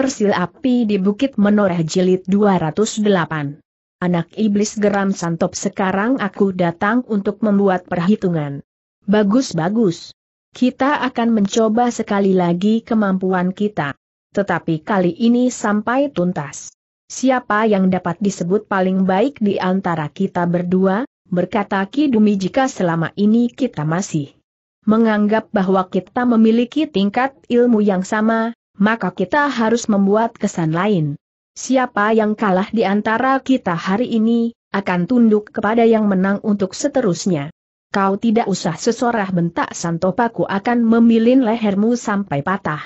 Sil Api di Bukit Menoreh Jilid 208. Anak iblis geram santop sekarang aku datang untuk membuat perhitungan. Bagus-bagus. Kita akan mencoba sekali lagi kemampuan kita. Tetapi kali ini sampai tuntas. Siapa yang dapat disebut paling baik di antara kita berdua, berkata Ki Dumi jika selama ini kita masih menganggap bahwa kita memiliki tingkat ilmu yang sama, maka kita harus membuat kesan lain. Siapa yang kalah di antara kita hari ini, akan tunduk kepada yang menang untuk seterusnya. Kau tidak usah sesorah bentak Santopaku akan memilin lehermu sampai patah.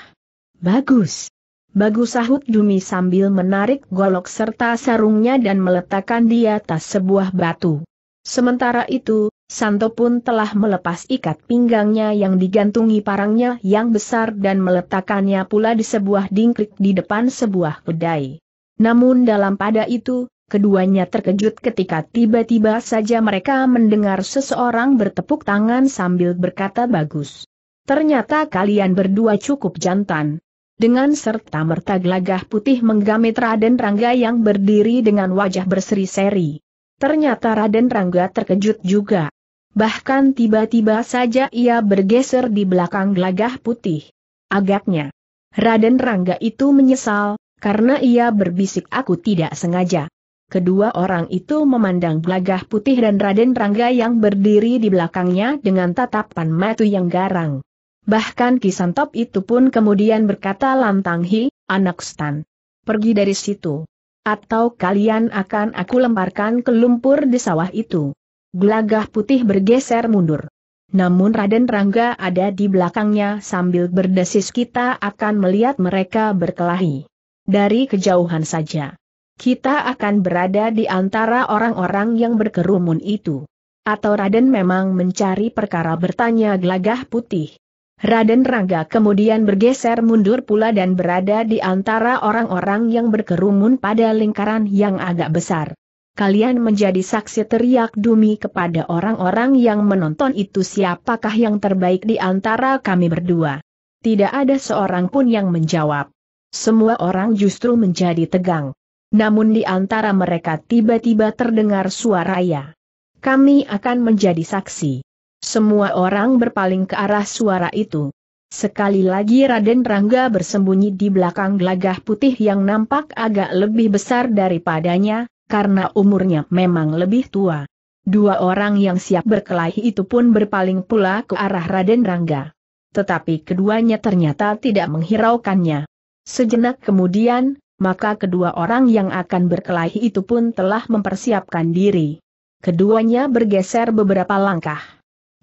Bagus. Bagus sahut Dumi sambil menarik golok serta sarungnya dan meletakkan di atas sebuah batu. Sementara itu, Santo pun telah melepas ikat pinggangnya yang digantungi parangnya yang besar dan meletakkannya pula di sebuah dingklik di depan sebuah kedai. Namun dalam pada itu, keduanya terkejut ketika tiba-tiba saja mereka mendengar seseorang bertepuk tangan sambil berkata bagus. Ternyata kalian berdua cukup jantan. Dengan serta merta gelagah putih menggamit Raden Rangga yang berdiri dengan wajah berseri-seri. Ternyata Raden Rangga terkejut juga. Bahkan tiba-tiba saja ia bergeser di belakang gelagah putih. Agaknya, Raden Rangga itu menyesal, karena ia berbisik aku tidak sengaja. Kedua orang itu memandang gelagah putih dan Raden Rangga yang berdiri di belakangnya dengan tatapan mata yang garang. Bahkan Kisantop itu pun kemudian berkata lantang hi, anak stan. Pergi dari situ. Atau kalian akan aku lemparkan ke lumpur di sawah itu. Gelagah putih bergeser mundur. Namun Raden Rangga ada di belakangnya sambil berdesis kita akan melihat mereka berkelahi. Dari kejauhan saja. Kita akan berada di antara orang-orang yang berkerumun itu. Atau Raden memang mencari perkara bertanya gelagah putih. Raden Rangga kemudian bergeser mundur pula dan berada di antara orang-orang yang berkerumun pada lingkaran yang agak besar kalian menjadi saksi teriak Dumi kepada orang-orang yang menonton itu siapakah yang terbaik di antara kami berdua. Tidak ada seorang pun yang menjawab. Semua orang justru menjadi tegang. Namun di antara mereka tiba-tiba terdengar suara ya. Kami akan menjadi saksi. Semua orang berpaling ke arah suara itu. Sekali lagi Raden Rangga bersembunyi di belakang gelagah putih yang nampak agak lebih besar daripadanya, karena umurnya memang lebih tua. Dua orang yang siap berkelahi itu pun berpaling pula ke arah Raden Rangga. Tetapi keduanya ternyata tidak menghiraukannya. Sejenak kemudian, maka kedua orang yang akan berkelahi itu pun telah mempersiapkan diri. Keduanya bergeser beberapa langkah.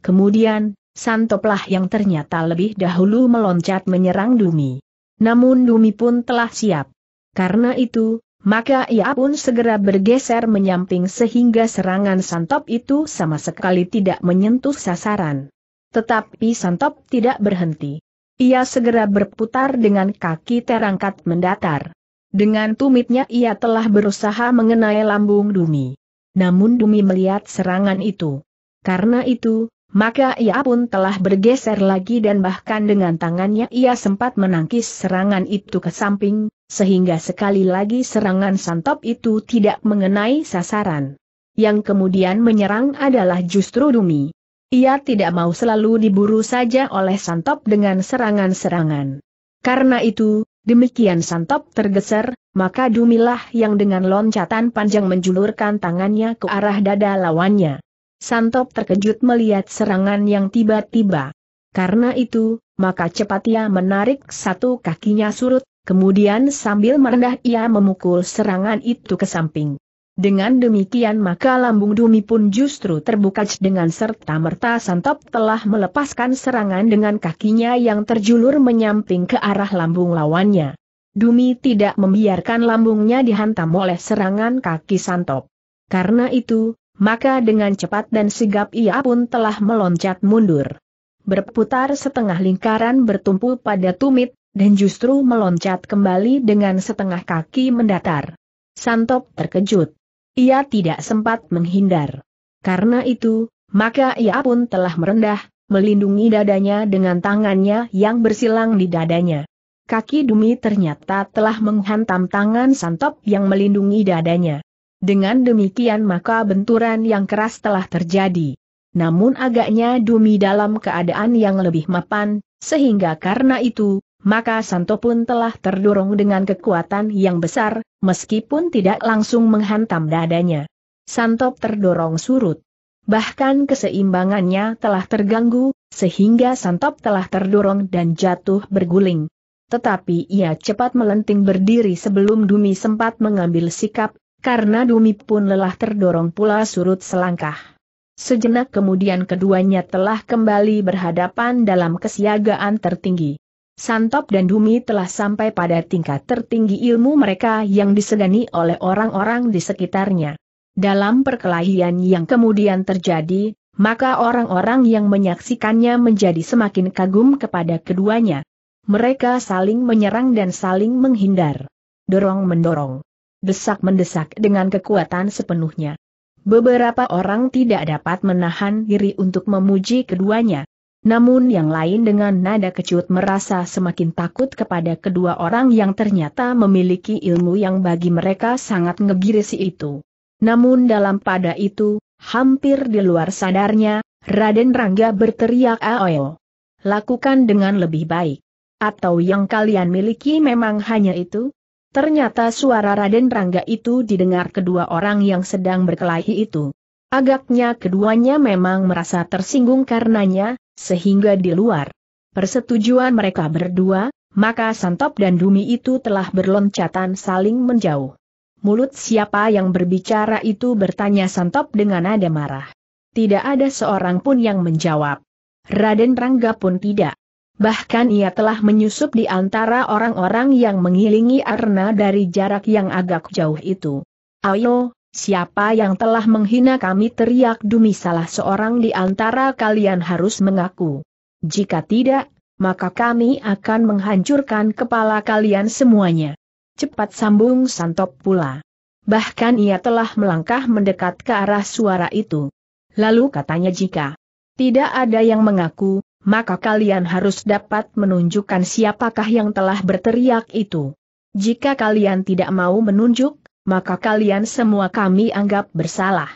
Kemudian, Santoplah yang ternyata lebih dahulu meloncat menyerang Dumi. Namun Dumi pun telah siap. Karena itu, maka ia pun segera bergeser menyamping sehingga serangan santop itu sama sekali tidak menyentuh sasaran. Tetapi santop tidak berhenti. Ia segera berputar dengan kaki terangkat mendatar. Dengan tumitnya ia telah berusaha mengenai lambung Dumi. Namun Dumi melihat serangan itu. Karena itu, maka ia pun telah bergeser lagi dan bahkan dengan tangannya ia sempat menangkis serangan itu ke samping, sehingga sekali lagi serangan Santop itu tidak mengenai sasaran. Yang kemudian menyerang adalah justru Dumi. Ia tidak mau selalu diburu saja oleh Santop dengan serangan-serangan. Karena itu, demikian Santop tergeser, maka Dumilah yang dengan loncatan panjang menjulurkan tangannya ke arah dada lawannya. Santop terkejut melihat serangan yang tiba-tiba. Karena itu, maka cepat ia menarik satu kakinya surut, Kemudian sambil merendah ia memukul serangan itu ke samping. Dengan demikian maka lambung Dumi pun justru terbuka dengan serta-merta Santop telah melepaskan serangan dengan kakinya yang terjulur menyamping ke arah lambung lawannya. Dumi tidak membiarkan lambungnya dihantam oleh serangan kaki Santop. Karena itu, maka dengan cepat dan sigap ia pun telah meloncat mundur. Berputar setengah lingkaran bertumpu pada tumit, dan justru meloncat kembali dengan setengah kaki mendatar. Santop terkejut. Ia tidak sempat menghindar. Karena itu, maka ia pun telah merendah, melindungi dadanya dengan tangannya yang bersilang di dadanya. Kaki Dumi ternyata telah menghantam tangan Santop yang melindungi dadanya. Dengan demikian maka benturan yang keras telah terjadi. Namun agaknya Dumi dalam keadaan yang lebih mapan, sehingga karena itu, maka Santo pun telah terdorong dengan kekuatan yang besar, meskipun tidak langsung menghantam dadanya. Santo terdorong surut. Bahkan keseimbangannya telah terganggu, sehingga Santop telah terdorong dan jatuh berguling. Tetapi ia cepat melenting berdiri sebelum Dumi sempat mengambil sikap, karena Dumi pun lelah terdorong pula surut selangkah. Sejenak kemudian keduanya telah kembali berhadapan dalam kesiagaan tertinggi. Santop dan Dumi telah sampai pada tingkat tertinggi ilmu mereka yang disegani oleh orang-orang di sekitarnya. Dalam perkelahian yang kemudian terjadi, maka orang-orang yang menyaksikannya menjadi semakin kagum kepada keduanya. Mereka saling menyerang dan saling menghindar. Dorong-mendorong. Desak-mendesak dengan kekuatan sepenuhnya. Beberapa orang tidak dapat menahan diri untuk memuji keduanya. Namun yang lain dengan nada kecut merasa semakin takut kepada kedua orang yang ternyata memiliki ilmu yang bagi mereka sangat ngegirisi itu. Namun dalam pada itu, hampir di luar sadarnya, Raden Rangga berteriak Aoyo. Lakukan dengan lebih baik. Atau yang kalian miliki memang hanya itu? Ternyata suara Raden Rangga itu didengar kedua orang yang sedang berkelahi itu. Agaknya keduanya memang merasa tersinggung karenanya, sehingga di luar persetujuan mereka berdua, maka Santop dan Dumi itu telah berloncatan saling menjauh. Mulut siapa yang berbicara itu bertanya Santop dengan nada marah. Tidak ada seorang pun yang menjawab. Raden Rangga pun tidak. Bahkan ia telah menyusup di antara orang-orang yang mengilingi Arna dari jarak yang agak jauh itu. Ayo, Siapa yang telah menghina kami teriak demi salah seorang di antara kalian harus mengaku. Jika tidak, maka kami akan menghancurkan kepala kalian semuanya. Cepat sambung Santop pula. Bahkan ia telah melangkah mendekat ke arah suara itu. Lalu katanya jika tidak ada yang mengaku, maka kalian harus dapat menunjukkan siapakah yang telah berteriak itu. Jika kalian tidak mau menunjuk, maka kalian semua kami anggap bersalah.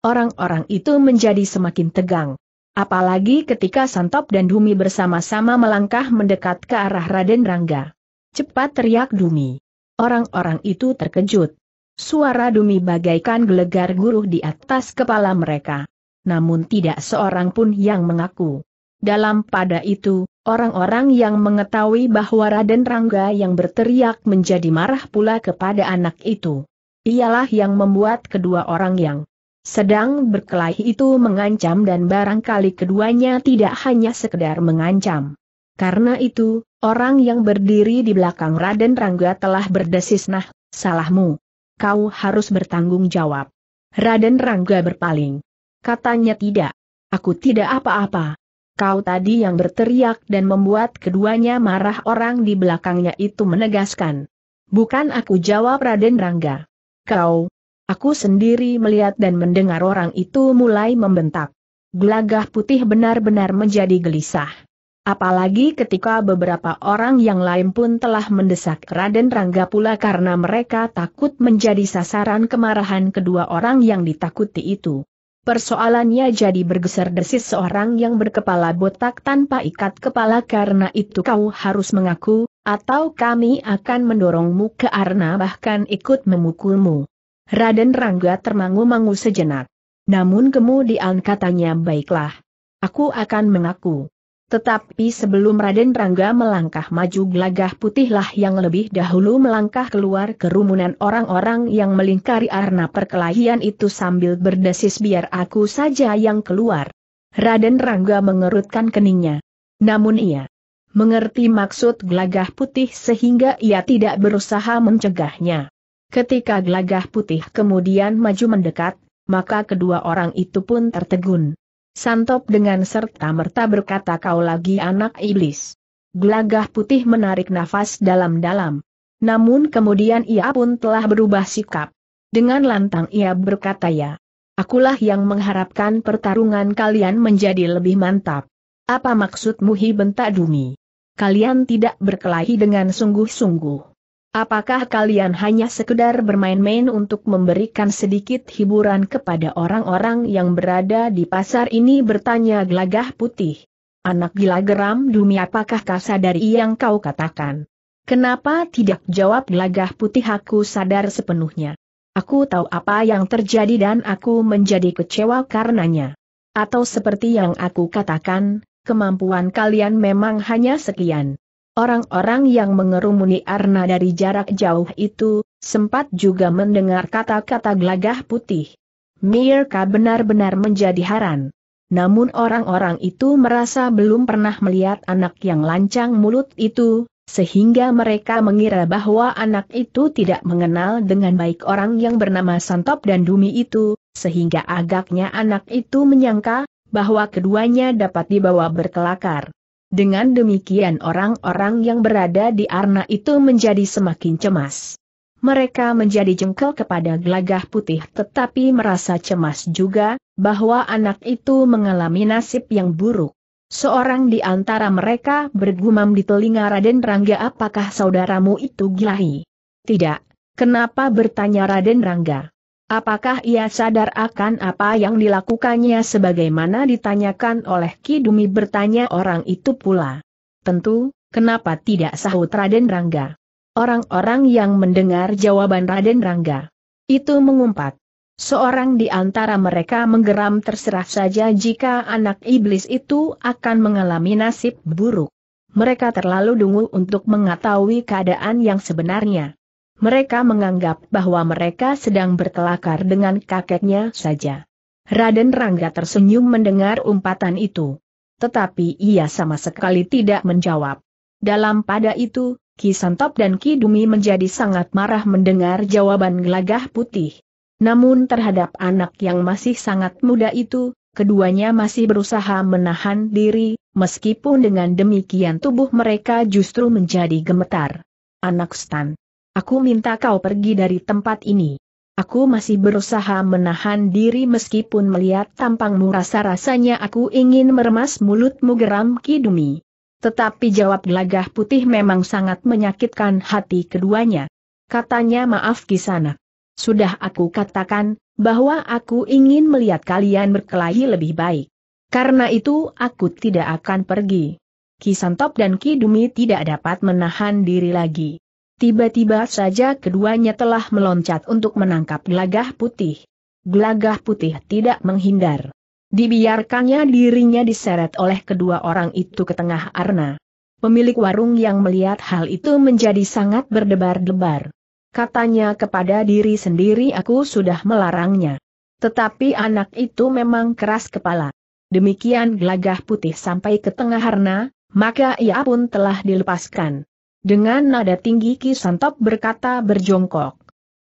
Orang-orang itu menjadi semakin tegang. Apalagi ketika Santop dan Dumi bersama-sama melangkah mendekat ke arah Raden Rangga. Cepat teriak Dumi. Orang-orang itu terkejut. Suara Dumi bagaikan gelegar guruh di atas kepala mereka. Namun tidak seorang pun yang mengaku. Dalam pada itu, orang-orang yang mengetahui bahwa Raden Rangga yang berteriak menjadi marah pula kepada anak itu ialah yang membuat kedua orang yang sedang berkelahi itu mengancam dan barangkali keduanya tidak hanya sekedar mengancam. Karena itu, orang yang berdiri di belakang Raden Rangga telah berdesis nah, salahmu. Kau harus bertanggung jawab. Raden Rangga berpaling. Katanya tidak. Aku tidak apa-apa. Kau tadi yang berteriak dan membuat keduanya marah orang di belakangnya itu menegaskan. Bukan aku jawab Raden Rangga kau. Aku sendiri melihat dan mendengar orang itu mulai membentak. Gelagah putih benar-benar menjadi gelisah. Apalagi ketika beberapa orang yang lain pun telah mendesak Raden Rangga pula karena mereka takut menjadi sasaran kemarahan kedua orang yang ditakuti itu. Persoalannya jadi bergeser desis seorang yang berkepala botak tanpa ikat kepala karena itu kau harus mengaku, atau kami akan mendorongmu ke arna bahkan ikut memukulmu. Raden Rangga termangu-mangu sejenak. Namun kemudian katanya baiklah. Aku akan mengaku. Tetapi sebelum Raden Rangga melangkah maju gelagah putihlah yang lebih dahulu melangkah keluar kerumunan orang-orang yang melingkari arna perkelahian itu sambil berdesis biar aku saja yang keluar. Raden Rangga mengerutkan keningnya. Namun ia mengerti maksud Glagah putih sehingga ia tidak berusaha mencegahnya. Ketika Glagah putih kemudian maju mendekat, maka kedua orang itu pun tertegun. Santop dengan serta-merta berkata kau lagi anak iblis. Glagah putih menarik nafas dalam-dalam. Namun kemudian ia pun telah berubah sikap. Dengan lantang ia berkata ya. Akulah yang mengharapkan pertarungan kalian menjadi lebih mantap. Apa maksudmu hi bentak Dumi? kalian tidak berkelahi dengan sungguh-sungguh. Apakah kalian hanya sekedar bermain-main untuk memberikan sedikit hiburan kepada orang-orang yang berada di pasar ini bertanya gelagah putih? Anak gila geram dumi apakah dari yang kau katakan? Kenapa tidak jawab gelagah putih aku sadar sepenuhnya. Aku tahu apa yang terjadi dan aku menjadi kecewa karenanya. Atau seperti yang aku katakan, kemampuan kalian memang hanya sekian. Orang-orang yang mengerumuni Arna dari jarak jauh itu, sempat juga mendengar kata-kata gelagah putih. Mirka benar-benar menjadi haran. Namun orang-orang itu merasa belum pernah melihat anak yang lancang mulut itu, sehingga mereka mengira bahwa anak itu tidak mengenal dengan baik orang yang bernama Santop dan Dumi itu, sehingga agaknya anak itu menyangka, bahwa keduanya dapat dibawa berkelakar. Dengan demikian orang-orang yang berada di Arna itu menjadi semakin cemas. Mereka menjadi jengkel kepada gelagah putih tetapi merasa cemas juga, bahwa anak itu mengalami nasib yang buruk. Seorang di antara mereka bergumam di telinga Raden Rangga apakah saudaramu itu gilahi? Tidak, kenapa bertanya Raden Rangga? Apakah ia sadar akan apa yang dilakukannya sebagaimana ditanyakan oleh Kidumi bertanya orang itu pula? Tentu, kenapa tidak sahut Raden Rangga? Orang-orang yang mendengar jawaban Raden Rangga itu mengumpat. Seorang di antara mereka menggeram terserah saja jika anak iblis itu akan mengalami nasib buruk. Mereka terlalu dungu untuk mengetahui keadaan yang sebenarnya mereka menganggap bahwa mereka sedang bertelakar dengan kakeknya saja. Raden Rangga tersenyum mendengar umpatan itu. Tetapi ia sama sekali tidak menjawab. Dalam pada itu, Ki Santop dan Ki Dumi menjadi sangat marah mendengar jawaban gelagah putih. Namun terhadap anak yang masih sangat muda itu, keduanya masih berusaha menahan diri, meskipun dengan demikian tubuh mereka justru menjadi gemetar. Anak Stan, Aku minta kau pergi dari tempat ini. Aku masih berusaha menahan diri meskipun melihat tampangmu rasa-rasanya aku ingin meremas mulutmu geram Kidumi. Tetapi jawab gelagah putih memang sangat menyakitkan hati keduanya. Katanya maaf kisana. Sudah aku katakan, bahwa aku ingin melihat kalian berkelahi lebih baik. Karena itu aku tidak akan pergi. Kisantop dan Kidumi tidak dapat menahan diri lagi. Tiba-tiba saja keduanya telah meloncat untuk menangkap gelagah putih. Gelagah putih tidak menghindar. Dibiarkannya dirinya diseret oleh kedua orang itu ke tengah arna. Pemilik warung yang melihat hal itu menjadi sangat berdebar-debar. Katanya kepada diri sendiri aku sudah melarangnya. Tetapi anak itu memang keras kepala. Demikian gelagah putih sampai ke tengah arna, maka ia pun telah dilepaskan. Dengan nada tinggi Ki Santop berkata berjongkok.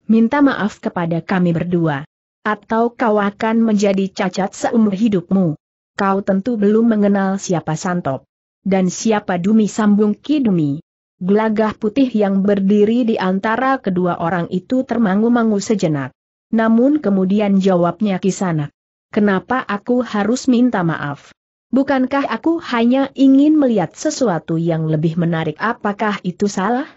Minta maaf kepada kami berdua. Atau kau akan menjadi cacat seumur hidupmu. Kau tentu belum mengenal siapa Santop. Dan siapa Dumi sambung Ki Dumi. Gelagah putih yang berdiri di antara kedua orang itu termangu-mangu sejenak. Namun kemudian jawabnya Kisanak. Kenapa aku harus minta maaf? Bukankah aku hanya ingin melihat sesuatu yang lebih menarik apakah itu salah?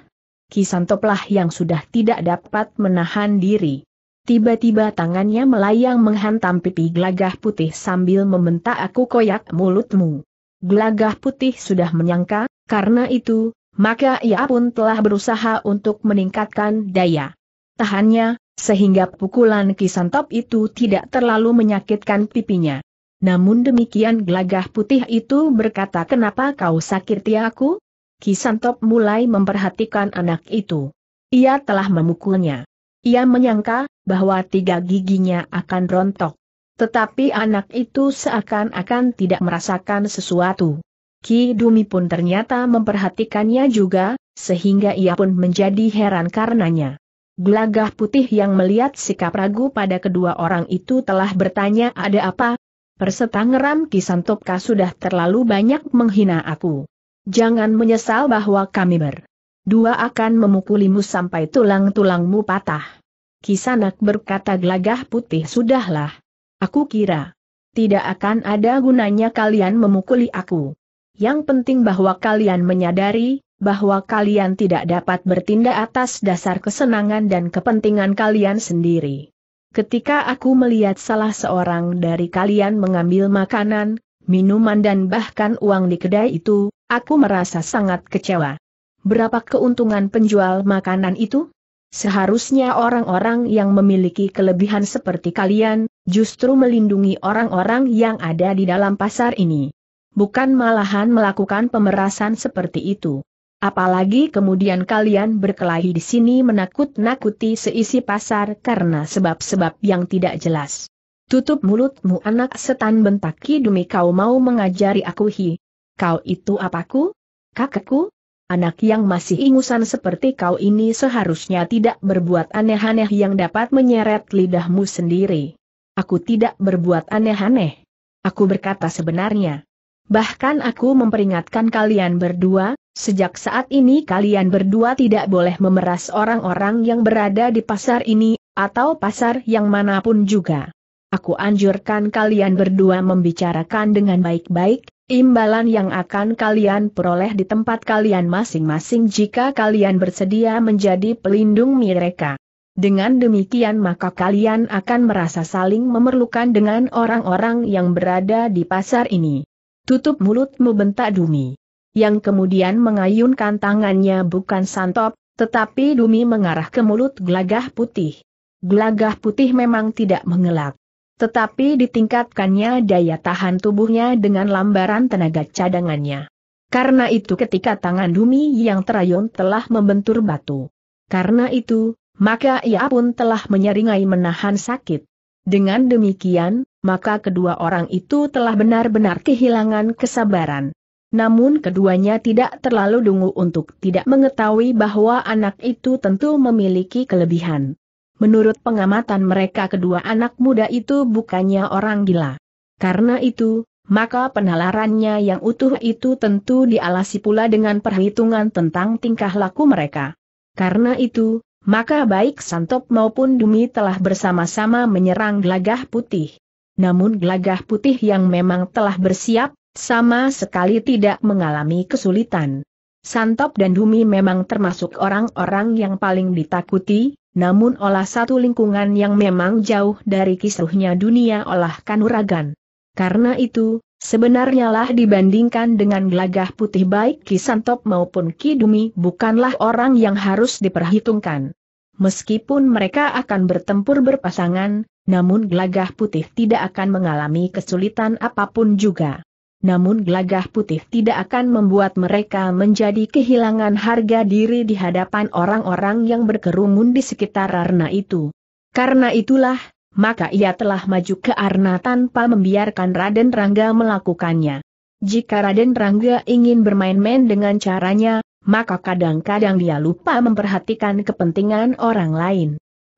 Kisantoplah yang sudah tidak dapat menahan diri. Tiba-tiba tangannya melayang menghantam pipi gelagah putih sambil membentak aku koyak mulutmu. Gelagah putih sudah menyangka, karena itu, maka ia pun telah berusaha untuk meningkatkan daya tahannya, sehingga pukulan kisantop itu tidak terlalu menyakitkan pipinya. Namun demikian gelagah putih itu berkata kenapa kau sakiti aku? Kisantop mulai memperhatikan anak itu. Ia telah memukulnya. Ia menyangka bahwa tiga giginya akan rontok. Tetapi anak itu seakan-akan tidak merasakan sesuatu. Ki Dumi pun ternyata memperhatikannya juga, sehingga ia pun menjadi heran karenanya. Gelagah putih yang melihat sikap ragu pada kedua orang itu telah bertanya ada apa, Persetangeram Kisan Kisantopka sudah terlalu banyak menghina aku. Jangan menyesal bahwa kami ber. Dua akan memukulimu sampai tulang-tulangmu patah. Kisanak berkata gelagah putih sudahlah. Aku kira. Tidak akan ada gunanya kalian memukuli aku. Yang penting bahwa kalian menyadari, bahwa kalian tidak dapat bertindak atas dasar kesenangan dan kepentingan kalian sendiri. Ketika aku melihat salah seorang dari kalian mengambil makanan, minuman dan bahkan uang di kedai itu, aku merasa sangat kecewa. Berapa keuntungan penjual makanan itu? Seharusnya orang-orang yang memiliki kelebihan seperti kalian, justru melindungi orang-orang yang ada di dalam pasar ini. Bukan malahan melakukan pemerasan seperti itu. Apalagi kemudian kalian berkelahi di sini menakut-nakuti seisi pasar karena sebab-sebab yang tidak jelas. Tutup mulutmu anak setan bentak demi kau mau mengajari aku hi. Kau itu apaku? Kakekku? Anak yang masih ingusan seperti kau ini seharusnya tidak berbuat aneh-aneh yang dapat menyeret lidahmu sendiri. Aku tidak berbuat aneh-aneh. Aku berkata sebenarnya. Bahkan aku memperingatkan kalian berdua, Sejak saat ini kalian berdua tidak boleh memeras orang-orang yang berada di pasar ini, atau pasar yang manapun juga. Aku anjurkan kalian berdua membicarakan dengan baik-baik, imbalan yang akan kalian peroleh di tempat kalian masing-masing jika kalian bersedia menjadi pelindung mereka. Dengan demikian maka kalian akan merasa saling memerlukan dengan orang-orang yang berada di pasar ini. Tutup mulutmu bentak Dumi yang kemudian mengayunkan tangannya bukan santop, tetapi dumi mengarah ke mulut gelagah putih. Gelagah putih memang tidak mengelak. Tetapi ditingkatkannya daya tahan tubuhnya dengan lambaran tenaga cadangannya. Karena itu ketika tangan Dumi yang terayun telah membentur batu. Karena itu, maka ia pun telah menyeringai menahan sakit. Dengan demikian, maka kedua orang itu telah benar-benar kehilangan kesabaran. Namun keduanya tidak terlalu dungu untuk tidak mengetahui bahwa anak itu tentu memiliki kelebihan. Menurut pengamatan mereka kedua anak muda itu bukannya orang gila. Karena itu, maka penalarannya yang utuh itu tentu dialasi pula dengan perhitungan tentang tingkah laku mereka. Karena itu, maka baik Santop maupun Dumi telah bersama-sama menyerang Glagah putih. Namun Glagah putih yang memang telah bersiap sama sekali tidak mengalami kesulitan. Santop dan Dumi memang termasuk orang-orang yang paling ditakuti, namun olah satu lingkungan yang memang jauh dari kisruhnya dunia olah kanuragan. Karena itu, sebenarnya lah dibandingkan dengan gelagah putih baik Ki Santop maupun Ki Dumi bukanlah orang yang harus diperhitungkan. Meskipun mereka akan bertempur berpasangan, namun gelagah putih tidak akan mengalami kesulitan apapun juga namun gelagah putih tidak akan membuat mereka menjadi kehilangan harga diri di hadapan orang-orang yang berkerumun di sekitar arna itu. Karena itulah, maka ia telah maju ke arna tanpa membiarkan Raden Rangga melakukannya. Jika Raden Rangga ingin bermain-main dengan caranya, maka kadang-kadang dia lupa memperhatikan kepentingan orang lain.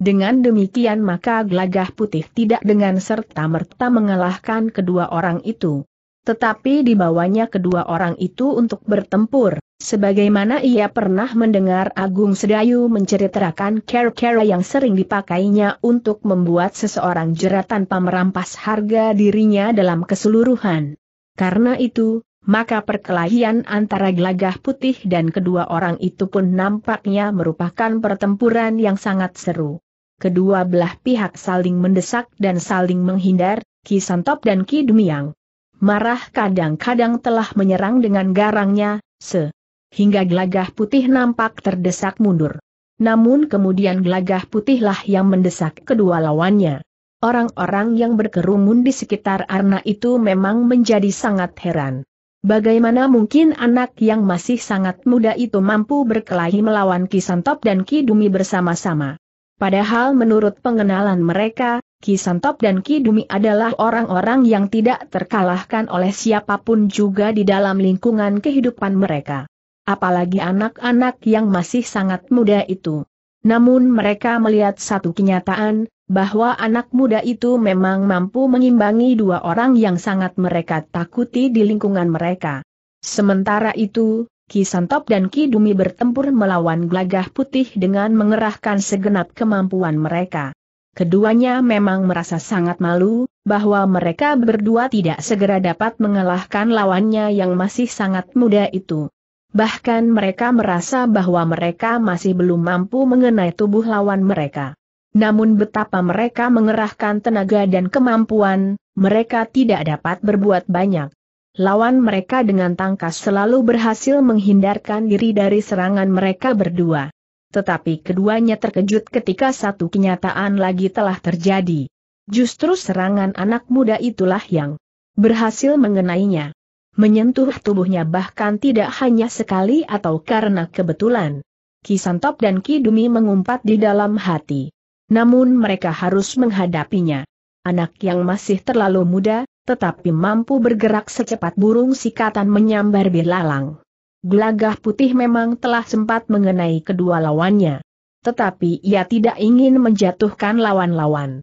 Dengan demikian maka glagah putih tidak dengan serta-merta mengalahkan kedua orang itu. Tetapi dibawanya kedua orang itu untuk bertempur, sebagaimana ia pernah mendengar Agung Sedayu menceritakan care-care yang sering dipakainya untuk membuat seseorang jera tanpa merampas harga dirinya dalam keseluruhan. Karena itu, maka perkelahian antara gelagah putih dan kedua orang itu pun nampaknya merupakan pertempuran yang sangat seru. Kedua belah pihak saling mendesak dan saling menghindar, Ki Santop dan Ki Dumiang marah kadang-kadang telah menyerang dengan garangnya, sehingga gelagah putih nampak terdesak mundur. Namun kemudian gelagah putihlah yang mendesak kedua lawannya. Orang-orang yang berkerumun di sekitar Arna itu memang menjadi sangat heran. Bagaimana mungkin anak yang masih sangat muda itu mampu berkelahi melawan Kisantop dan Kidumi bersama-sama? Padahal menurut pengenalan mereka, Ki Santop dan Ki Dumi adalah orang-orang yang tidak terkalahkan oleh siapapun juga di dalam lingkungan kehidupan mereka. Apalagi anak-anak yang masih sangat muda itu. Namun mereka melihat satu kenyataan, bahwa anak muda itu memang mampu mengimbangi dua orang yang sangat mereka takuti di lingkungan mereka. Sementara itu, Ki Santop dan Ki Dumi bertempur melawan Glagah putih dengan mengerahkan segenap kemampuan mereka. Keduanya memang merasa sangat malu, bahwa mereka berdua tidak segera dapat mengalahkan lawannya yang masih sangat muda itu. Bahkan mereka merasa bahwa mereka masih belum mampu mengenai tubuh lawan mereka. Namun betapa mereka mengerahkan tenaga dan kemampuan, mereka tidak dapat berbuat banyak lawan mereka dengan tangkas selalu berhasil menghindarkan diri dari serangan mereka berdua. Tetapi keduanya terkejut ketika satu kenyataan lagi telah terjadi. Justru serangan anak muda itulah yang berhasil mengenainya. Menyentuh tubuhnya bahkan tidak hanya sekali atau karena kebetulan. Kisantop dan Ki Dumi mengumpat di dalam hati. Namun mereka harus menghadapinya. Anak yang masih terlalu muda, tetapi mampu bergerak secepat burung sikatan menyambar belalang. Gelagah putih memang telah sempat mengenai kedua lawannya. Tetapi ia tidak ingin menjatuhkan lawan-lawannya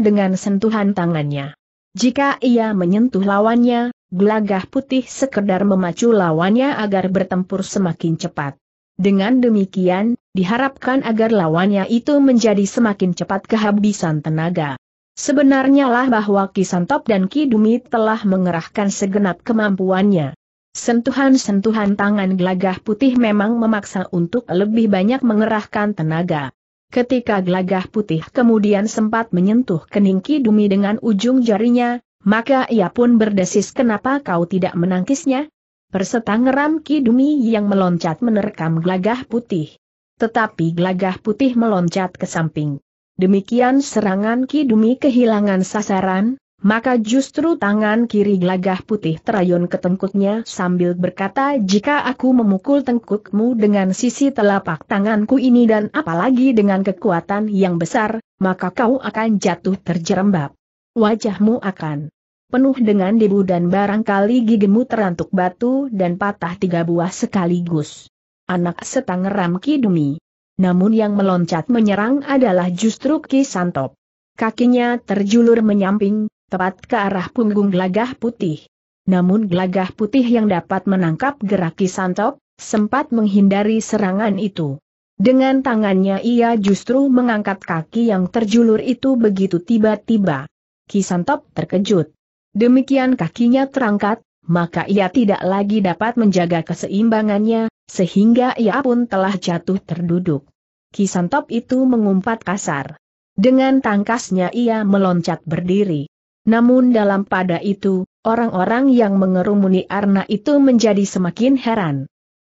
dengan sentuhan tangannya. Jika ia menyentuh lawannya, gelagah putih sekedar memacu lawannya agar bertempur semakin cepat. Dengan demikian, diharapkan agar lawannya itu menjadi semakin cepat kehabisan tenaga. Sebenarnya lah bahwa Kisantop dan Kidumi telah mengerahkan segenap kemampuannya. Sentuhan-sentuhan tangan gelagah putih memang memaksa untuk lebih banyak mengerahkan tenaga. Ketika gelagah putih kemudian sempat menyentuh kening Kidumi dengan ujung jarinya, maka ia pun berdesis kenapa kau tidak menangkisnya? Persetangeram Kidumi yang meloncat menerkam gelagah putih. Tetapi gelagah putih meloncat ke samping. Demikian serangan Ki Dumi kehilangan sasaran, maka justru tangan kiri gelagah putih terayun ke tengkuknya sambil berkata jika aku memukul tengkukmu dengan sisi telapak tanganku ini dan apalagi dengan kekuatan yang besar, maka kau akan jatuh terjerembab. Wajahmu akan penuh dengan debu dan barangkali gigimu terantuk batu dan patah tiga buah sekaligus. Anak setangeram Dumi namun yang meloncat menyerang adalah justru Ki Santop. Kakinya terjulur menyamping, tepat ke arah punggung gelagah putih. Namun gelagah putih yang dapat menangkap gerak Ki Santop, sempat menghindari serangan itu. Dengan tangannya ia justru mengangkat kaki yang terjulur itu begitu tiba-tiba. Kisantop terkejut. Demikian kakinya terangkat, maka ia tidak lagi dapat menjaga keseimbangannya, sehingga ia pun telah jatuh terduduk. Kisantop itu mengumpat kasar. Dengan tangkasnya ia meloncat berdiri. Namun dalam pada itu, orang-orang yang mengerumuni Arna itu menjadi semakin heran.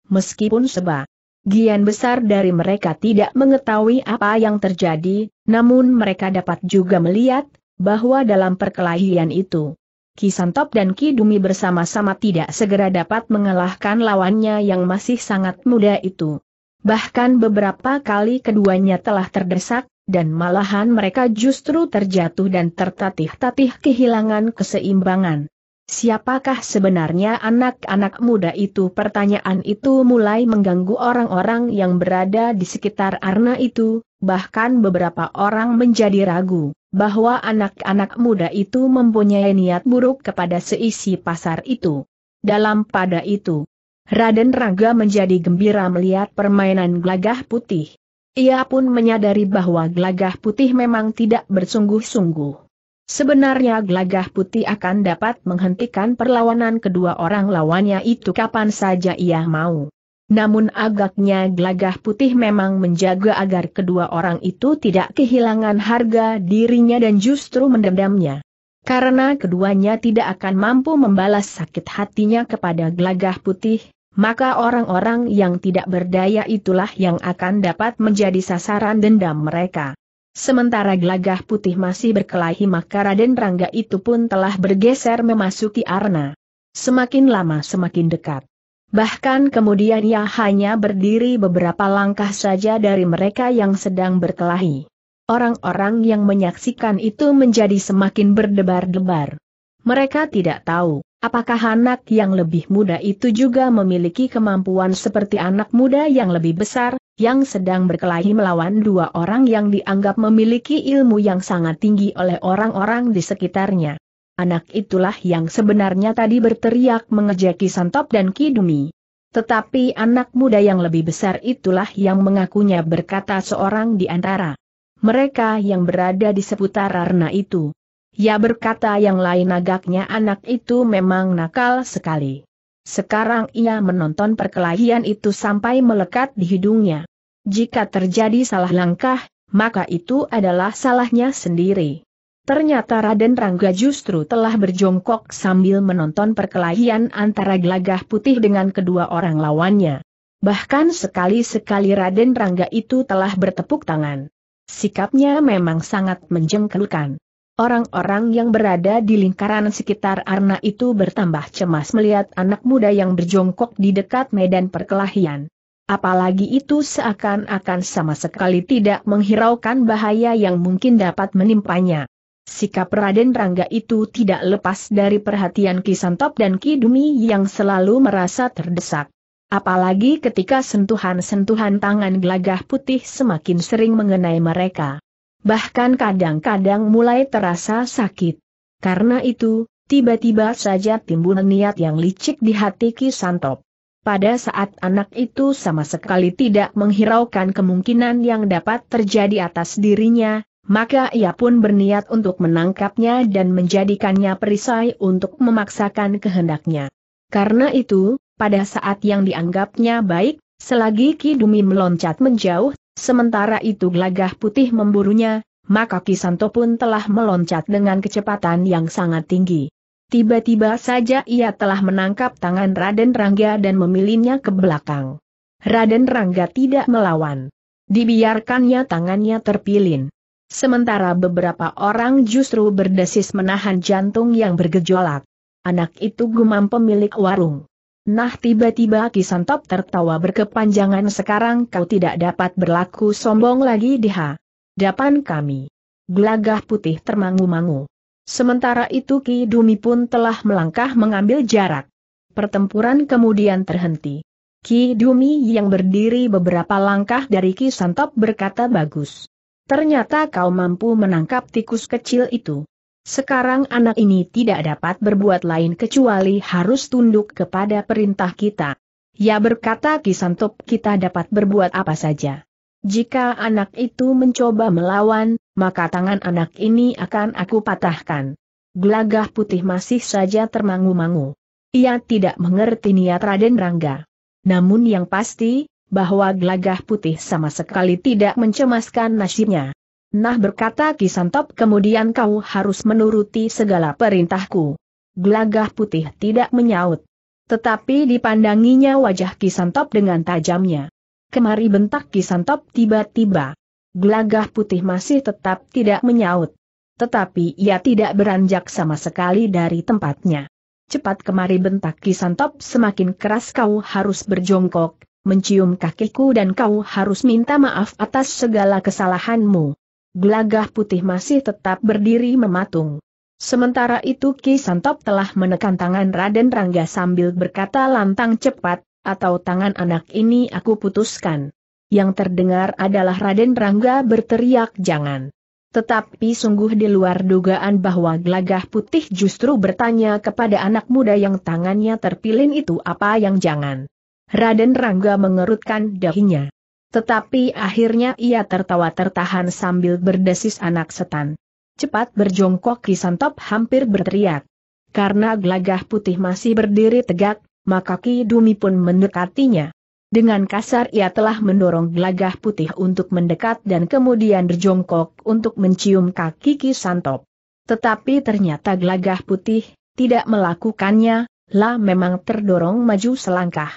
Meskipun sebab Gian besar dari mereka tidak mengetahui apa yang terjadi, namun mereka dapat juga melihat, bahwa dalam perkelahian itu, Kisantop dan Kidumi bersama-sama tidak segera dapat mengalahkan lawannya yang masih sangat muda itu. Bahkan beberapa kali keduanya telah terdesak, dan malahan mereka justru terjatuh dan tertatih-tatih kehilangan keseimbangan. Siapakah sebenarnya anak-anak muda itu? Pertanyaan itu mulai mengganggu orang-orang yang berada di sekitar Arna itu, bahkan beberapa orang menjadi ragu bahwa anak-anak muda itu mempunyai niat buruk kepada seisi pasar itu. Dalam pada itu, Raden Raga menjadi gembira melihat permainan glagah putih. Ia pun menyadari bahwa glagah putih memang tidak bersungguh-sungguh. Sebenarnya Glagah putih akan dapat menghentikan perlawanan kedua orang lawannya itu kapan saja ia mau. Namun agaknya Glagah putih memang menjaga agar kedua orang itu tidak kehilangan harga dirinya dan justru mendendamnya. Karena keduanya tidak akan mampu membalas sakit hatinya kepada Glagah putih, maka orang-orang yang tidak berdaya itulah yang akan dapat menjadi sasaran dendam mereka. Sementara gelagah putih masih berkelahi maka Raden Rangga itu pun telah bergeser memasuki arna. Semakin lama semakin dekat. Bahkan kemudian ia hanya berdiri beberapa langkah saja dari mereka yang sedang berkelahi. Orang-orang yang menyaksikan itu menjadi semakin berdebar-debar. Mereka tidak tahu, apakah anak yang lebih muda itu juga memiliki kemampuan seperti anak muda yang lebih besar, yang sedang berkelahi melawan dua orang yang dianggap memiliki ilmu yang sangat tinggi oleh orang-orang di sekitarnya. Anak itulah yang sebenarnya tadi berteriak mengejeki Santop dan Kidumi. Tetapi anak muda yang lebih besar itulah yang mengakunya berkata seorang di antara mereka yang berada di seputar arna itu. Ya berkata yang lain agaknya anak itu memang nakal sekali. Sekarang ia menonton perkelahian itu sampai melekat di hidungnya. Jika terjadi salah langkah, maka itu adalah salahnya sendiri. Ternyata Raden Rangga justru telah berjongkok sambil menonton perkelahian antara gelagah putih dengan kedua orang lawannya. Bahkan sekali-sekali Raden Rangga itu telah bertepuk tangan. Sikapnya memang sangat menjengkelkan. Orang-orang yang berada di lingkaran sekitar Arna itu bertambah cemas melihat anak muda yang berjongkok di dekat medan perkelahian apalagi itu seakan-akan sama sekali tidak menghiraukan bahaya yang mungkin dapat menimpanya. Sikap Raden Rangga itu tidak lepas dari perhatian Ki Santop dan Kidumi yang selalu merasa terdesak. Apalagi ketika sentuhan-sentuhan tangan gelagah putih semakin sering mengenai mereka. Bahkan kadang-kadang mulai terasa sakit. Karena itu, tiba-tiba saja timbul niat yang licik di hati Kisantop. Pada saat anak itu sama sekali tidak menghiraukan kemungkinan yang dapat terjadi atas dirinya, maka ia pun berniat untuk menangkapnya dan menjadikannya perisai untuk memaksakan kehendaknya. Karena itu, pada saat yang dianggapnya baik, selagi Kidumi meloncat menjauh, sementara itu gelagah putih memburunya, maka Ki Santo pun telah meloncat dengan kecepatan yang sangat tinggi. Tiba-tiba saja ia telah menangkap tangan Raden Rangga dan memilinnya ke belakang. Raden Rangga tidak melawan. Dibiarkannya tangannya terpilin. Sementara beberapa orang justru berdesis menahan jantung yang bergejolak. Anak itu gumam pemilik warung. Nah tiba-tiba Kisantop tertawa berkepanjangan sekarang kau tidak dapat berlaku sombong lagi ha. Dapan kami. Gelagah putih termangu-mangu. Sementara itu Ki Dumi pun telah melangkah mengambil jarak. Pertempuran kemudian terhenti. Ki Dumi yang berdiri beberapa langkah dari Ki Santop berkata bagus. Ternyata kau mampu menangkap tikus kecil itu. Sekarang anak ini tidak dapat berbuat lain kecuali harus tunduk kepada perintah kita. Ya berkata Ki Santop kita dapat berbuat apa saja. Jika anak itu mencoba melawan, maka tangan anak ini akan aku patahkan. Gelagah putih masih saja termangu-mangu. Ia tidak mengerti niat Raden Rangga. Namun yang pasti, bahwa gelagah putih sama sekali tidak mencemaskan nasibnya. Nah berkata Kisantop kemudian kau harus menuruti segala perintahku. Gelagah putih tidak menyaut. Tetapi dipandanginya wajah Kisantop dengan tajamnya. Kemari bentak Kisantop tiba-tiba. Gelagah putih masih tetap tidak menyaut. Tetapi ia tidak beranjak sama sekali dari tempatnya. Cepat kemari bentak Kisantop semakin keras kau harus berjongkok, mencium kakiku dan kau harus minta maaf atas segala kesalahanmu. Gelagah putih masih tetap berdiri mematung. Sementara itu Ki Santop telah menekan tangan Raden Rangga sambil berkata lantang cepat, atau tangan anak ini aku putuskan yang terdengar adalah Raden Rangga berteriak jangan. Tetapi sungguh di luar dugaan bahwa gelagah putih justru bertanya kepada anak muda yang tangannya terpilin itu apa yang jangan. Raden Rangga mengerutkan dahinya. Tetapi akhirnya ia tertawa tertahan sambil berdesis anak setan. Cepat berjongkok Kisantop hampir berteriak. Karena gelagah putih masih berdiri tegak, maka Ki Dumi pun mendekatinya. Dengan kasar ia telah mendorong gelagah putih untuk mendekat dan kemudian berjongkok untuk mencium kaki Ki Santop. Tetapi ternyata gelagah putih tidak melakukannya, Lah memang terdorong maju selangkah.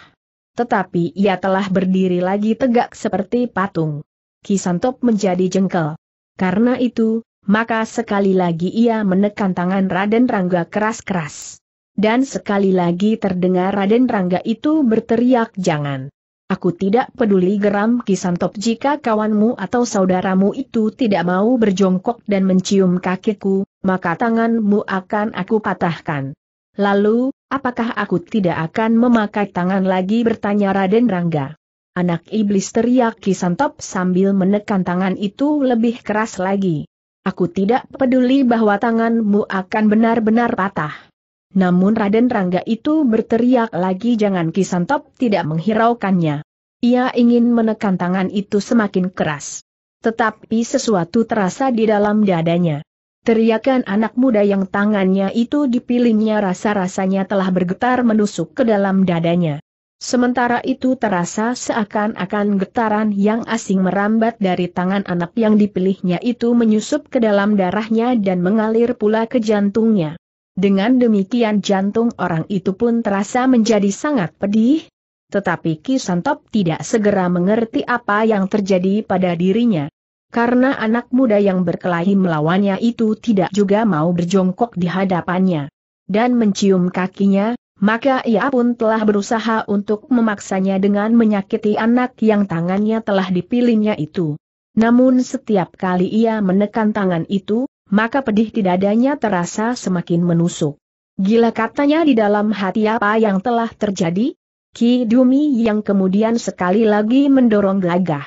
Tetapi ia telah berdiri lagi tegak seperti patung. Ki Santop menjadi jengkel. Karena itu, maka sekali lagi ia menekan tangan Raden Rangga keras-keras. Dan sekali lagi terdengar Raden Rangga itu berteriak jangan. Aku tidak peduli geram Kisantop jika kawanmu atau saudaramu itu tidak mau berjongkok dan mencium kakiku, maka tanganmu akan aku patahkan. Lalu, apakah aku tidak akan memakai tangan lagi bertanya Raden Rangga. Anak iblis teriak Kisantop sambil menekan tangan itu lebih keras lagi. Aku tidak peduli bahwa tanganmu akan benar-benar patah. Namun Raden Rangga itu berteriak lagi jangan Kisantop tidak menghiraukannya. Ia ingin menekan tangan itu semakin keras. Tetapi sesuatu terasa di dalam dadanya. Teriakan anak muda yang tangannya itu dipilihnya rasa-rasanya telah bergetar menusuk ke dalam dadanya. Sementara itu terasa seakan-akan getaran yang asing merambat dari tangan anak yang dipilihnya itu menyusup ke dalam darahnya dan mengalir pula ke jantungnya. Dengan demikian jantung orang itu pun terasa menjadi sangat pedih. Tetapi Ki Santop tidak segera mengerti apa yang terjadi pada dirinya. Karena anak muda yang berkelahi melawannya itu tidak juga mau berjongkok di hadapannya. Dan mencium kakinya, maka ia pun telah berusaha untuk memaksanya dengan menyakiti anak yang tangannya telah dipilihnya itu. Namun setiap kali ia menekan tangan itu, maka pedih di dadanya terasa semakin menusuk. Gila katanya di dalam hati apa yang telah terjadi? Ki Dumi yang kemudian sekali lagi mendorong gelagah.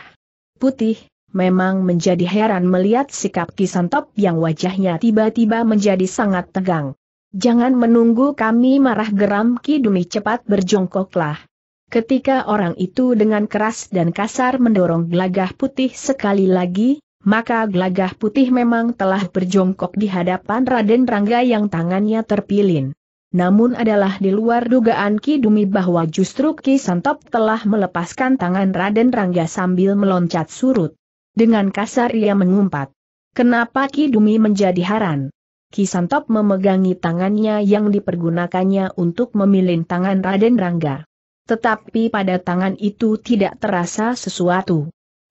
Putih, memang menjadi heran melihat sikap Ki Santop yang wajahnya tiba-tiba menjadi sangat tegang. Jangan menunggu kami marah geram Ki Dumi cepat berjongkoklah. Ketika orang itu dengan keras dan kasar mendorong gelagah putih sekali lagi, maka gelagah putih memang telah berjongkok di hadapan Raden Rangga yang tangannya terpilin. Namun adalah di luar dugaan Ki Dumi bahwa justru Ki Santop telah melepaskan tangan Raden Rangga sambil meloncat surut. Dengan kasar ia mengumpat. Kenapa Ki Dumi menjadi haran? Ki Santop memegangi tangannya yang dipergunakannya untuk memilin tangan Raden Rangga. Tetapi pada tangan itu tidak terasa sesuatu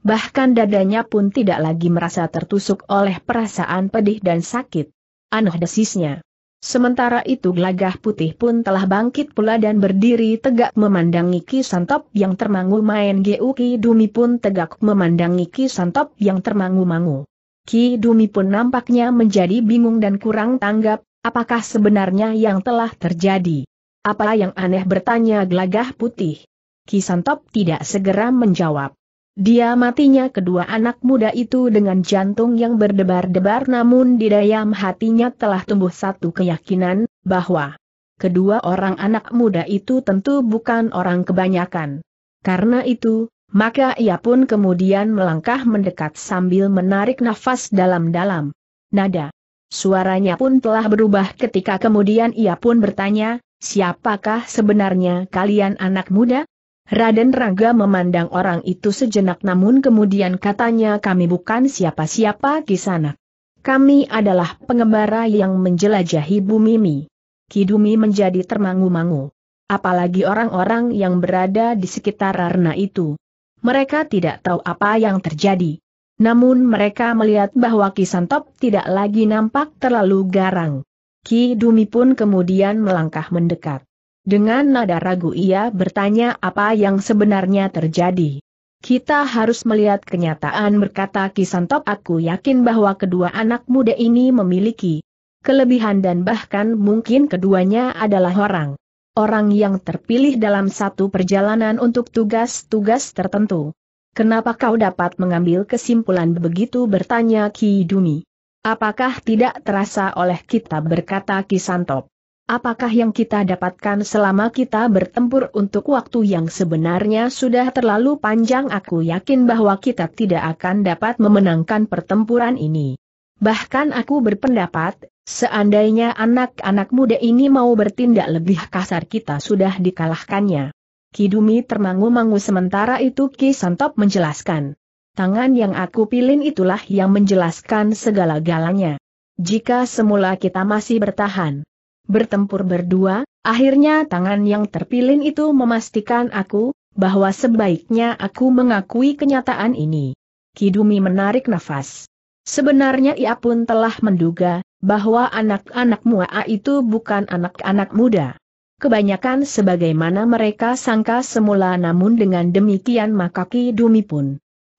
bahkan dadanya pun tidak lagi merasa tertusuk oleh perasaan pedih dan sakit. Anuh desisnya. Sementara itu gelagah putih pun telah bangkit pula dan berdiri tegak memandangi Ki Santop yang termangu-main Geuki Dumi pun tegak memandangi Ki Santop yang termangu-mangu. Ki Dumi pun nampaknya menjadi bingung dan kurang tanggap, apakah sebenarnya yang telah terjadi? Apa yang aneh bertanya gelagah putih? Ki Santop tidak segera menjawab. Dia matinya kedua anak muda itu dengan jantung yang berdebar-debar namun di dalam hatinya telah tumbuh satu keyakinan, bahwa kedua orang anak muda itu tentu bukan orang kebanyakan. Karena itu, maka ia pun kemudian melangkah mendekat sambil menarik nafas dalam-dalam. Nada. Suaranya pun telah berubah ketika kemudian ia pun bertanya, siapakah sebenarnya kalian anak muda? Raden Raga memandang orang itu sejenak namun kemudian katanya kami bukan siapa-siapa kisanak. Kami adalah pengembara yang menjelajahi bumi Mi. Kidumi menjadi termangu-mangu. Apalagi orang-orang yang berada di sekitar Rarna itu. Mereka tidak tahu apa yang terjadi. Namun mereka melihat bahwa Kisantop tidak lagi nampak terlalu garang. Kidumi pun kemudian melangkah mendekat. Dengan nada ragu ia bertanya apa yang sebenarnya terjadi. Kita harus melihat kenyataan berkata Kisantop aku yakin bahwa kedua anak muda ini memiliki kelebihan dan bahkan mungkin keduanya adalah orang. Orang yang terpilih dalam satu perjalanan untuk tugas-tugas tertentu. Kenapa kau dapat mengambil kesimpulan begitu bertanya Ki Dumi? Apakah tidak terasa oleh kita berkata Kisantop? Apakah yang kita dapatkan selama kita bertempur untuk waktu yang sebenarnya sudah terlalu panjang aku yakin bahwa kita tidak akan dapat memenangkan pertempuran ini. Bahkan aku berpendapat, seandainya anak-anak muda ini mau bertindak lebih kasar kita sudah dikalahkannya. Kidumi termangu-mangu sementara itu Ki Santop menjelaskan. Tangan yang aku pilih itulah yang menjelaskan segala galanya. Jika semula kita masih bertahan, bertempur berdua, akhirnya tangan yang terpilin itu memastikan aku, bahwa sebaiknya aku mengakui kenyataan ini. Kidumi menarik nafas. Sebenarnya ia pun telah menduga, bahwa anak-anak mua'a itu bukan anak-anak muda. Kebanyakan sebagaimana mereka sangka semula namun dengan demikian maka Kidumi pun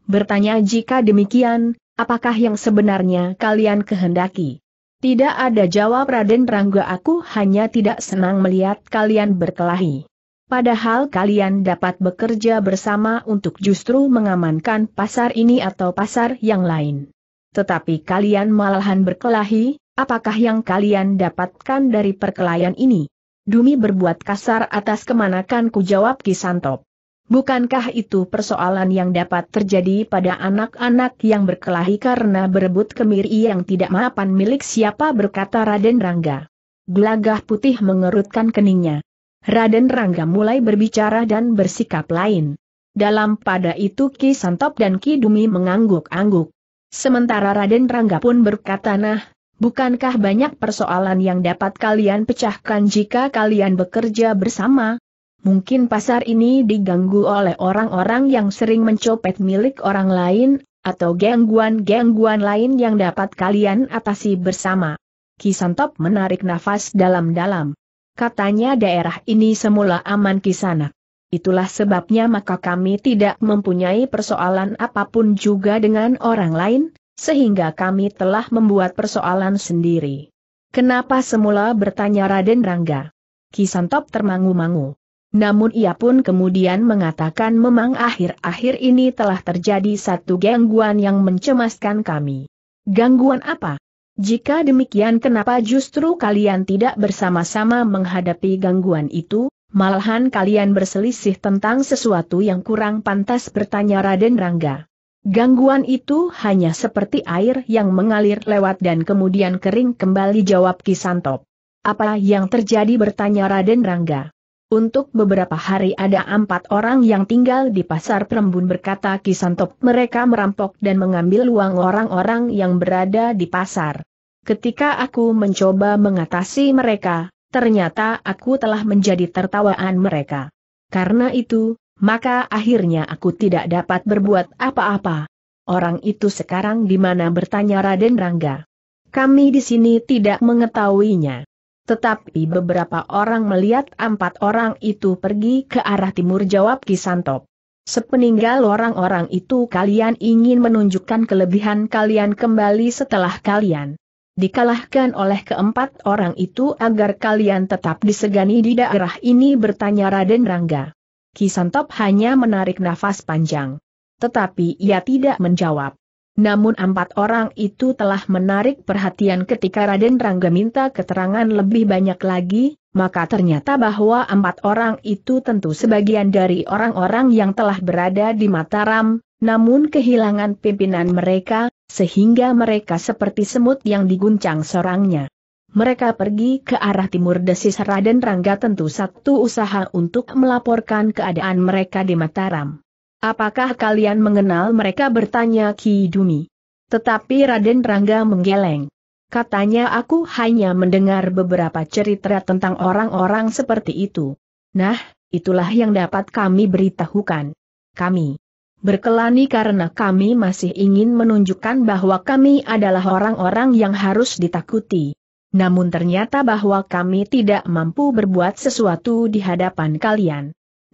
bertanya jika demikian, apakah yang sebenarnya kalian kehendaki? Tidak ada jawab Raden Rangga aku hanya tidak senang melihat kalian berkelahi. Padahal kalian dapat bekerja bersama untuk justru mengamankan pasar ini atau pasar yang lain. Tetapi kalian malahan berkelahi, apakah yang kalian dapatkan dari perkelahian ini? Dumi berbuat kasar atas kemanakanku jawab Kisantop. Bukankah itu persoalan yang dapat terjadi pada anak-anak yang berkelahi karena berebut kemiri yang tidak mapan milik siapa berkata Raden Rangga. Gelagah putih mengerutkan keningnya. Raden Rangga mulai berbicara dan bersikap lain. Dalam pada itu Ki Santop dan Ki Dumi mengangguk-angguk. Sementara Raden Rangga pun berkata nah, bukankah banyak persoalan yang dapat kalian pecahkan jika kalian bekerja bersama? Mungkin pasar ini diganggu oleh orang-orang yang sering mencopet milik orang lain, atau gangguan-gangguan lain yang dapat kalian atasi bersama. Kisantop menarik nafas dalam-dalam. Katanya daerah ini semula aman kisana. Itulah sebabnya maka kami tidak mempunyai persoalan apapun juga dengan orang lain, sehingga kami telah membuat persoalan sendiri. Kenapa semula bertanya Raden Rangga? Kisantop termangu-mangu. Namun ia pun kemudian mengatakan memang akhir-akhir ini telah terjadi satu gangguan yang mencemaskan kami. Gangguan apa? Jika demikian kenapa justru kalian tidak bersama-sama menghadapi gangguan itu, malahan kalian berselisih tentang sesuatu yang kurang pantas bertanya Raden Rangga. Gangguan itu hanya seperti air yang mengalir lewat dan kemudian kering kembali jawab Kisantop. Apa yang terjadi bertanya Raden Rangga. Untuk beberapa hari ada empat orang yang tinggal di pasar Perembun berkata Kisantop mereka merampok dan mengambil uang orang-orang yang berada di pasar. Ketika aku mencoba mengatasi mereka, ternyata aku telah menjadi tertawaan mereka. Karena itu, maka akhirnya aku tidak dapat berbuat apa-apa. Orang itu sekarang di mana bertanya Raden Rangga. Kami di sini tidak mengetahuinya. Tetapi beberapa orang melihat empat orang itu pergi ke arah timur jawab Kisantop. Sepeninggal orang-orang itu kalian ingin menunjukkan kelebihan kalian kembali setelah kalian dikalahkan oleh keempat orang itu agar kalian tetap disegani di daerah ini bertanya Raden Rangga. Kisantop hanya menarik nafas panjang. Tetapi ia tidak menjawab. Namun empat orang itu telah menarik perhatian ketika Raden Rangga minta keterangan lebih banyak lagi, maka ternyata bahwa empat orang itu tentu sebagian dari orang-orang yang telah berada di Mataram, namun kehilangan pimpinan mereka, sehingga mereka seperti semut yang diguncang sorangnya. Mereka pergi ke arah timur desis Raden Rangga tentu satu usaha untuk melaporkan keadaan mereka di Mataram. Apakah kalian mengenal mereka bertanya Ki Dumi? Tetapi Raden Rangga menggeleng. Katanya aku hanya mendengar beberapa cerita tentang orang-orang seperti itu. Nah, itulah yang dapat kami beritahukan. Kami berkelani karena kami masih ingin menunjukkan bahwa kami adalah orang-orang yang harus ditakuti. Namun ternyata bahwa kami tidak mampu berbuat sesuatu di hadapan kalian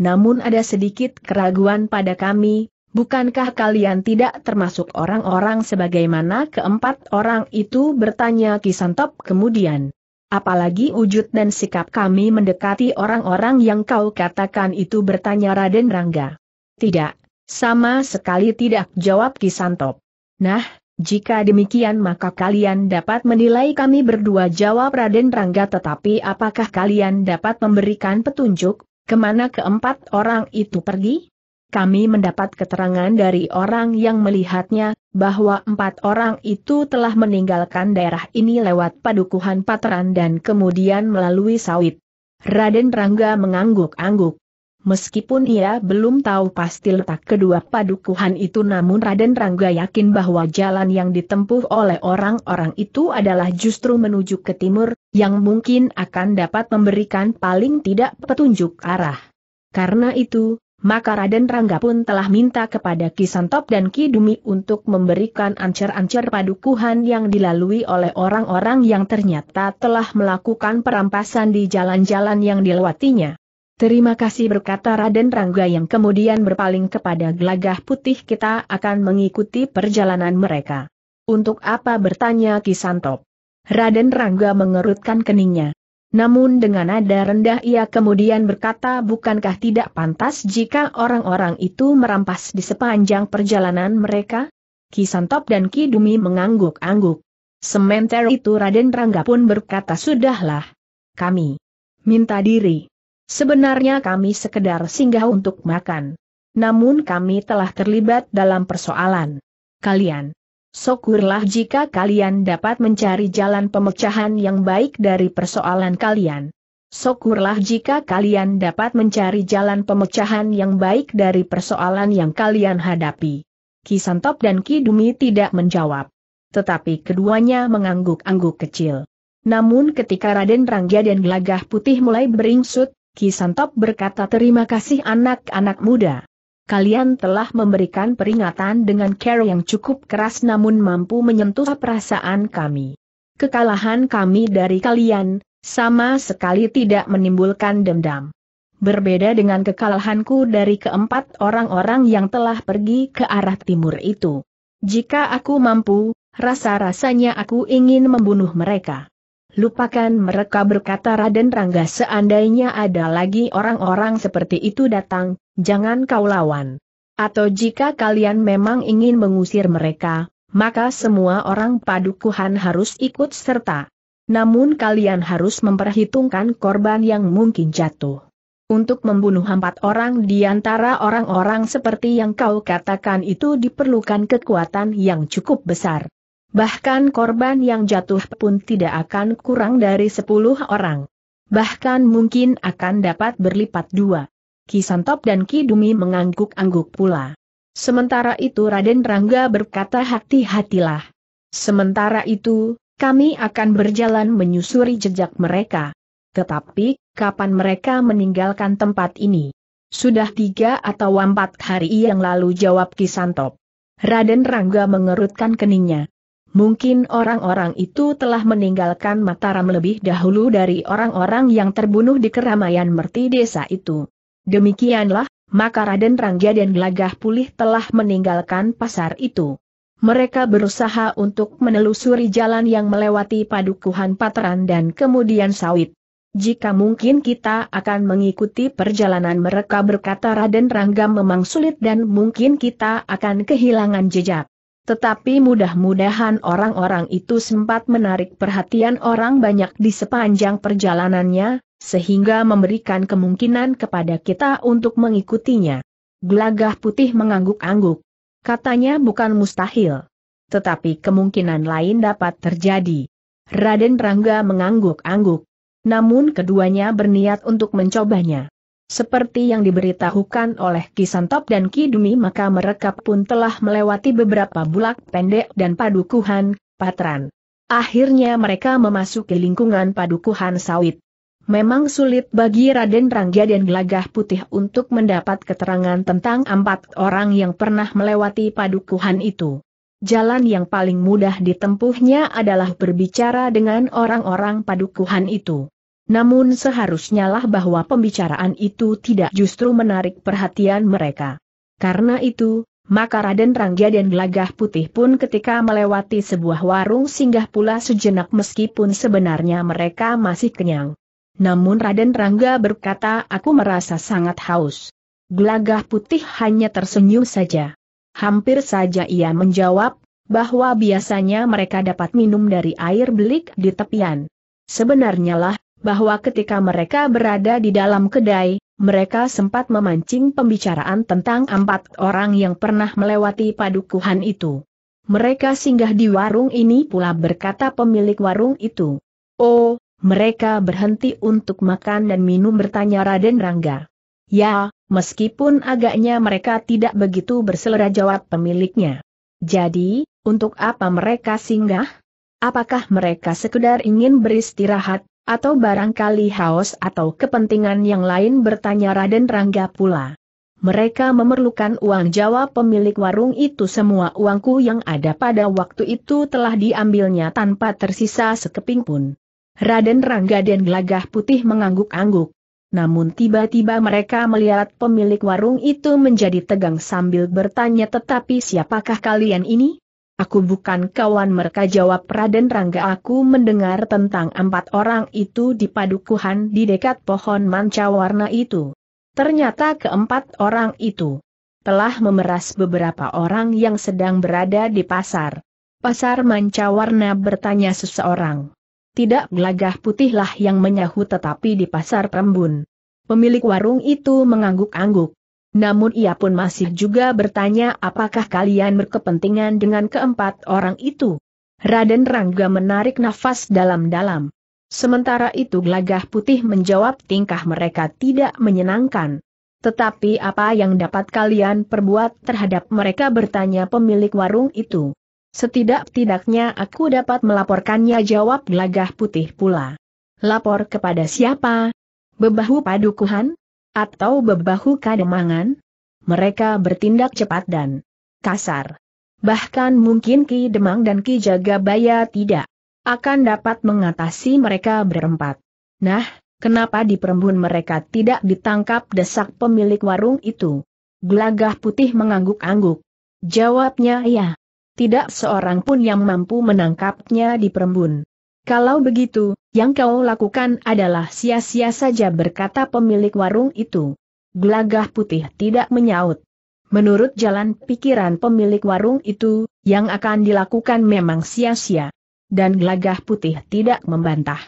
namun ada sedikit keraguan pada kami, bukankah kalian tidak termasuk orang-orang sebagaimana keempat orang itu bertanya Kisantop kemudian. Apalagi wujud dan sikap kami mendekati orang-orang yang kau katakan itu bertanya Raden Rangga. Tidak, sama sekali tidak jawab Kisantop. Nah, jika demikian maka kalian dapat menilai kami berdua jawab Raden Rangga tetapi apakah kalian dapat memberikan petunjuk? Kemana keempat orang itu pergi? Kami mendapat keterangan dari orang yang melihatnya, bahwa empat orang itu telah meninggalkan daerah ini lewat padukuhan pateran dan kemudian melalui sawit. Raden Rangga mengangguk-angguk. Meskipun ia belum tahu pasti letak kedua padukuhan itu namun Raden Rangga yakin bahwa jalan yang ditempuh oleh orang-orang itu adalah justru menuju ke timur, yang mungkin akan dapat memberikan paling tidak petunjuk arah. Karena itu, maka Raden Rangga pun telah minta kepada Kisantop dan Kidumi untuk memberikan ancer-ancer padukuhan yang dilalui oleh orang-orang yang ternyata telah melakukan perampasan di jalan-jalan yang dilewatinya. Terima kasih berkata Raden Rangga yang kemudian berpaling kepada gelagah putih kita akan mengikuti perjalanan mereka. Untuk apa bertanya Kisantop? Raden Rangga mengerutkan keningnya. Namun dengan nada rendah ia kemudian berkata bukankah tidak pantas jika orang-orang itu merampas di sepanjang perjalanan mereka? Kisantop dan Kidumi mengangguk-angguk. Sementara itu Raden Rangga pun berkata sudahlah. Kami minta diri. Sebenarnya kami sekedar singgah untuk makan. Namun kami telah terlibat dalam persoalan. Kalian. Syukurlah jika kalian dapat mencari jalan pemecahan yang baik dari persoalan kalian. Syukurlah jika kalian dapat mencari jalan pemecahan yang baik dari persoalan yang kalian hadapi. Ki Santop dan Ki Dumi tidak menjawab. Tetapi keduanya mengangguk-angguk kecil. Namun ketika Raden Rangga dan Gelagah Putih mulai beringsut, Kisantop berkata terima kasih anak-anak muda. Kalian telah memberikan peringatan dengan care yang cukup keras namun mampu menyentuh perasaan kami. Kekalahan kami dari kalian, sama sekali tidak menimbulkan dendam. Berbeda dengan kekalahanku dari keempat orang-orang yang telah pergi ke arah timur itu. Jika aku mampu, rasa-rasanya aku ingin membunuh mereka. Lupakan mereka berkata Raden Rangga seandainya ada lagi orang-orang seperti itu datang, jangan kau lawan. Atau jika kalian memang ingin mengusir mereka, maka semua orang padukuhan harus ikut serta. Namun kalian harus memperhitungkan korban yang mungkin jatuh. Untuk membunuh empat orang di antara orang-orang seperti yang kau katakan itu diperlukan kekuatan yang cukup besar. Bahkan korban yang jatuh pun tidak akan kurang dari 10 orang. Bahkan mungkin akan dapat berlipat dua. Kisantop dan Kidumi mengangguk-angguk pula. Sementara itu Raden Rangga berkata hati-hatilah. Sementara itu, kami akan berjalan menyusuri jejak mereka. Tetapi, kapan mereka meninggalkan tempat ini? Sudah tiga atau empat hari yang lalu jawab Kisantop. Raden Rangga mengerutkan keningnya. Mungkin orang-orang itu telah meninggalkan Mataram lebih dahulu dari orang-orang yang terbunuh di keramaian merti desa itu. Demikianlah, maka Raden Rangga dan Gelagah Pulih telah meninggalkan pasar itu. Mereka berusaha untuk menelusuri jalan yang melewati padukuhan Patran dan kemudian sawit. Jika mungkin kita akan mengikuti perjalanan mereka berkata Raden Rangga memang sulit dan mungkin kita akan kehilangan jejak. Tetapi mudah-mudahan orang-orang itu sempat menarik perhatian orang banyak di sepanjang perjalanannya, sehingga memberikan kemungkinan kepada kita untuk mengikutinya. Gelagah putih mengangguk-angguk. Katanya bukan mustahil. Tetapi kemungkinan lain dapat terjadi. Raden Rangga mengangguk-angguk. Namun keduanya berniat untuk mencobanya. Seperti yang diberitahukan oleh Kisantop dan Kidumi maka mereka pun telah melewati beberapa bulak pendek dan padukuhan, patran. Akhirnya mereka memasuki lingkungan padukuhan sawit. Memang sulit bagi Raden Rangga dan Gelagah Putih untuk mendapat keterangan tentang empat orang yang pernah melewati padukuhan itu. Jalan yang paling mudah ditempuhnya adalah berbicara dengan orang-orang padukuhan itu. Namun seharusnya lah bahwa pembicaraan itu tidak justru menarik perhatian mereka. Karena itu, maka Raden Rangga dan Gelagah Putih pun ketika melewati sebuah warung singgah pula sejenak meskipun sebenarnya mereka masih kenyang. Namun Raden Rangga berkata aku merasa sangat haus. Gelagah Putih hanya tersenyum saja. Hampir saja ia menjawab, bahwa biasanya mereka dapat minum dari air belik di tepian. Sebenarnya lah, bahwa ketika mereka berada di dalam kedai, mereka sempat memancing pembicaraan tentang empat orang yang pernah melewati padukuhan itu. Mereka singgah di warung ini pula berkata pemilik warung itu. Oh, mereka berhenti untuk makan dan minum bertanya Raden Rangga. Ya, meskipun agaknya mereka tidak begitu berselera jawab pemiliknya. Jadi, untuk apa mereka singgah? Apakah mereka sekedar ingin beristirahat, atau barangkali haus atau kepentingan yang lain bertanya Raden Rangga pula. Mereka memerlukan uang Jawa pemilik warung itu semua uangku yang ada pada waktu itu telah diambilnya tanpa tersisa sekeping pun. Raden Rangga dan Gelagah Putih mengangguk-angguk. Namun tiba-tiba mereka melihat pemilik warung itu menjadi tegang sambil bertanya tetapi siapakah kalian ini? Aku bukan kawan mereka jawab Raden Rangga aku mendengar tentang empat orang itu di padukuhan di dekat pohon manca warna itu. Ternyata keempat orang itu telah memeras beberapa orang yang sedang berada di pasar. Pasar manca warna bertanya seseorang. Tidak gelagah putihlah yang menyahut tetapi di pasar perembun. Pemilik warung itu mengangguk-angguk. Namun ia pun masih juga bertanya apakah kalian berkepentingan dengan keempat orang itu. Raden Rangga menarik nafas dalam-dalam. Sementara itu gelagah putih menjawab tingkah mereka tidak menyenangkan. Tetapi apa yang dapat kalian perbuat terhadap mereka bertanya pemilik warung itu. Setidak-tidaknya aku dapat melaporkannya jawab gelagah putih pula. Lapor kepada siapa? Bebahu padukuhan? Atau bebahu kademangan? Mereka bertindak cepat dan kasar. Bahkan mungkin Ki Demang dan Ki Jagabaya tidak akan dapat mengatasi mereka berempat. Nah, kenapa di perembun mereka tidak ditangkap desak pemilik warung itu? Gelagah putih mengangguk-angguk. Jawabnya ya, Tidak seorang pun yang mampu menangkapnya di perembun. Kalau begitu, yang kau lakukan adalah sia-sia saja berkata pemilik warung itu. Gelagah putih tidak menyaut. Menurut jalan pikiran pemilik warung itu, yang akan dilakukan memang sia-sia. Dan gelagah putih tidak membantah.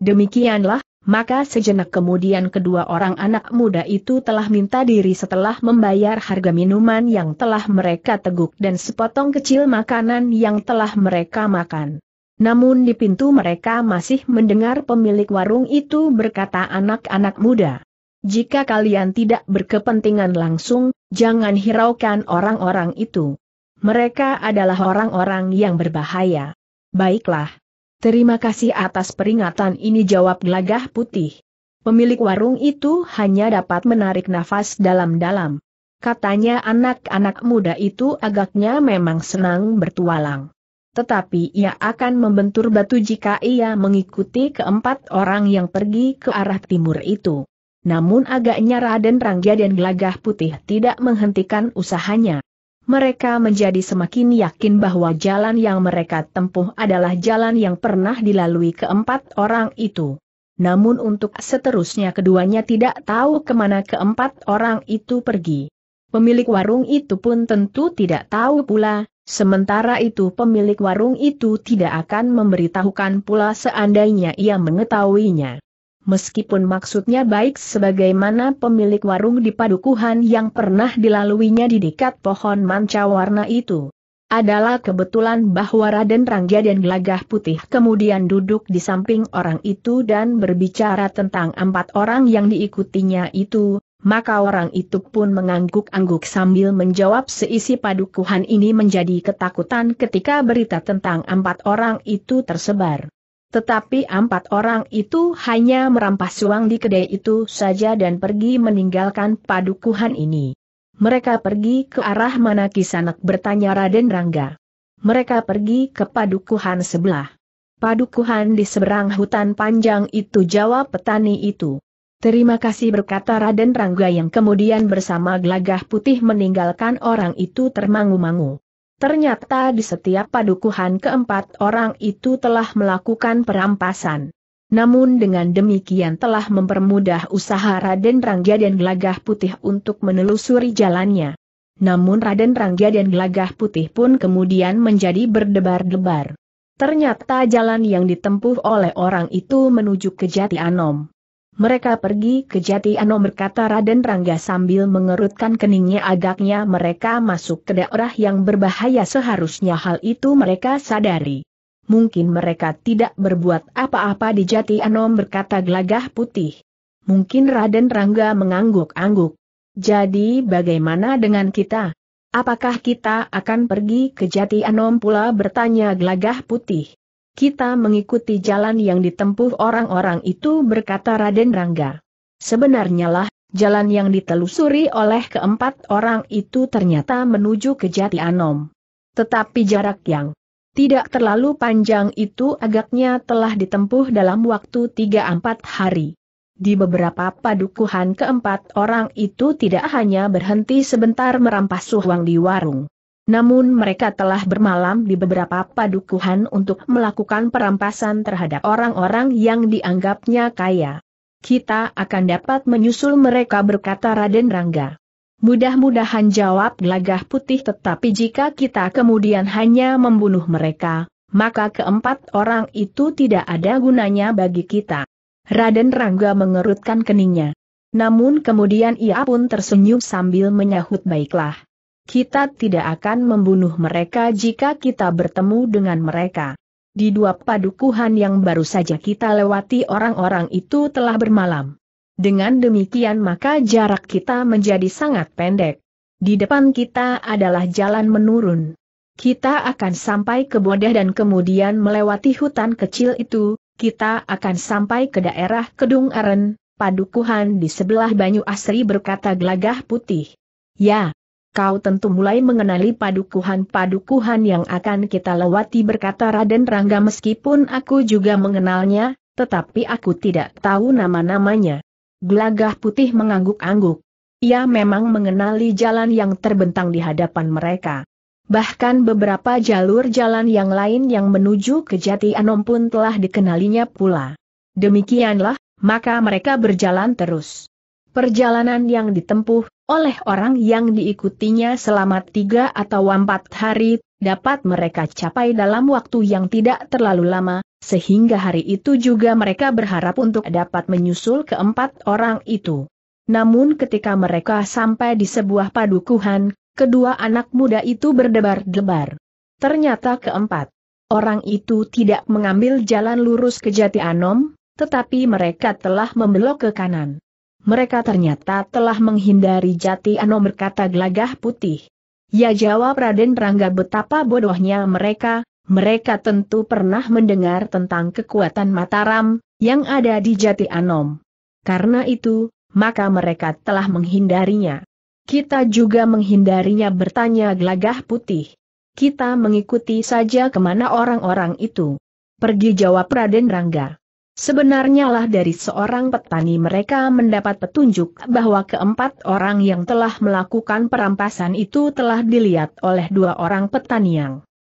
Demikianlah, maka sejenak kemudian kedua orang anak muda itu telah minta diri setelah membayar harga minuman yang telah mereka teguk dan sepotong kecil makanan yang telah mereka makan. Namun di pintu mereka masih mendengar pemilik warung itu berkata anak-anak muda. Jika kalian tidak berkepentingan langsung, jangan hiraukan orang-orang itu. Mereka adalah orang-orang yang berbahaya. Baiklah. Terima kasih atas peringatan ini jawab gelagah putih. Pemilik warung itu hanya dapat menarik nafas dalam-dalam. Katanya anak-anak muda itu agaknya memang senang bertualang tetapi ia akan membentur batu jika ia mengikuti keempat orang yang pergi ke arah timur itu. Namun agaknya Raden Rangga dan Gelagah Putih tidak menghentikan usahanya. Mereka menjadi semakin yakin bahwa jalan yang mereka tempuh adalah jalan yang pernah dilalui keempat orang itu. Namun untuk seterusnya keduanya tidak tahu kemana keempat orang itu pergi. Pemilik warung itu pun tentu tidak tahu pula, sementara itu pemilik warung itu tidak akan memberitahukan pula seandainya ia mengetahuinya. Meskipun maksudnya baik sebagaimana pemilik warung di padukuhan yang pernah dilaluinya di dekat pohon manca warna itu. Adalah kebetulan bahwa Raden Rangga dan Gelagah Putih kemudian duduk di samping orang itu dan berbicara tentang empat orang yang diikutinya itu, maka orang itu pun mengangguk-angguk sambil menjawab seisi padukuhan ini menjadi ketakutan ketika berita tentang empat orang itu tersebar. Tetapi empat orang itu hanya merampas uang di kedai itu saja dan pergi meninggalkan padukuhan ini. Mereka pergi ke arah mana Kisanak bertanya Raden Rangga. Mereka pergi ke padukuhan sebelah. Padukuhan di seberang hutan panjang itu jawab petani itu. Terima kasih berkata Raden Rangga yang kemudian bersama gelagah putih meninggalkan orang itu termangu-mangu. Ternyata di setiap padukuhan keempat orang itu telah melakukan perampasan. Namun dengan demikian telah mempermudah usaha Raden Rangga dan Gelagah Putih untuk menelusuri jalannya. Namun Raden Rangga dan Gelagah Putih pun kemudian menjadi berdebar-debar. Ternyata jalan yang ditempuh oleh orang itu menuju ke Jati Anom. Mereka pergi ke Jati Anom berkata Raden Rangga sambil mengerutkan keningnya agaknya mereka masuk ke daerah yang berbahaya seharusnya hal itu mereka sadari. Mungkin mereka tidak berbuat apa-apa di Jati Anom berkata Glagah putih. Mungkin Raden Rangga mengangguk-angguk. Jadi bagaimana dengan kita? Apakah kita akan pergi ke Jati Anom pula bertanya Glagah putih? Kita mengikuti jalan yang ditempuh orang-orang itu berkata Raden Rangga. Sebenarnya lah, jalan yang ditelusuri oleh keempat orang itu ternyata menuju ke Jati Anom. Tetapi jarak yang tidak terlalu panjang itu agaknya telah ditempuh dalam waktu 3-4 hari. Di beberapa padukuhan keempat orang itu tidak hanya berhenti sebentar merampas suhuang di warung. Namun mereka telah bermalam di beberapa padukuhan untuk melakukan perampasan terhadap orang-orang yang dianggapnya kaya. Kita akan dapat menyusul mereka berkata Raden Rangga. Mudah-mudahan jawab gelagah putih tetapi jika kita kemudian hanya membunuh mereka, maka keempat orang itu tidak ada gunanya bagi kita. Raden Rangga mengerutkan keningnya. Namun kemudian ia pun tersenyum sambil menyahut baiklah. Kita tidak akan membunuh mereka jika kita bertemu dengan mereka. Di dua padukuhan yang baru saja kita lewati orang-orang itu telah bermalam. Dengan demikian maka jarak kita menjadi sangat pendek. Di depan kita adalah jalan menurun. Kita akan sampai ke bodah dan kemudian melewati hutan kecil itu, kita akan sampai ke daerah Kedung Aren, padukuhan di sebelah Banyu Asri berkata gelagah putih. Ya, kau tentu mulai mengenali padukuhan-padukuhan yang akan kita lewati berkata Raden Rangga meskipun aku juga mengenalnya, tetapi aku tidak tahu nama-namanya. Gelagah putih mengangguk-angguk. Ia memang mengenali jalan yang terbentang di hadapan mereka. Bahkan beberapa jalur jalan yang lain yang menuju ke Jati Anom pun telah dikenalinya pula. Demikianlah, maka mereka berjalan terus. Perjalanan yang ditempuh oleh orang yang diikutinya selama tiga atau empat hari, dapat mereka capai dalam waktu yang tidak terlalu lama, sehingga hari itu juga mereka berharap untuk dapat menyusul keempat orang itu. Namun ketika mereka sampai di sebuah padukuhan, kedua anak muda itu berdebar-debar. Ternyata keempat orang itu tidak mengambil jalan lurus ke Jati Anom, tetapi mereka telah membelok ke kanan mereka ternyata telah menghindari jati Anom berkata gelagah putih. Ya jawab Raden Rangga betapa bodohnya mereka, mereka tentu pernah mendengar tentang kekuatan Mataram, yang ada di Jati Anom. Karena itu, maka mereka telah menghindarinya. Kita juga menghindarinya bertanya gelagah putih. Kita mengikuti saja kemana orang-orang itu. Pergi jawab Raden Rangga. Sebenarnya lah dari seorang petani mereka mendapat petunjuk bahwa keempat orang yang telah melakukan perampasan itu telah dilihat oleh dua orang petani yang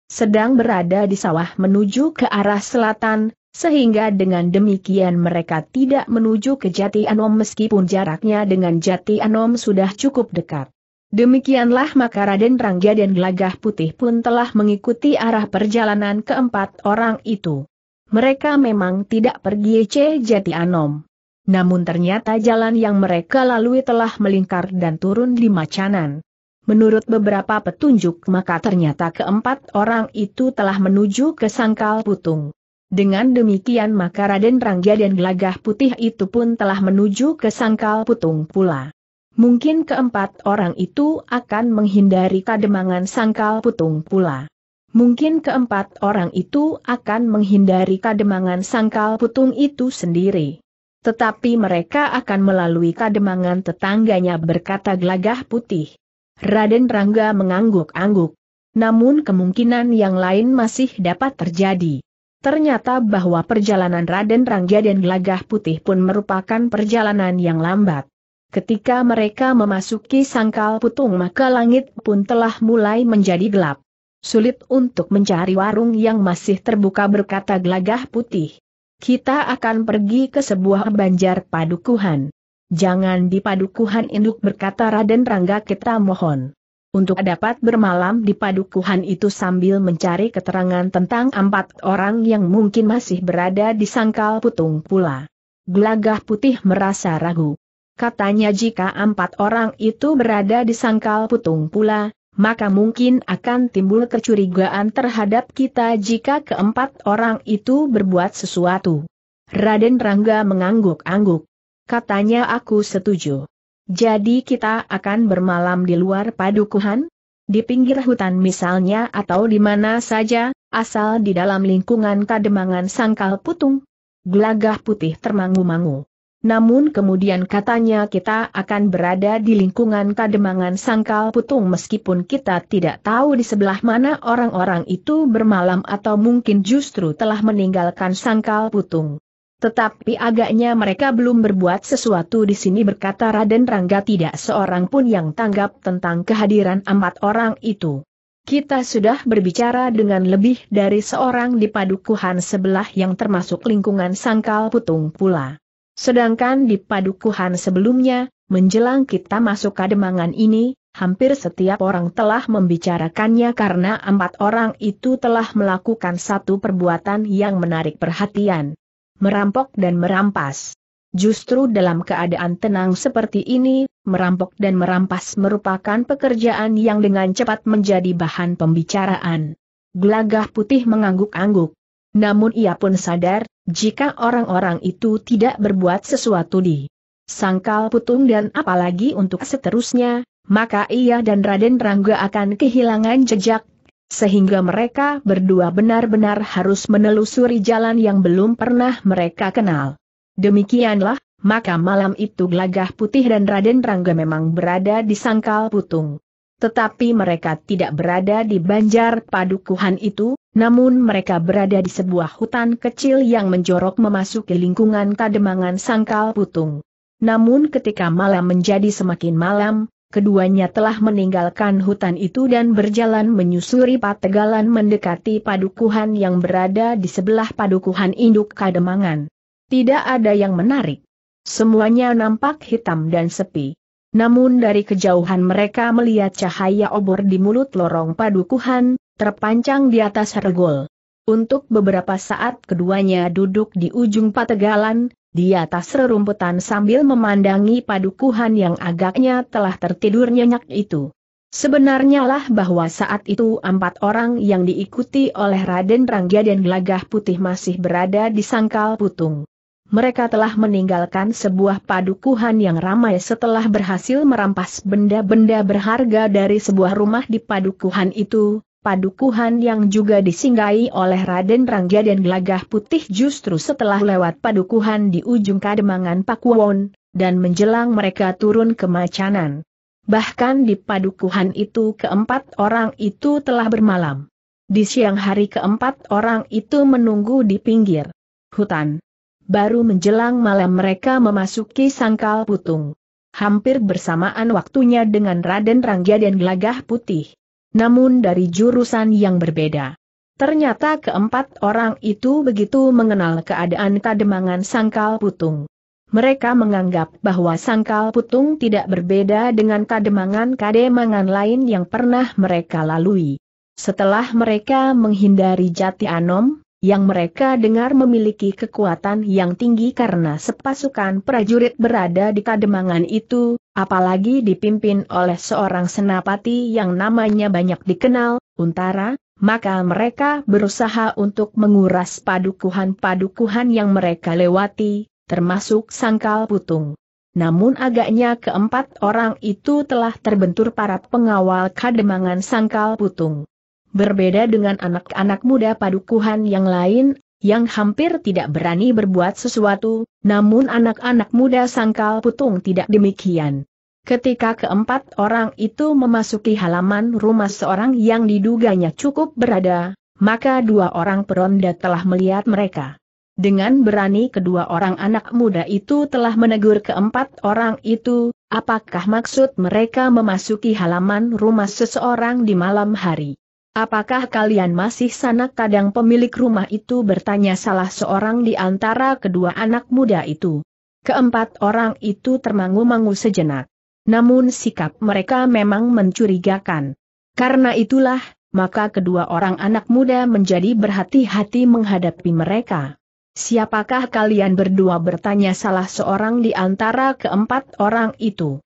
sedang berada di sawah menuju ke arah selatan, sehingga dengan demikian mereka tidak menuju ke Jati Anom meskipun jaraknya dengan Jati Anom sudah cukup dekat. Demikianlah maka Raden Rangga dan Gelagah Putih pun telah mengikuti arah perjalanan keempat orang itu. Mereka memang tidak pergi C. Jati Anom. Namun ternyata jalan yang mereka lalui telah melingkar dan turun di Macanan. Menurut beberapa petunjuk maka ternyata keempat orang itu telah menuju ke Sangkal Putung. Dengan demikian maka Raden Rangga dan Gelagah Putih itu pun telah menuju ke Sangkal Putung pula. Mungkin keempat orang itu akan menghindari kademangan Sangkal Putung pula. Mungkin keempat orang itu akan menghindari kademangan sangkal putung itu sendiri. Tetapi mereka akan melalui kademangan tetangganya berkata gelagah putih. Raden Rangga mengangguk-angguk. Namun kemungkinan yang lain masih dapat terjadi. Ternyata bahwa perjalanan Raden Rangga dan gelagah putih pun merupakan perjalanan yang lambat. Ketika mereka memasuki sangkal putung maka langit pun telah mulai menjadi gelap. Sulit untuk mencari warung yang masih terbuka berkata gelagah putih. Kita akan pergi ke sebuah banjar padukuhan. Jangan di padukuhan induk berkata Raden Rangga kita mohon. Untuk dapat bermalam di padukuhan itu sambil mencari keterangan tentang empat orang yang mungkin masih berada di sangkal putung pula. Gelagah putih merasa ragu. Katanya jika empat orang itu berada di sangkal putung pula, maka mungkin akan timbul kecurigaan terhadap kita jika keempat orang itu berbuat sesuatu. Raden Rangga mengangguk-angguk. Katanya aku setuju. Jadi kita akan bermalam di luar padukuhan? Di pinggir hutan misalnya atau di mana saja, asal di dalam lingkungan kademangan sangkal putung. Gelagah putih termangu-mangu. Namun kemudian katanya kita akan berada di lingkungan kademangan sangkal putung meskipun kita tidak tahu di sebelah mana orang-orang itu bermalam atau mungkin justru telah meninggalkan sangkal putung. Tetapi agaknya mereka belum berbuat sesuatu di sini berkata Raden Rangga tidak seorang pun yang tanggap tentang kehadiran empat orang itu. Kita sudah berbicara dengan lebih dari seorang di padukuhan sebelah yang termasuk lingkungan sangkal putung pula. Sedangkan di padukuhan sebelumnya, menjelang kita masuk kademangan ini, hampir setiap orang telah membicarakannya karena empat orang itu telah melakukan satu perbuatan yang menarik perhatian. Merampok dan merampas. Justru dalam keadaan tenang seperti ini, merampok dan merampas merupakan pekerjaan yang dengan cepat menjadi bahan pembicaraan. Gelagah putih mengangguk-angguk. Namun ia pun sadar, jika orang-orang itu tidak berbuat sesuatu di sangkal putung dan apalagi untuk seterusnya, maka ia dan Raden Rangga akan kehilangan jejak, sehingga mereka berdua benar-benar harus menelusuri jalan yang belum pernah mereka kenal. Demikianlah, maka malam itu Gelagah Putih dan Raden Rangga memang berada di sangkal putung. Tetapi mereka tidak berada di banjar padukuhan itu, namun mereka berada di sebuah hutan kecil yang menjorok memasuki lingkungan Kademangan Sangkal Putung. Namun ketika malam menjadi semakin malam, keduanya telah meninggalkan hutan itu dan berjalan menyusuri pategalan mendekati padukuhan yang berada di sebelah padukuhan induk Kademangan. Tidak ada yang menarik. Semuanya nampak hitam dan sepi. Namun dari kejauhan mereka melihat cahaya obor di mulut lorong padukuhan, terpancang di atas regol. Untuk beberapa saat keduanya duduk di ujung pategalan, di atas rerumputan sambil memandangi padukuhan yang agaknya telah tertidur nyenyak itu. Sebenarnya lah bahwa saat itu empat orang yang diikuti oleh Raden Rangga dan Gelagah Putih masih berada di sangkal putung. Mereka telah meninggalkan sebuah padukuhan yang ramai setelah berhasil merampas benda-benda berharga dari sebuah rumah di padukuhan itu, Padukuhan yang juga disinggahi oleh Raden Rangga dan Gelagah Putih justru setelah lewat padukuhan di ujung kademangan Pakuwon, dan menjelang mereka turun ke Macanan. Bahkan di padukuhan itu keempat orang itu telah bermalam. Di siang hari keempat orang itu menunggu di pinggir hutan. Baru menjelang malam mereka memasuki sangkal putung. Hampir bersamaan waktunya dengan Raden Rangga dan Gelagah Putih namun dari jurusan yang berbeda. Ternyata keempat orang itu begitu mengenal keadaan kademangan sangkal putung. Mereka menganggap bahwa sangkal putung tidak berbeda dengan kademangan-kademangan lain yang pernah mereka lalui. Setelah mereka menghindari jati anom, yang mereka dengar memiliki kekuatan yang tinggi karena sepasukan prajurit berada di kademangan itu, apalagi dipimpin oleh seorang senapati yang namanya banyak dikenal, Untara, maka mereka berusaha untuk menguras padukuhan-padukuhan yang mereka lewati, termasuk sangkal putung. Namun agaknya keempat orang itu telah terbentur para pengawal kademangan sangkal putung. Berbeda dengan anak-anak muda padukuhan yang lain, yang hampir tidak berani berbuat sesuatu, namun anak-anak muda sangkal putung tidak demikian. Ketika keempat orang itu memasuki halaman rumah seorang yang diduganya cukup berada, maka dua orang peronda telah melihat mereka. Dengan berani kedua orang anak muda itu telah menegur keempat orang itu, apakah maksud mereka memasuki halaman rumah seseorang di malam hari. Apakah kalian masih sanak kadang pemilik rumah itu bertanya salah seorang di antara kedua anak muda itu. Keempat orang itu termangu-mangu sejenak. Namun sikap mereka memang mencurigakan. Karena itulah, maka kedua orang anak muda menjadi berhati-hati menghadapi mereka. Siapakah kalian berdua bertanya salah seorang di antara keempat orang itu?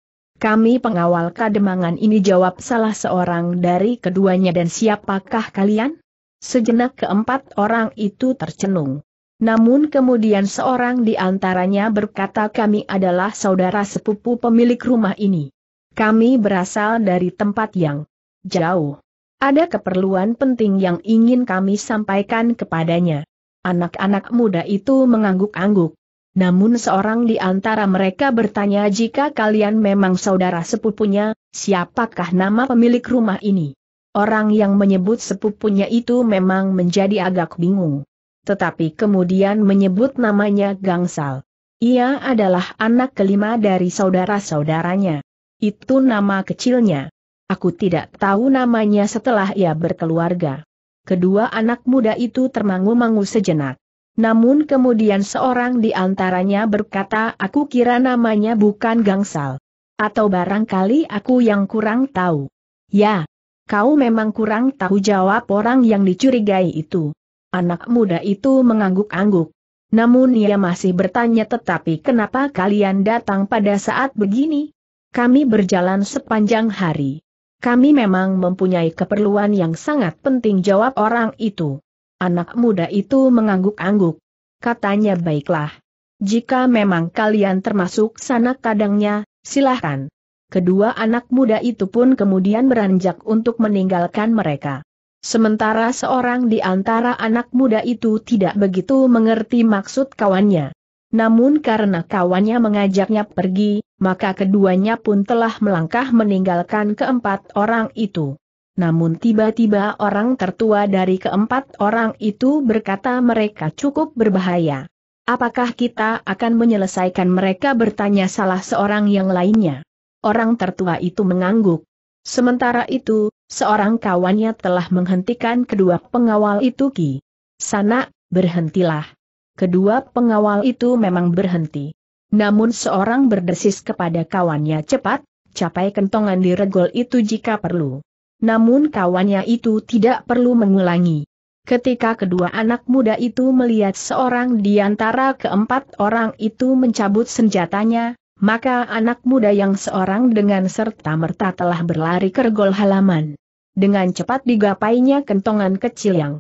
Kami pengawal kademangan ini jawab salah seorang dari keduanya dan siapakah kalian? Sejenak keempat orang itu tercenung. Namun kemudian seorang di antaranya berkata kami adalah saudara sepupu pemilik rumah ini. Kami berasal dari tempat yang jauh. Ada keperluan penting yang ingin kami sampaikan kepadanya. Anak-anak muda itu mengangguk-angguk. Namun seorang di antara mereka bertanya jika kalian memang saudara sepupunya, siapakah nama pemilik rumah ini? Orang yang menyebut sepupunya itu memang menjadi agak bingung. Tetapi kemudian menyebut namanya Gangsal. Ia adalah anak kelima dari saudara-saudaranya. Itu nama kecilnya. Aku tidak tahu namanya setelah ia berkeluarga. Kedua anak muda itu termangu-mangu sejenak. Namun kemudian seorang di antaranya berkata aku kira namanya bukan Gangsal. Atau barangkali aku yang kurang tahu. Ya, kau memang kurang tahu jawab orang yang dicurigai itu. Anak muda itu mengangguk-angguk. Namun ia masih bertanya tetapi kenapa kalian datang pada saat begini? Kami berjalan sepanjang hari. Kami memang mempunyai keperluan yang sangat penting jawab orang itu. Anak muda itu mengangguk-angguk. Katanya baiklah. Jika memang kalian termasuk sanak kadangnya, silahkan. Kedua anak muda itu pun kemudian beranjak untuk meninggalkan mereka. Sementara seorang di antara anak muda itu tidak begitu mengerti maksud kawannya. Namun karena kawannya mengajaknya pergi, maka keduanya pun telah melangkah meninggalkan keempat orang itu. Namun tiba-tiba orang tertua dari keempat orang itu berkata mereka cukup berbahaya. Apakah kita akan menyelesaikan mereka bertanya salah seorang yang lainnya? Orang tertua itu mengangguk. Sementara itu, seorang kawannya telah menghentikan kedua pengawal itu Ki. Sana, berhentilah. Kedua pengawal itu memang berhenti. Namun seorang berdesis kepada kawannya cepat, capai kentongan di regol itu jika perlu namun kawannya itu tidak perlu mengulangi. Ketika kedua anak muda itu melihat seorang di antara keempat orang itu mencabut senjatanya, maka anak muda yang seorang dengan serta-merta telah berlari ke regol halaman. Dengan cepat digapainya kentongan kecil yang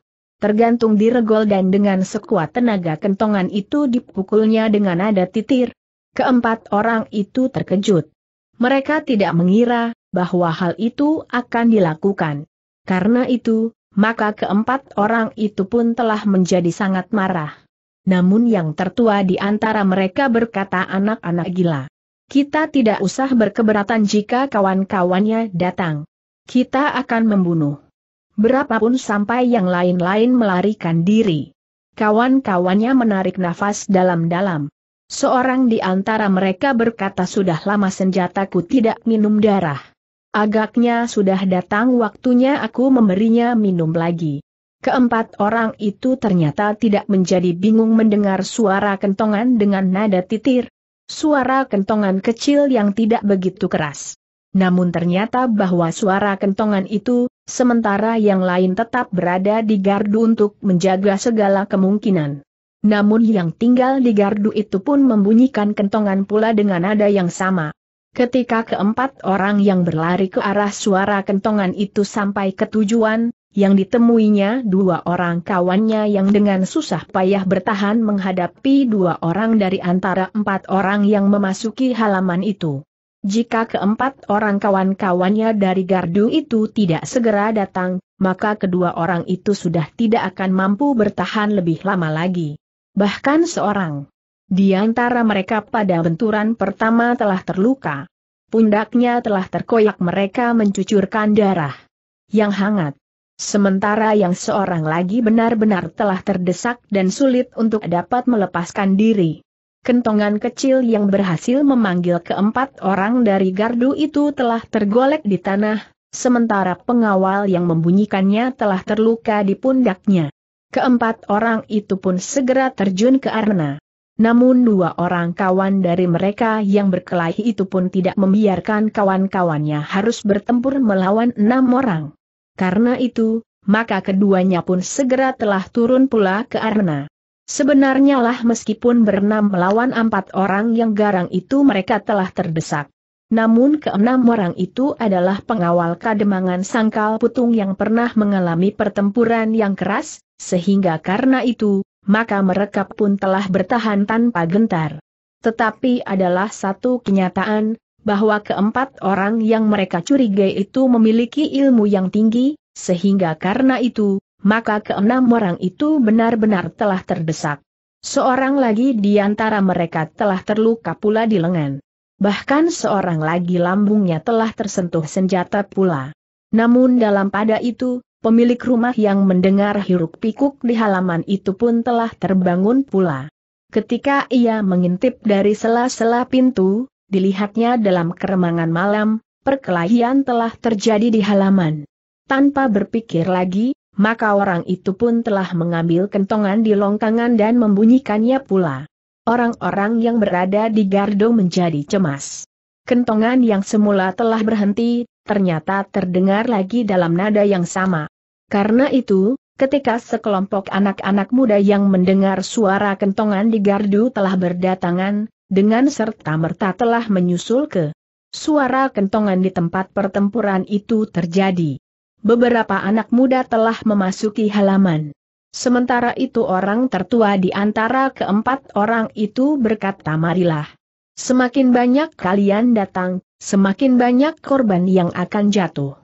tergantung di regol dan dengan sekuat tenaga kentongan itu dipukulnya dengan nada titir. Keempat orang itu terkejut. Mereka tidak mengira bahwa hal itu akan dilakukan. Karena itu, maka keempat orang itu pun telah menjadi sangat marah. Namun yang tertua di antara mereka berkata anak-anak gila. Kita tidak usah berkeberatan jika kawan-kawannya datang. Kita akan membunuh. Berapapun sampai yang lain-lain melarikan diri. Kawan-kawannya menarik nafas dalam-dalam. Seorang di antara mereka berkata sudah lama senjataku tidak minum darah. Agaknya sudah datang waktunya aku memberinya minum lagi. Keempat orang itu ternyata tidak menjadi bingung mendengar suara kentongan dengan nada titir. Suara kentongan kecil yang tidak begitu keras. Namun ternyata bahwa suara kentongan itu, sementara yang lain tetap berada di gardu untuk menjaga segala kemungkinan. Namun yang tinggal di gardu itu pun membunyikan kentongan pula dengan nada yang sama. Ketika keempat orang yang berlari ke arah suara kentongan itu sampai ke tujuan, yang ditemuinya dua orang kawannya yang dengan susah payah bertahan menghadapi dua orang dari antara empat orang yang memasuki halaman itu. Jika keempat orang kawan-kawannya dari gardu itu tidak segera datang, maka kedua orang itu sudah tidak akan mampu bertahan lebih lama lagi. Bahkan seorang di antara mereka pada benturan pertama telah terluka. Pundaknya telah terkoyak mereka mencucurkan darah. Yang hangat. Sementara yang seorang lagi benar-benar telah terdesak dan sulit untuk dapat melepaskan diri. Kentongan kecil yang berhasil memanggil keempat orang dari gardu itu telah tergolek di tanah, sementara pengawal yang membunyikannya telah terluka di pundaknya. Keempat orang itu pun segera terjun ke arena. Namun dua orang kawan dari mereka yang berkelahi itu pun tidak membiarkan kawan-kawannya harus bertempur melawan enam orang. Karena itu, maka keduanya pun segera telah turun pula ke arena. Sebenarnya lah meskipun berenam melawan empat orang yang garang itu mereka telah terdesak. Namun keenam orang itu adalah pengawal kademangan sangkal putung yang pernah mengalami pertempuran yang keras, sehingga karena itu, maka mereka pun telah bertahan tanpa gentar. Tetapi adalah satu kenyataan, bahwa keempat orang yang mereka curigai itu memiliki ilmu yang tinggi, sehingga karena itu, maka keenam orang itu benar-benar telah terdesak. Seorang lagi di antara mereka telah terluka pula di lengan. Bahkan seorang lagi lambungnya telah tersentuh senjata pula. Namun dalam pada itu, Pemilik rumah yang mendengar hiruk pikuk di halaman itu pun telah terbangun pula. Ketika ia mengintip dari sela-sela pintu, dilihatnya dalam keremangan malam, perkelahian telah terjadi di halaman. Tanpa berpikir lagi, maka orang itu pun telah mengambil kentongan di longkangan dan membunyikannya pula. Orang-orang yang berada di gardo menjadi cemas. Kentongan yang semula telah berhenti, ternyata terdengar lagi dalam nada yang sama. Karena itu, ketika sekelompok anak-anak muda yang mendengar suara kentongan di gardu telah berdatangan, dengan serta-merta telah menyusul ke suara kentongan di tempat pertempuran itu terjadi. Beberapa anak muda telah memasuki halaman. Sementara itu orang tertua di antara keempat orang itu berkata marilah. Semakin banyak kalian datang, semakin banyak korban yang akan jatuh.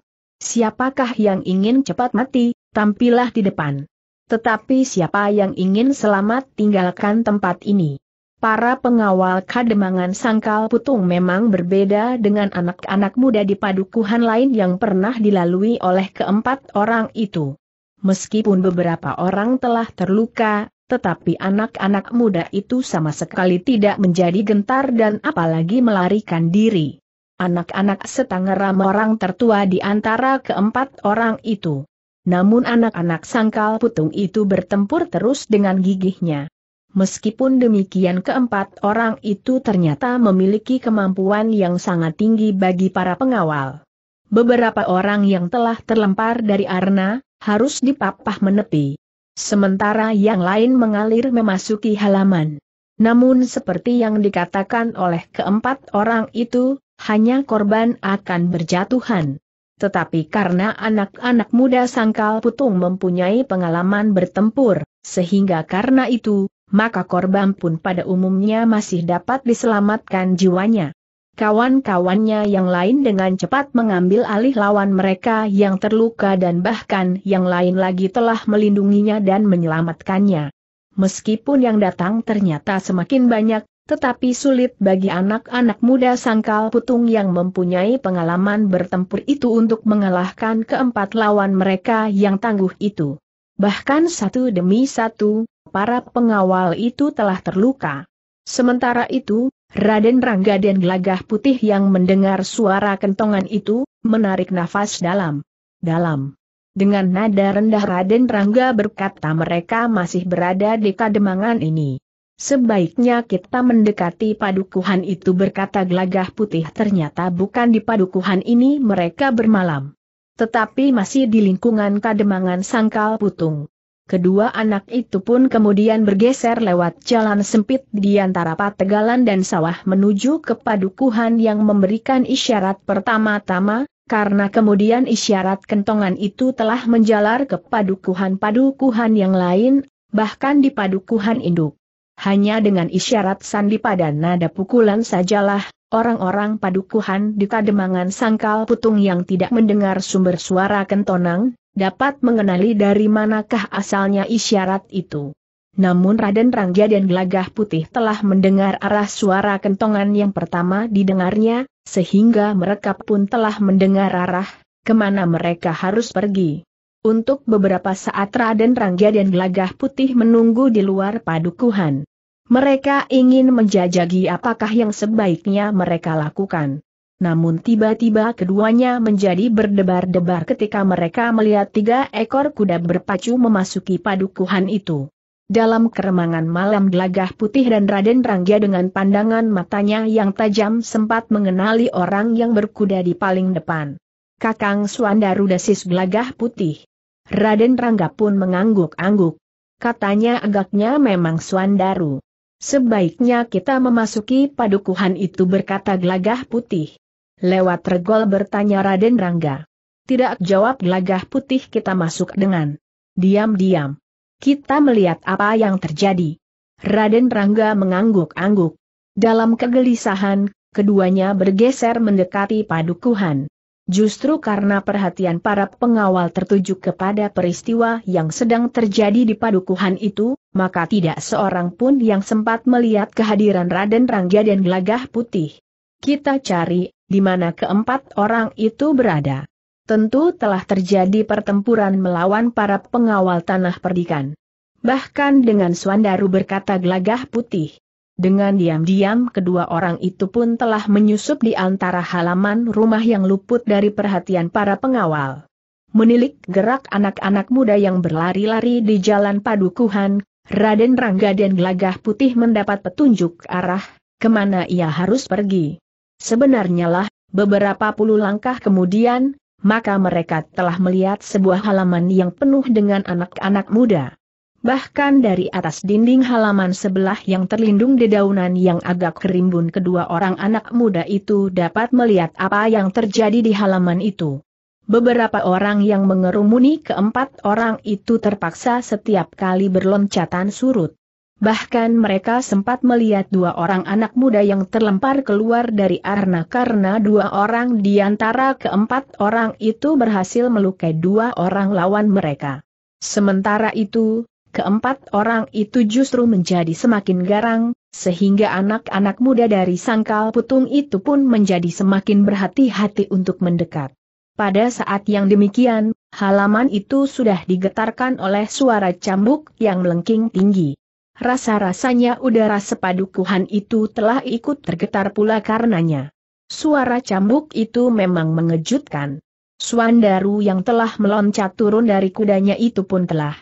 Siapakah yang ingin cepat mati, tampillah di depan. Tetapi siapa yang ingin selamat tinggalkan tempat ini? Para pengawal kademangan sangkal putung memang berbeda dengan anak-anak muda di padukuhan lain yang pernah dilalui oleh keempat orang itu. Meskipun beberapa orang telah terluka, tetapi anak-anak muda itu sama sekali tidak menjadi gentar dan apalagi melarikan diri anak-anak setangeram orang tertua di antara keempat orang itu. Namun anak-anak sangkal putung itu bertempur terus dengan gigihnya. Meskipun demikian keempat orang itu ternyata memiliki kemampuan yang sangat tinggi bagi para pengawal. Beberapa orang yang telah terlempar dari arna, harus dipapah menepi. Sementara yang lain mengalir memasuki halaman. Namun seperti yang dikatakan oleh keempat orang itu, hanya korban akan berjatuhan. Tetapi karena anak-anak muda sangkal putung mempunyai pengalaman bertempur, sehingga karena itu, maka korban pun pada umumnya masih dapat diselamatkan jiwanya. Kawan-kawannya yang lain dengan cepat mengambil alih lawan mereka yang terluka dan bahkan yang lain lagi telah melindunginya dan menyelamatkannya. Meskipun yang datang ternyata semakin banyak, tetapi sulit bagi anak-anak muda sangkal putung yang mempunyai pengalaman bertempur itu untuk mengalahkan keempat lawan mereka yang tangguh itu. Bahkan satu demi satu, para pengawal itu telah terluka. Sementara itu, Raden Rangga dan Gelagah Putih yang mendengar suara kentongan itu, menarik nafas dalam. Dalam. Dengan nada rendah Raden Rangga berkata mereka masih berada di kademangan ini. Sebaiknya kita mendekati padukuhan itu berkata gelagah putih ternyata bukan di padukuhan ini mereka bermalam. Tetapi masih di lingkungan kademangan sangkal putung. Kedua anak itu pun kemudian bergeser lewat jalan sempit di antara pategalan dan sawah menuju ke padukuhan yang memberikan isyarat pertama-tama, karena kemudian isyarat kentongan itu telah menjalar ke padukuhan-padukuhan yang lain, bahkan di padukuhan induk hanya dengan isyarat sandi pada nada pukulan sajalah, orang-orang padukuhan di kademangan sangkal putung yang tidak mendengar sumber suara kentonang, dapat mengenali dari manakah asalnya isyarat itu. Namun Raden Rangga dan Gelagah Putih telah mendengar arah suara kentongan yang pertama didengarnya, sehingga mereka pun telah mendengar arah kemana mereka harus pergi. Untuk beberapa saat Raden Rangga dan Gelagah Putih menunggu di luar padukuhan. Mereka ingin menjajagi apakah yang sebaiknya mereka lakukan. Namun tiba-tiba keduanya menjadi berdebar-debar ketika mereka melihat tiga ekor kuda berpacu memasuki padukuhan itu. Dalam keremangan malam gelagah putih dan Raden Rangga dengan pandangan matanya yang tajam sempat mengenali orang yang berkuda di paling depan. Kakang Swandaru dasis gelagah putih. Raden Rangga pun mengangguk-angguk. Katanya agaknya memang Suandaru. Sebaiknya kita memasuki padukuhan itu berkata gelagah putih. Lewat regol bertanya Raden Rangga. Tidak jawab gelagah putih kita masuk dengan. Diam-diam. Kita melihat apa yang terjadi. Raden Rangga mengangguk-angguk. Dalam kegelisahan, keduanya bergeser mendekati padukuhan. Justru karena perhatian para pengawal tertuju kepada peristiwa yang sedang terjadi di padukuhan itu, maka tidak seorang pun yang sempat melihat kehadiran Raden Rangga dan Gelagah Putih. Kita cari, di mana keempat orang itu berada. Tentu telah terjadi pertempuran melawan para pengawal tanah perdikan. Bahkan dengan Swandaru berkata Gelagah Putih. Dengan diam-diam kedua orang itu pun telah menyusup di antara halaman rumah yang luput dari perhatian para pengawal. Menilik gerak anak-anak muda yang berlari-lari di jalan padukuhan, Raden Rangga dan Gelagah Putih mendapat petunjuk arah, kemana ia harus pergi. Sebenarnya lah, beberapa puluh langkah kemudian, maka mereka telah melihat sebuah halaman yang penuh dengan anak-anak muda. Bahkan dari atas dinding halaman sebelah yang terlindung dedaunan yang agak kerimbun kedua orang anak muda itu dapat melihat apa yang terjadi di halaman itu. Beberapa orang yang mengerumuni keempat orang itu terpaksa setiap kali berloncatan surut. Bahkan mereka sempat melihat dua orang anak muda yang terlempar keluar dari arna karena dua orang di antara keempat orang itu berhasil melukai dua orang lawan mereka. Sementara itu, Keempat orang itu justru menjadi semakin garang, sehingga anak-anak muda dari sangkal putung itu pun menjadi semakin berhati-hati untuk mendekat. Pada saat yang demikian, halaman itu sudah digetarkan oleh suara cambuk yang melengking tinggi. Rasa-rasanya udara sepadukuhan itu telah ikut tergetar pula karenanya. Suara cambuk itu memang mengejutkan. Suandaru yang telah meloncat turun dari kudanya itu pun telah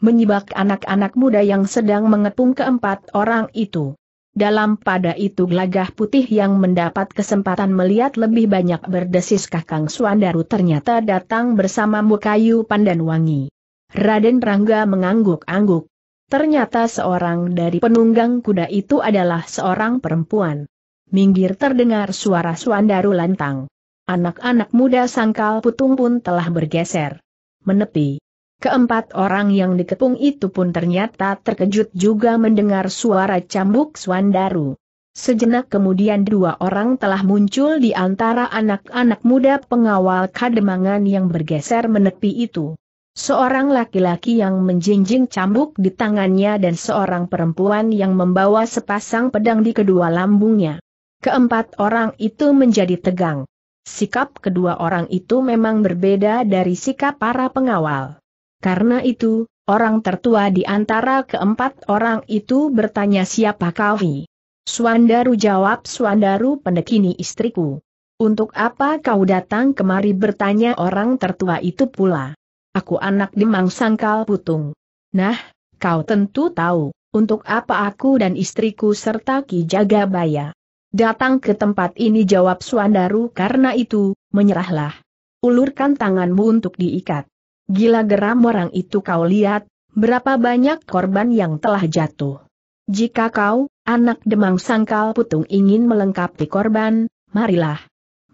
menyibak anak-anak muda yang sedang mengepung keempat orang itu. Dalam pada itu gelagah putih yang mendapat kesempatan melihat lebih banyak berdesis Kakang Suandaru ternyata datang bersama Mukayu Pandan Wangi. Raden Rangga mengangguk-angguk. Ternyata seorang dari penunggang kuda itu adalah seorang perempuan. Minggir terdengar suara Suandaru lantang. Anak-anak muda sangkal putung pun telah bergeser. Menepi. Keempat orang yang dikepung itu pun ternyata terkejut juga mendengar suara cambuk Swandaru. Sejenak kemudian dua orang telah muncul di antara anak-anak muda pengawal kademangan yang bergeser menepi itu. Seorang laki-laki yang menjinjing cambuk di tangannya dan seorang perempuan yang membawa sepasang pedang di kedua lambungnya. Keempat orang itu menjadi tegang. Sikap kedua orang itu memang berbeda dari sikap para pengawal. Karena itu, orang tertua di antara keempat orang itu bertanya siapa kau hi? Suandaru jawab Suandaru pendekini istriku. Untuk apa kau datang kemari bertanya orang tertua itu pula? Aku anak Demang Sangkal Putung. Nah, kau tentu tahu, untuk apa aku dan istriku serta Ki Jagabaya. Datang ke tempat ini jawab Swandaru. karena itu, menyerahlah. Ulurkan tanganmu untuk diikat. Gila geram orang itu kau lihat, berapa banyak korban yang telah jatuh. Jika kau, anak demang sangkal putung ingin melengkapi korban, marilah.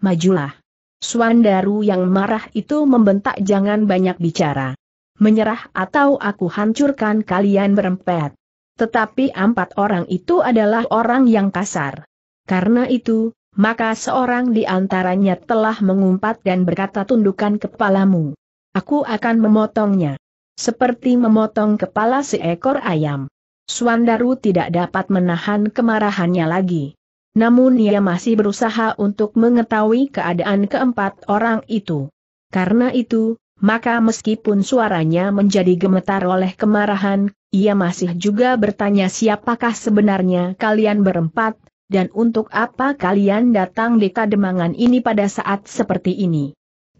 Majulah. Suandaru yang marah itu membentak jangan banyak bicara. Menyerah atau aku hancurkan kalian berempat. Tetapi empat orang itu adalah orang yang kasar. Karena itu, maka seorang di antaranya telah mengumpat dan berkata tundukkan kepalamu. Aku akan memotongnya. Seperti memotong kepala seekor ayam. Suandaru tidak dapat menahan kemarahannya lagi. Namun ia masih berusaha untuk mengetahui keadaan keempat orang itu. Karena itu, maka meskipun suaranya menjadi gemetar oleh kemarahan, ia masih juga bertanya siapakah sebenarnya kalian berempat, dan untuk apa kalian datang di kademangan ini pada saat seperti ini.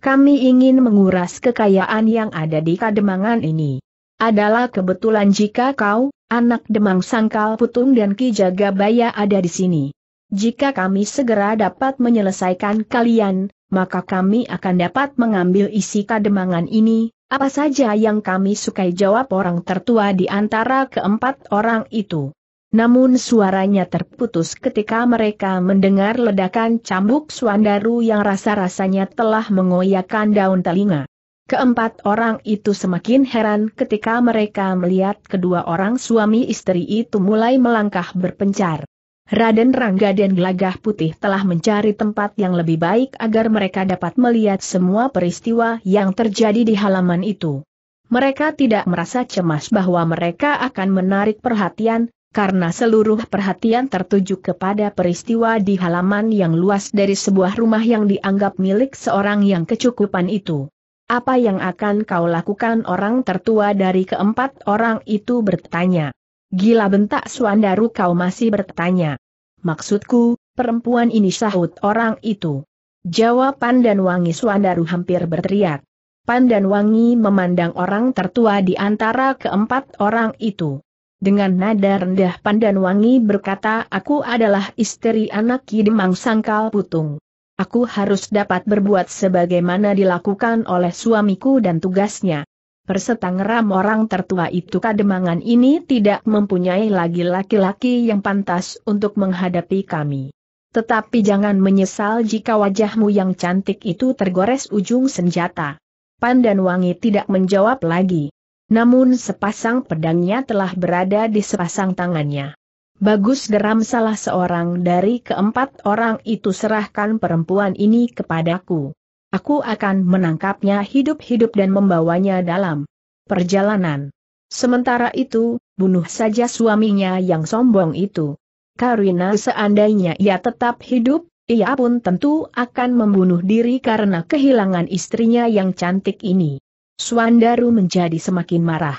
Kami ingin menguras kekayaan yang ada di Kademangan ini. Adalah kebetulan jika kau, anak Demang Sangkal Putung dan Ki Jagabaya ada di sini. Jika kami segera dapat menyelesaikan kalian, maka kami akan dapat mengambil isi Kademangan ini, apa saja yang kami sukai jawab orang tertua di antara keempat orang itu. Namun suaranya terputus ketika mereka mendengar ledakan cambuk Suandaru yang rasa-rasanya telah mengoyakkan daun telinga. Keempat orang itu semakin heran ketika mereka melihat kedua orang suami istri itu mulai melangkah berpencar. Raden Rangga dan Gelagah Putih telah mencari tempat yang lebih baik agar mereka dapat melihat semua peristiwa yang terjadi di halaman itu. Mereka tidak merasa cemas bahwa mereka akan menarik perhatian, karena seluruh perhatian tertuju kepada peristiwa di halaman yang luas dari sebuah rumah yang dianggap milik seorang yang kecukupan itu. Apa yang akan kau lakukan orang tertua dari keempat orang itu bertanya. Gila bentak Suandaru kau masih bertanya. Maksudku, perempuan ini sahut orang itu. Jawaban Pandan Wangi Suandaru hampir berteriak. Pandan Wangi memandang orang tertua di antara keempat orang itu dengan nada rendah pandan wangi berkata aku adalah istri anak Kidemang Sangkal Putung. Aku harus dapat berbuat sebagaimana dilakukan oleh suamiku dan tugasnya. ram orang tertua itu kademangan ini tidak mempunyai lagi laki-laki yang pantas untuk menghadapi kami. Tetapi jangan menyesal jika wajahmu yang cantik itu tergores ujung senjata. Pandan Wangi tidak menjawab lagi. Namun sepasang pedangnya telah berada di sepasang tangannya. Bagus geram salah seorang dari keempat orang itu serahkan perempuan ini kepadaku. Aku akan menangkapnya hidup-hidup dan membawanya dalam perjalanan. Sementara itu, bunuh saja suaminya yang sombong itu. Karina, seandainya ia tetap hidup, ia pun tentu akan membunuh diri karena kehilangan istrinya yang cantik ini. Suandaru menjadi semakin marah.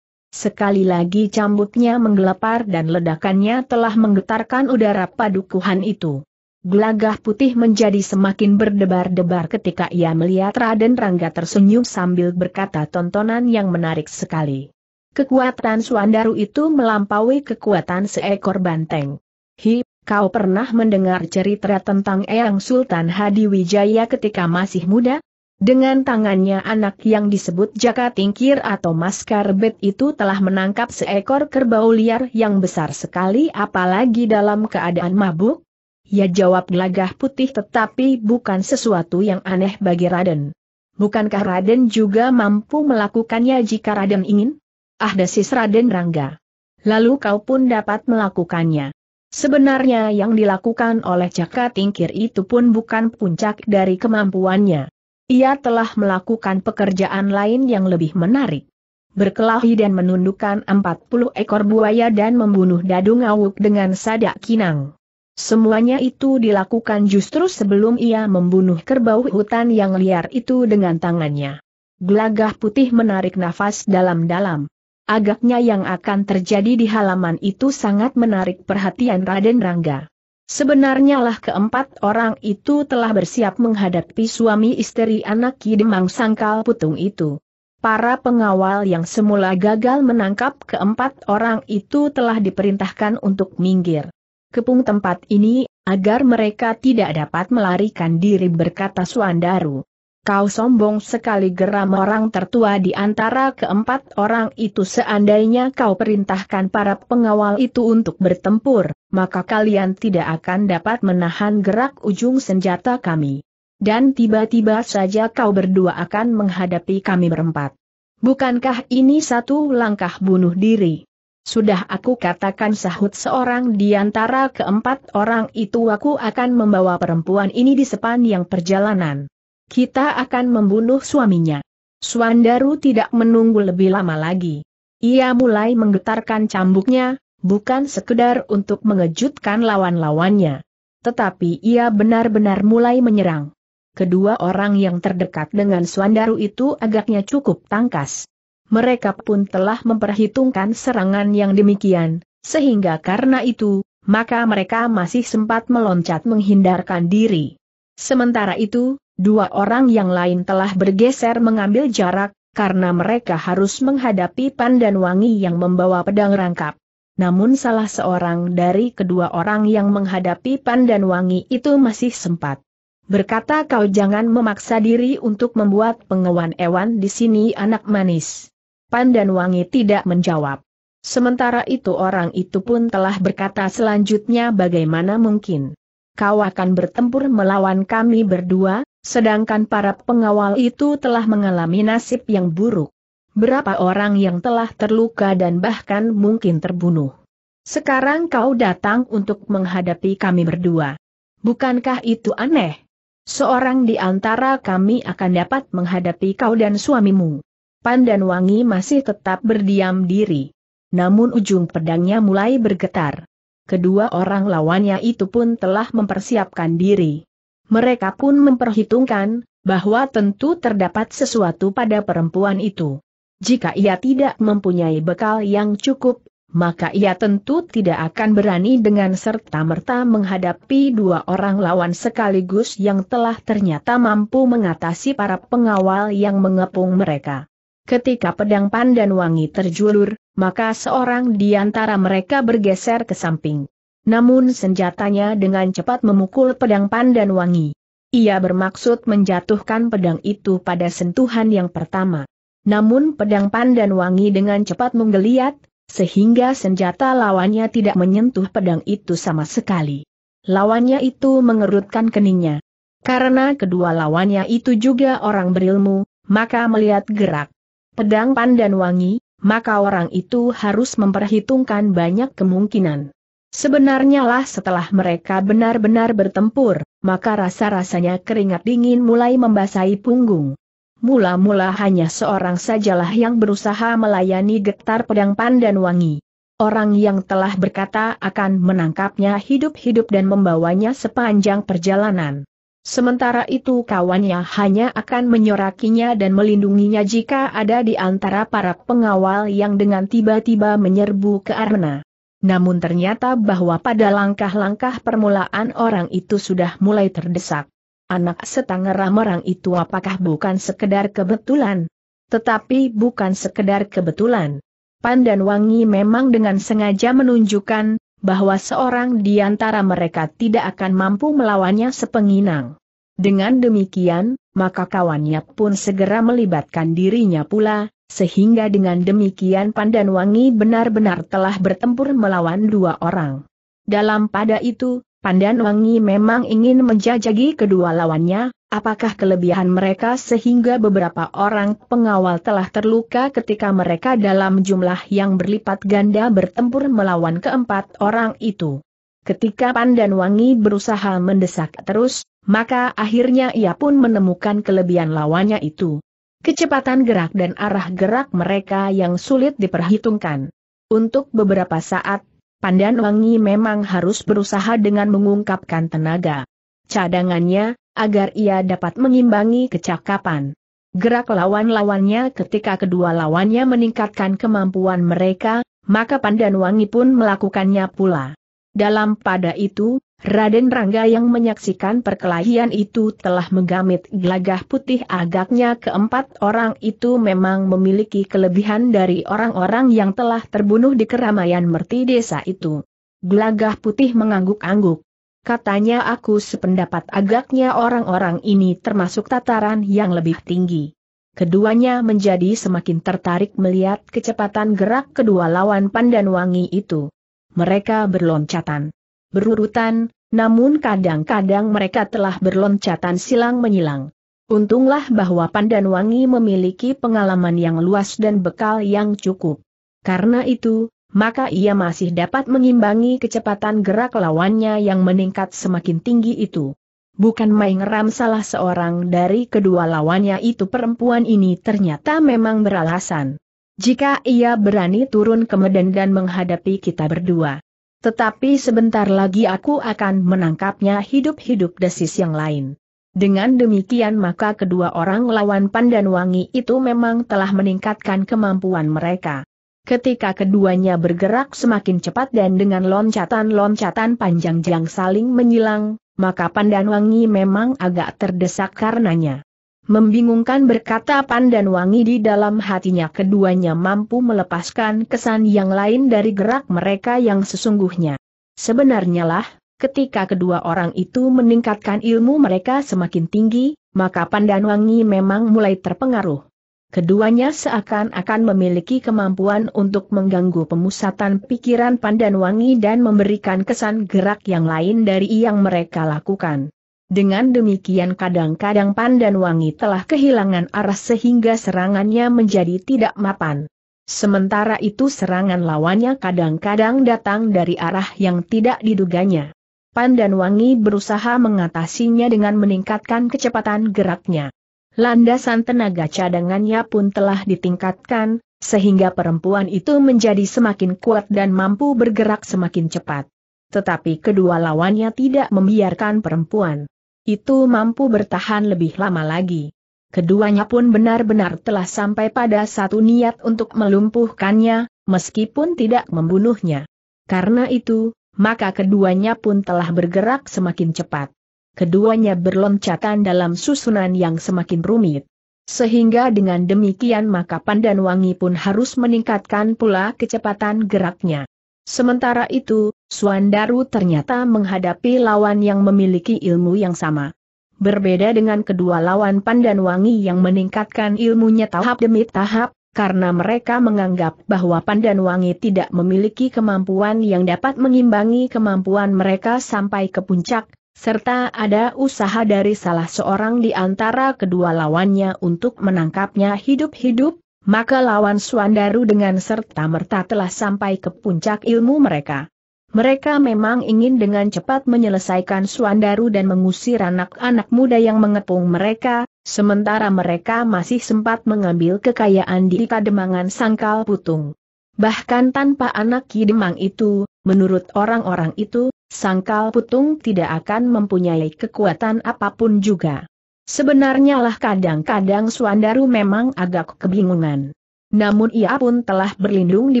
Sekali lagi cambuknya menggelepar dan ledakannya telah menggetarkan udara padukuhan itu. Gelagah putih menjadi semakin berdebar-debar ketika ia melihat Raden Rangga tersenyum sambil berkata tontonan yang menarik sekali. Kekuatan Suandaru itu melampaui kekuatan seekor banteng. Hi, kau pernah mendengar cerita tentang Eyang Sultan Hadiwijaya ketika masih muda? Dengan tangannya anak yang disebut jaka tingkir atau maskar Bet itu telah menangkap seekor kerbau liar yang besar sekali apalagi dalam keadaan mabuk? Ya jawab gelagah putih tetapi bukan sesuatu yang aneh bagi Raden. Bukankah Raden juga mampu melakukannya jika Raden ingin? Ah desis Raden Rangga. Lalu kau pun dapat melakukannya. Sebenarnya yang dilakukan oleh jaka tingkir itu pun bukan puncak dari kemampuannya. Ia telah melakukan pekerjaan lain yang lebih menarik. Berkelahi dan menundukkan 40 ekor buaya dan membunuh dadung awuk dengan sadak kinang. Semuanya itu dilakukan justru sebelum ia membunuh kerbau hutan yang liar itu dengan tangannya. Gelagah putih menarik nafas dalam-dalam. Agaknya yang akan terjadi di halaman itu sangat menarik perhatian Raden Rangga. Sebenarnya lah keempat orang itu telah bersiap menghadapi suami istri anak Kidemang Sangkal Putung itu. Para pengawal yang semula gagal menangkap keempat orang itu telah diperintahkan untuk minggir. Kepung tempat ini, agar mereka tidak dapat melarikan diri berkata Suandaru kau sombong sekali geram orang tertua di antara keempat orang itu seandainya kau perintahkan para pengawal itu untuk bertempur, maka kalian tidak akan dapat menahan gerak ujung senjata kami. Dan tiba-tiba saja kau berdua akan menghadapi kami berempat. Bukankah ini satu langkah bunuh diri? Sudah aku katakan sahut seorang di antara keempat orang itu aku akan membawa perempuan ini di sepanjang perjalanan. Kita akan membunuh suaminya. Suandaru tidak menunggu lebih lama lagi. Ia mulai menggetarkan cambuknya, bukan sekedar untuk mengejutkan lawan-lawannya. Tetapi ia benar-benar mulai menyerang. Kedua orang yang terdekat dengan Suandaru itu agaknya cukup tangkas. Mereka pun telah memperhitungkan serangan yang demikian, sehingga karena itu, maka mereka masih sempat meloncat menghindarkan diri. Sementara itu, Dua orang yang lain telah bergeser mengambil jarak, karena mereka harus menghadapi Pandan Wangi yang membawa pedang rangkap. Namun salah seorang dari kedua orang yang menghadapi Pandan Wangi itu masih sempat berkata kau jangan memaksa diri untuk membuat pengewan ewan di sini anak manis. Pandan Wangi tidak menjawab. Sementara itu orang itu pun telah berkata selanjutnya bagaimana mungkin. Kau akan bertempur melawan kami berdua, Sedangkan para pengawal itu telah mengalami nasib yang buruk. Berapa orang yang telah terluka dan bahkan mungkin terbunuh. Sekarang kau datang untuk menghadapi kami berdua. Bukankah itu aneh? Seorang di antara kami akan dapat menghadapi kau dan suamimu. Pandan Wangi masih tetap berdiam diri. Namun ujung pedangnya mulai bergetar. Kedua orang lawannya itu pun telah mempersiapkan diri. Mereka pun memperhitungkan, bahwa tentu terdapat sesuatu pada perempuan itu. Jika ia tidak mempunyai bekal yang cukup, maka ia tentu tidak akan berani dengan serta-merta menghadapi dua orang lawan sekaligus yang telah ternyata mampu mengatasi para pengawal yang mengepung mereka. Ketika pedang pandan wangi terjulur, maka seorang di antara mereka bergeser ke samping. Namun senjatanya dengan cepat memukul pedang pandan wangi. Ia bermaksud menjatuhkan pedang itu pada sentuhan yang pertama. Namun pedang pandan wangi dengan cepat menggeliat, sehingga senjata lawannya tidak menyentuh pedang itu sama sekali. Lawannya itu mengerutkan keningnya. Karena kedua lawannya itu juga orang berilmu, maka melihat gerak pedang pandan wangi, maka orang itu harus memperhitungkan banyak kemungkinan. Sebenarnya lah setelah mereka benar-benar bertempur, maka rasa-rasanya keringat dingin mulai membasahi punggung. Mula-mula hanya seorang sajalah yang berusaha melayani getar pedang pandan wangi. Orang yang telah berkata akan menangkapnya hidup-hidup dan membawanya sepanjang perjalanan. Sementara itu kawannya hanya akan menyorakinya dan melindunginya jika ada di antara para pengawal yang dengan tiba-tiba menyerbu ke arena. Namun ternyata bahwa pada langkah-langkah permulaan orang itu sudah mulai terdesak. Anak setangga orang itu apakah bukan sekedar kebetulan? Tetapi bukan sekedar kebetulan. Pandan Wangi memang dengan sengaja menunjukkan bahwa seorang di antara mereka tidak akan mampu melawannya sepenginang. Dengan demikian, maka kawannya pun segera melibatkan dirinya pula, sehingga dengan demikian Pandan Wangi benar-benar telah bertempur melawan dua orang. Dalam pada itu, Pandan Wangi memang ingin menjajagi kedua lawannya, apakah kelebihan mereka sehingga beberapa orang pengawal telah terluka ketika mereka dalam jumlah yang berlipat ganda bertempur melawan keempat orang itu. Ketika Pandan Wangi berusaha mendesak terus, maka akhirnya ia pun menemukan kelebihan lawannya itu. Kecepatan gerak dan arah gerak mereka yang sulit diperhitungkan. Untuk beberapa saat, Pandan Wangi memang harus berusaha dengan mengungkapkan tenaga. Cadangannya, agar ia dapat mengimbangi kecakapan. Gerak lawan-lawannya ketika kedua lawannya meningkatkan kemampuan mereka, maka Pandan Wangi pun melakukannya pula. Dalam pada itu, Raden Rangga yang menyaksikan perkelahian itu telah menggamit gelagah putih agaknya keempat orang itu memang memiliki kelebihan dari orang-orang yang telah terbunuh di keramaian merti desa itu. Gelagah putih mengangguk-angguk. Katanya aku sependapat agaknya orang-orang ini termasuk tataran yang lebih tinggi. Keduanya menjadi semakin tertarik melihat kecepatan gerak kedua lawan pandan wangi itu. Mereka berloncatan berurutan, namun kadang-kadang mereka telah berloncatan silang menyilang. Untunglah bahwa Pandan Wangi memiliki pengalaman yang luas dan bekal yang cukup. Karena itu, maka ia masih dapat mengimbangi kecepatan gerak lawannya yang meningkat semakin tinggi itu. Bukan main ram salah seorang dari kedua lawannya itu perempuan ini ternyata memang beralasan. Jika ia berani turun ke medan dan menghadapi kita berdua, tetapi sebentar lagi aku akan menangkapnya hidup-hidup desis yang lain. Dengan demikian maka kedua orang lawan pandan Wangi itu memang telah meningkatkan kemampuan mereka. Ketika keduanya bergerak semakin cepat dan dengan loncatan-loncatan panjang yang saling menyilang, maka Pandan Wangi memang agak terdesak karenanya. Membingungkan berkata Pandan Wangi di dalam hatinya keduanya mampu melepaskan kesan yang lain dari gerak mereka yang sesungguhnya. Sebenarnya lah, ketika kedua orang itu meningkatkan ilmu mereka semakin tinggi, maka Pandan Wangi memang mulai terpengaruh. Keduanya seakan-akan memiliki kemampuan untuk mengganggu pemusatan pikiran Pandan Wangi dan memberikan kesan gerak yang lain dari yang mereka lakukan. Dengan demikian kadang-kadang Pandan Wangi telah kehilangan arah sehingga serangannya menjadi tidak mapan. Sementara itu serangan lawannya kadang-kadang datang dari arah yang tidak diduganya. Pandan Wangi berusaha mengatasinya dengan meningkatkan kecepatan geraknya. Landasan tenaga cadangannya pun telah ditingkatkan, sehingga perempuan itu menjadi semakin kuat dan mampu bergerak semakin cepat. Tetapi kedua lawannya tidak membiarkan perempuan itu mampu bertahan lebih lama lagi. Keduanya pun benar-benar telah sampai pada satu niat untuk melumpuhkannya, meskipun tidak membunuhnya. Karena itu, maka keduanya pun telah bergerak semakin cepat. Keduanya berloncatan dalam susunan yang semakin rumit. Sehingga dengan demikian maka Pandan Wangi pun harus meningkatkan pula kecepatan geraknya. Sementara itu, Suandaru ternyata menghadapi lawan yang memiliki ilmu yang sama. Berbeda dengan kedua lawan pandan wangi yang meningkatkan ilmunya tahap demi tahap, karena mereka menganggap bahwa pandan wangi tidak memiliki kemampuan yang dapat mengimbangi kemampuan mereka sampai ke puncak, serta ada usaha dari salah seorang di antara kedua lawannya untuk menangkapnya hidup-hidup, maka lawan Suandaru dengan serta-merta telah sampai ke puncak ilmu mereka. Mereka memang ingin dengan cepat menyelesaikan Suandaru dan mengusir anak-anak muda yang mengepung mereka, sementara mereka masih sempat mengambil kekayaan di Kademangan Sangkal Putung. Bahkan tanpa anak Kidemang itu, menurut orang-orang itu, Sangkal Putung tidak akan mempunyai kekuatan apapun juga. Sebenarnya lah kadang-kadang Suandaru memang agak kebingungan. Namun ia pun telah berlindung di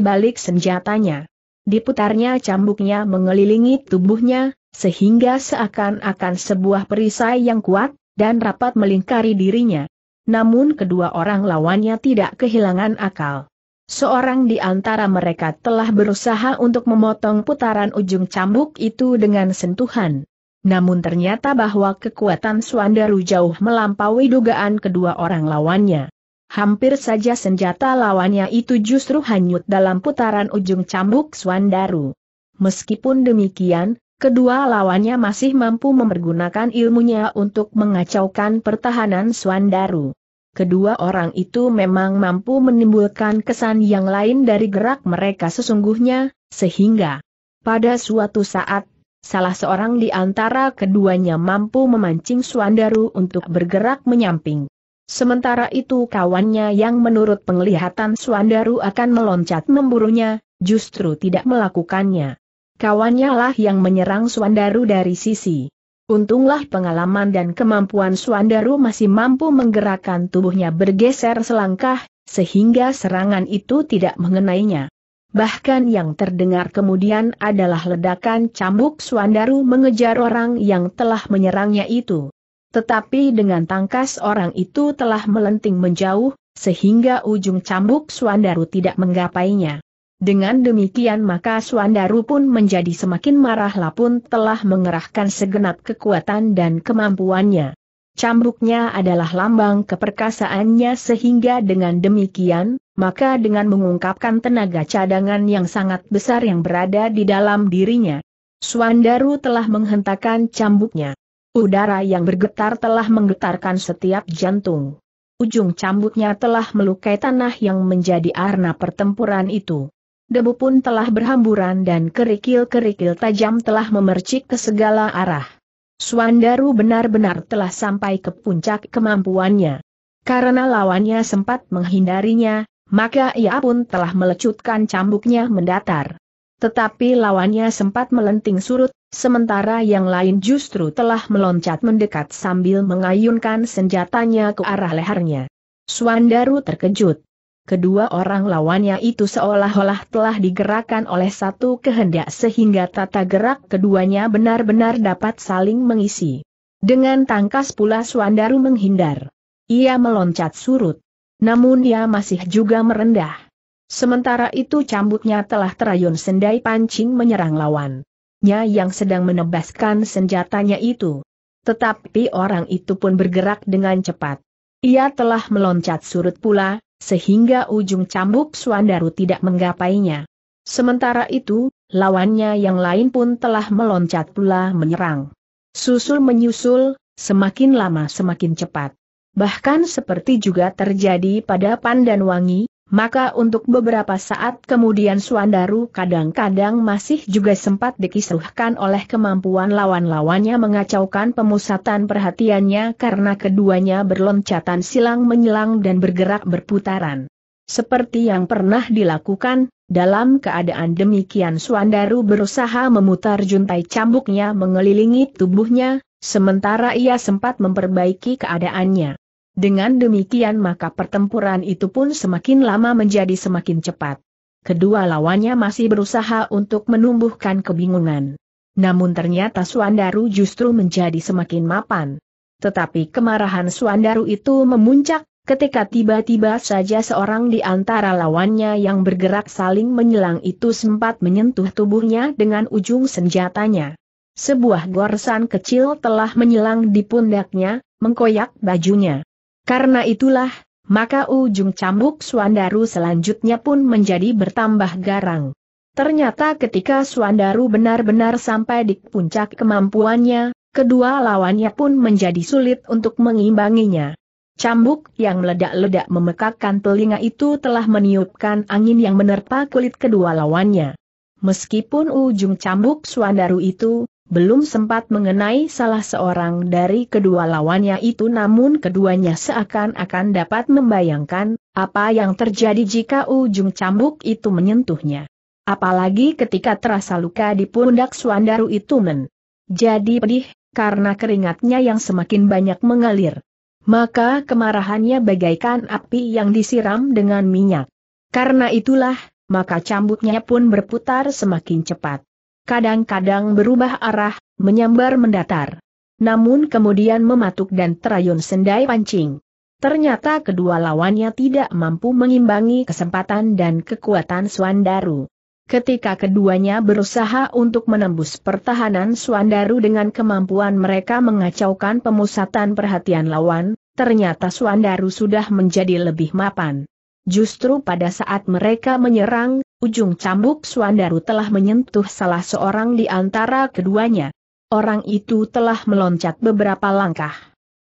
balik senjatanya. Diputarnya cambuknya mengelilingi tubuhnya, sehingga seakan-akan sebuah perisai yang kuat, dan rapat melingkari dirinya. Namun kedua orang lawannya tidak kehilangan akal. Seorang di antara mereka telah berusaha untuk memotong putaran ujung cambuk itu dengan sentuhan. Namun ternyata bahwa kekuatan Swandaru jauh melampaui dugaan kedua orang lawannya. Hampir saja senjata lawannya itu justru hanyut dalam putaran ujung cambuk Swandaru. Meskipun demikian, kedua lawannya masih mampu mempergunakan ilmunya untuk mengacaukan pertahanan Swandaru. Kedua orang itu memang mampu menimbulkan kesan yang lain dari gerak mereka sesungguhnya, sehingga pada suatu saat, salah seorang di antara keduanya mampu memancing Swandaru untuk bergerak menyamping. Sementara itu kawannya yang menurut penglihatan Suandaru akan meloncat memburunya, justru tidak melakukannya. Kawannya lah yang menyerang Suandaru dari sisi. Untunglah pengalaman dan kemampuan Suandaru masih mampu menggerakkan tubuhnya bergeser selangkah, sehingga serangan itu tidak mengenainya. Bahkan yang terdengar kemudian adalah ledakan cambuk Suandaru mengejar orang yang telah menyerangnya itu. Tetapi dengan tangkas orang itu telah melenting menjauh, sehingga ujung cambuk Suandaru tidak menggapainya. Dengan demikian maka Suandaru pun menjadi semakin marah Lapun telah mengerahkan segenap kekuatan dan kemampuannya. Cambuknya adalah lambang keperkasaannya sehingga dengan demikian, maka dengan mengungkapkan tenaga cadangan yang sangat besar yang berada di dalam dirinya, Suandaru telah menghentakkan cambuknya. Udara yang bergetar telah menggetarkan setiap jantung. Ujung cambuknya telah melukai tanah yang menjadi arna pertempuran itu. Debu pun telah berhamburan dan kerikil-kerikil tajam telah memercik ke segala arah. Suandaru benar-benar telah sampai ke puncak kemampuannya. Karena lawannya sempat menghindarinya, maka ia pun telah melecutkan cambuknya mendatar. Tetapi lawannya sempat melenting surut, sementara yang lain justru telah meloncat mendekat sambil mengayunkan senjatanya ke arah lehernya. Suandaru terkejut. Kedua orang lawannya itu seolah-olah telah digerakkan oleh satu kehendak sehingga tata gerak keduanya benar-benar dapat saling mengisi. Dengan tangkas pula Suandaru menghindar. Ia meloncat surut. Namun ia masih juga merendah. Sementara itu cambuknya telah terayun sendai pancing menyerang lawannya yang sedang menebaskan senjatanya itu. Tetapi orang itu pun bergerak dengan cepat. Ia telah meloncat surut pula, sehingga ujung cambuk Suandaru tidak menggapainya. Sementara itu, lawannya yang lain pun telah meloncat pula menyerang. Susul menyusul, semakin lama semakin cepat. Bahkan seperti juga terjadi pada Pandan Wangi maka untuk beberapa saat kemudian Suandaru kadang-kadang masih juga sempat dikisruhkan oleh kemampuan lawan-lawannya mengacaukan pemusatan perhatiannya karena keduanya berloncatan silang menyelang dan bergerak berputaran. Seperti yang pernah dilakukan, dalam keadaan demikian Suandaru berusaha memutar juntai cambuknya mengelilingi tubuhnya, sementara ia sempat memperbaiki keadaannya. Dengan demikian maka pertempuran itu pun semakin lama menjadi semakin cepat. Kedua lawannya masih berusaha untuk menumbuhkan kebingungan. Namun ternyata Suandaru justru menjadi semakin mapan. Tetapi kemarahan Suandaru itu memuncak, ketika tiba-tiba saja seorang di antara lawannya yang bergerak saling menyelang itu sempat menyentuh tubuhnya dengan ujung senjatanya. Sebuah gorsan kecil telah menyelang di pundaknya, mengkoyak bajunya. Karena itulah, maka ujung cambuk Suandaru selanjutnya pun menjadi bertambah garang. Ternyata ketika Suandaru benar-benar sampai di puncak kemampuannya, kedua lawannya pun menjadi sulit untuk mengimbanginya. Cambuk yang meledak-ledak memekakkan telinga itu telah meniupkan angin yang menerpa kulit kedua lawannya. Meskipun ujung cambuk Suandaru itu, belum sempat mengenai salah seorang dari kedua lawannya itu namun keduanya seakan-akan dapat membayangkan apa yang terjadi jika ujung cambuk itu menyentuhnya. Apalagi ketika terasa luka di pundak Suandaru itu men. Jadi pedih, karena keringatnya yang semakin banyak mengalir. Maka kemarahannya bagaikan api yang disiram dengan minyak. Karena itulah, maka cambuknya pun berputar semakin cepat kadang-kadang berubah arah, menyambar mendatar. Namun kemudian mematuk dan terayun sendai pancing. Ternyata kedua lawannya tidak mampu mengimbangi kesempatan dan kekuatan Swandaru. Ketika keduanya berusaha untuk menembus pertahanan Swandaru dengan kemampuan mereka mengacaukan pemusatan perhatian lawan, ternyata Swandaru sudah menjadi lebih mapan. Justru pada saat mereka menyerang, ujung cambuk Swandaru telah menyentuh salah seorang di antara keduanya. Orang itu telah meloncat beberapa langkah.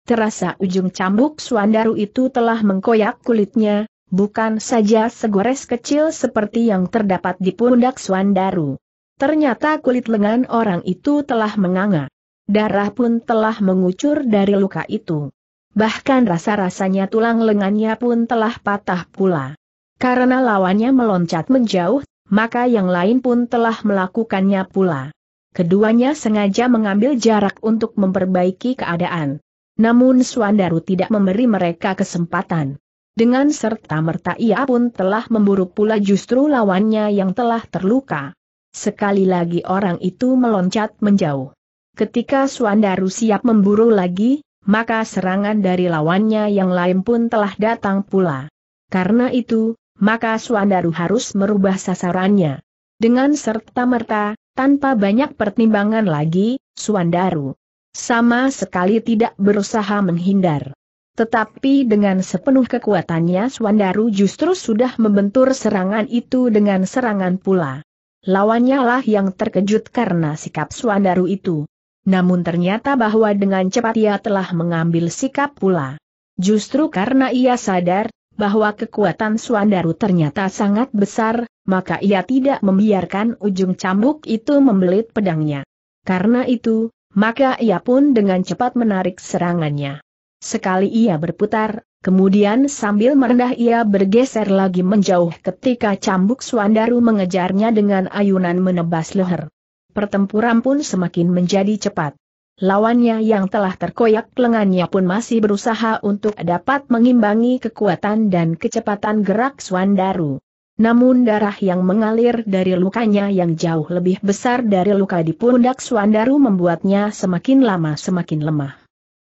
Terasa ujung cambuk Swandaru itu telah mengkoyak kulitnya, bukan saja segores kecil seperti yang terdapat di pundak Swandaru. Ternyata kulit lengan orang itu telah menganga. Darah pun telah mengucur dari luka itu bahkan rasa-rasanya tulang lengannya pun telah patah pula. Karena lawannya meloncat menjauh, maka yang lain pun telah melakukannya pula. Keduanya sengaja mengambil jarak untuk memperbaiki keadaan. Namun Swandaru tidak memberi mereka kesempatan. Dengan serta-merta ia pun telah memburu pula justru lawannya yang telah terluka. Sekali lagi orang itu meloncat menjauh. Ketika Swandaru siap memburu lagi, maka serangan dari lawannya yang lain pun telah datang pula. Karena itu, maka Suandaru harus merubah sasarannya. Dengan serta-merta, tanpa banyak pertimbangan lagi, Suandaru sama sekali tidak berusaha menghindar. Tetapi dengan sepenuh kekuatannya Suandaru justru sudah membentur serangan itu dengan serangan pula. Lawannya lah yang terkejut karena sikap Suandaru itu namun ternyata bahwa dengan cepat ia telah mengambil sikap pula. Justru karena ia sadar, bahwa kekuatan Suandaru ternyata sangat besar, maka ia tidak membiarkan ujung cambuk itu membelit pedangnya. Karena itu, maka ia pun dengan cepat menarik serangannya. Sekali ia berputar, kemudian sambil merendah ia bergeser lagi menjauh ketika cambuk Suandaru mengejarnya dengan ayunan menebas leher pertempuran pun semakin menjadi cepat. Lawannya yang telah terkoyak lengannya pun masih berusaha untuk dapat mengimbangi kekuatan dan kecepatan gerak Swandaru. Namun darah yang mengalir dari lukanya yang jauh lebih besar dari luka di pundak Swandaru membuatnya semakin lama semakin lemah.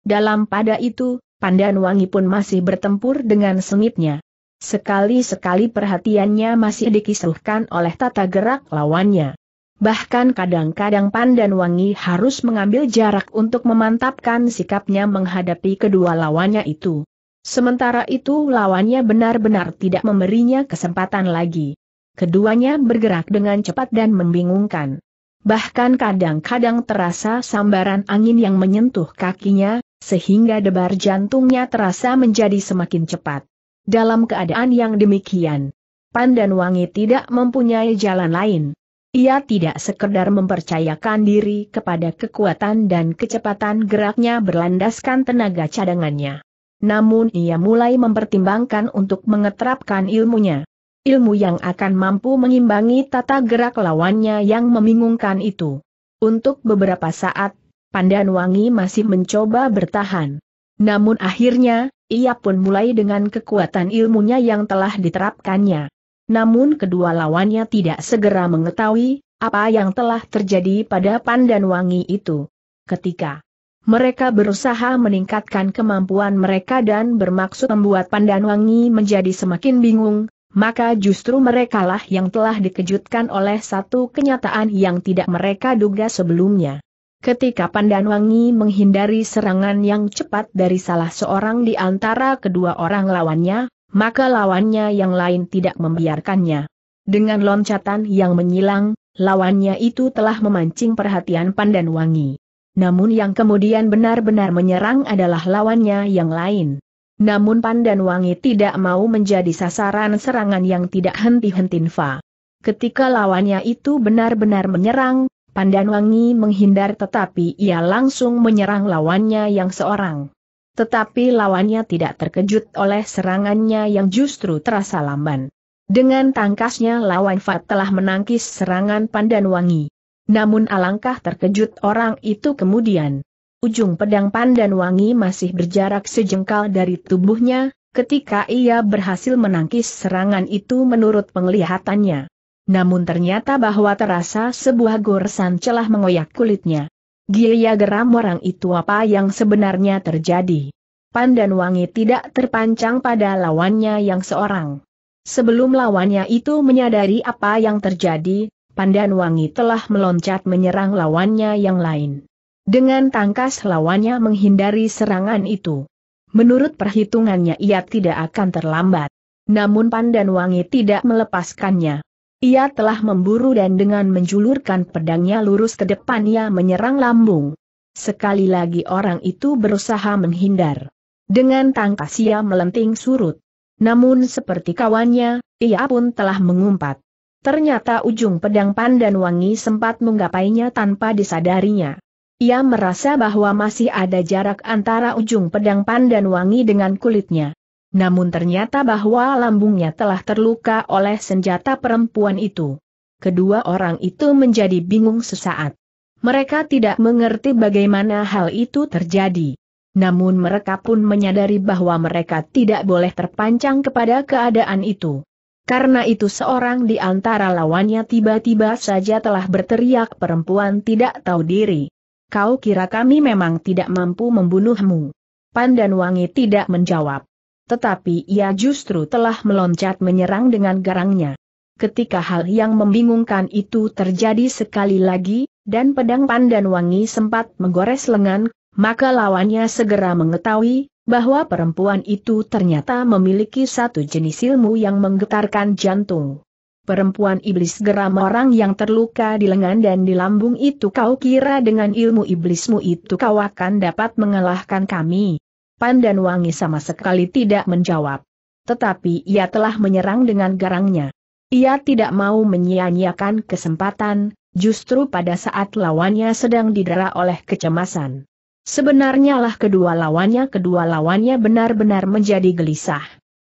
Dalam pada itu, Pandan Wangi pun masih bertempur dengan sengitnya. Sekali-sekali perhatiannya masih dikisahkan oleh tata gerak lawannya. Bahkan kadang-kadang Pandan Wangi harus mengambil jarak untuk memantapkan sikapnya menghadapi kedua lawannya itu. Sementara itu lawannya benar-benar tidak memberinya kesempatan lagi. Keduanya bergerak dengan cepat dan membingungkan. Bahkan kadang-kadang terasa sambaran angin yang menyentuh kakinya, sehingga debar jantungnya terasa menjadi semakin cepat. Dalam keadaan yang demikian, Pandan Wangi tidak mempunyai jalan lain ia tidak sekedar mempercayakan diri kepada kekuatan dan kecepatan geraknya berlandaskan tenaga cadangannya. Namun ia mulai mempertimbangkan untuk mengeterapkan ilmunya. Ilmu yang akan mampu mengimbangi tata gerak lawannya yang membingungkan itu. Untuk beberapa saat, Pandan Wangi masih mencoba bertahan. Namun akhirnya, ia pun mulai dengan kekuatan ilmunya yang telah diterapkannya. Namun kedua lawannya tidak segera mengetahui apa yang telah terjadi pada pandan wangi itu. Ketika mereka berusaha meningkatkan kemampuan mereka dan bermaksud membuat pandan wangi menjadi semakin bingung, maka justru merekalah yang telah dikejutkan oleh satu kenyataan yang tidak mereka duga sebelumnya. Ketika pandan wangi menghindari serangan yang cepat dari salah seorang di antara kedua orang lawannya, maka lawannya yang lain tidak membiarkannya. Dengan loncatan yang menyilang, lawannya itu telah memancing perhatian Pandan Wangi. Namun yang kemudian benar-benar menyerang adalah lawannya yang lain. Namun Pandan Wangi tidak mau menjadi sasaran serangan yang tidak henti-hentinfa. Ketika lawannya itu benar-benar menyerang, Pandan Wangi menghindar tetapi ia langsung menyerang lawannya yang seorang. Tetapi lawannya tidak terkejut oleh serangannya yang justru terasa lamban. Dengan tangkasnya lawan Fat telah menangkis serangan Pandan Wangi. Namun alangkah terkejut orang itu kemudian. Ujung pedang Pandan Wangi masih berjarak sejengkal dari tubuhnya, ketika ia berhasil menangkis serangan itu menurut penglihatannya. Namun ternyata bahwa terasa sebuah goresan celah mengoyak kulitnya. Gia geram orang itu apa yang sebenarnya terjadi. Pandan Wangi tidak terpancang pada lawannya yang seorang. Sebelum lawannya itu menyadari apa yang terjadi, Pandan Wangi telah meloncat menyerang lawannya yang lain. Dengan tangkas lawannya menghindari serangan itu. Menurut perhitungannya ia tidak akan terlambat. Namun Pandan Wangi tidak melepaskannya. Ia telah memburu dan dengan menjulurkan pedangnya lurus ke depan ia menyerang lambung. Sekali lagi orang itu berusaha menghindar. Dengan tangkas ia melenting surut. Namun seperti kawannya, ia pun telah mengumpat. Ternyata ujung pedang pandan wangi sempat menggapainya tanpa disadarinya. Ia merasa bahwa masih ada jarak antara ujung pedang pandan wangi dengan kulitnya. Namun ternyata bahwa lambungnya telah terluka oleh senjata perempuan itu. Kedua orang itu menjadi bingung sesaat. Mereka tidak mengerti bagaimana hal itu terjadi. Namun mereka pun menyadari bahwa mereka tidak boleh terpancang kepada keadaan itu. Karena itu seorang di antara lawannya tiba-tiba saja telah berteriak perempuan tidak tahu diri. Kau kira kami memang tidak mampu membunuhmu? Pandan Wangi tidak menjawab. Tetapi ia justru telah meloncat menyerang dengan garangnya. Ketika hal yang membingungkan itu terjadi sekali lagi, dan pedang pandan wangi sempat menggores lengan, maka lawannya segera mengetahui bahwa perempuan itu ternyata memiliki satu jenis ilmu yang menggetarkan jantung. Perempuan iblis geram orang yang terluka di lengan dan di lambung itu kau kira dengan ilmu iblismu itu kau akan dapat mengalahkan kami. Pandan Wangi sama sekali tidak menjawab. Tetapi ia telah menyerang dengan garangnya. Ia tidak mau menyia-nyiakan kesempatan, justru pada saat lawannya sedang didera oleh kecemasan. Sebenarnya lah kedua lawannya kedua lawannya benar-benar menjadi gelisah.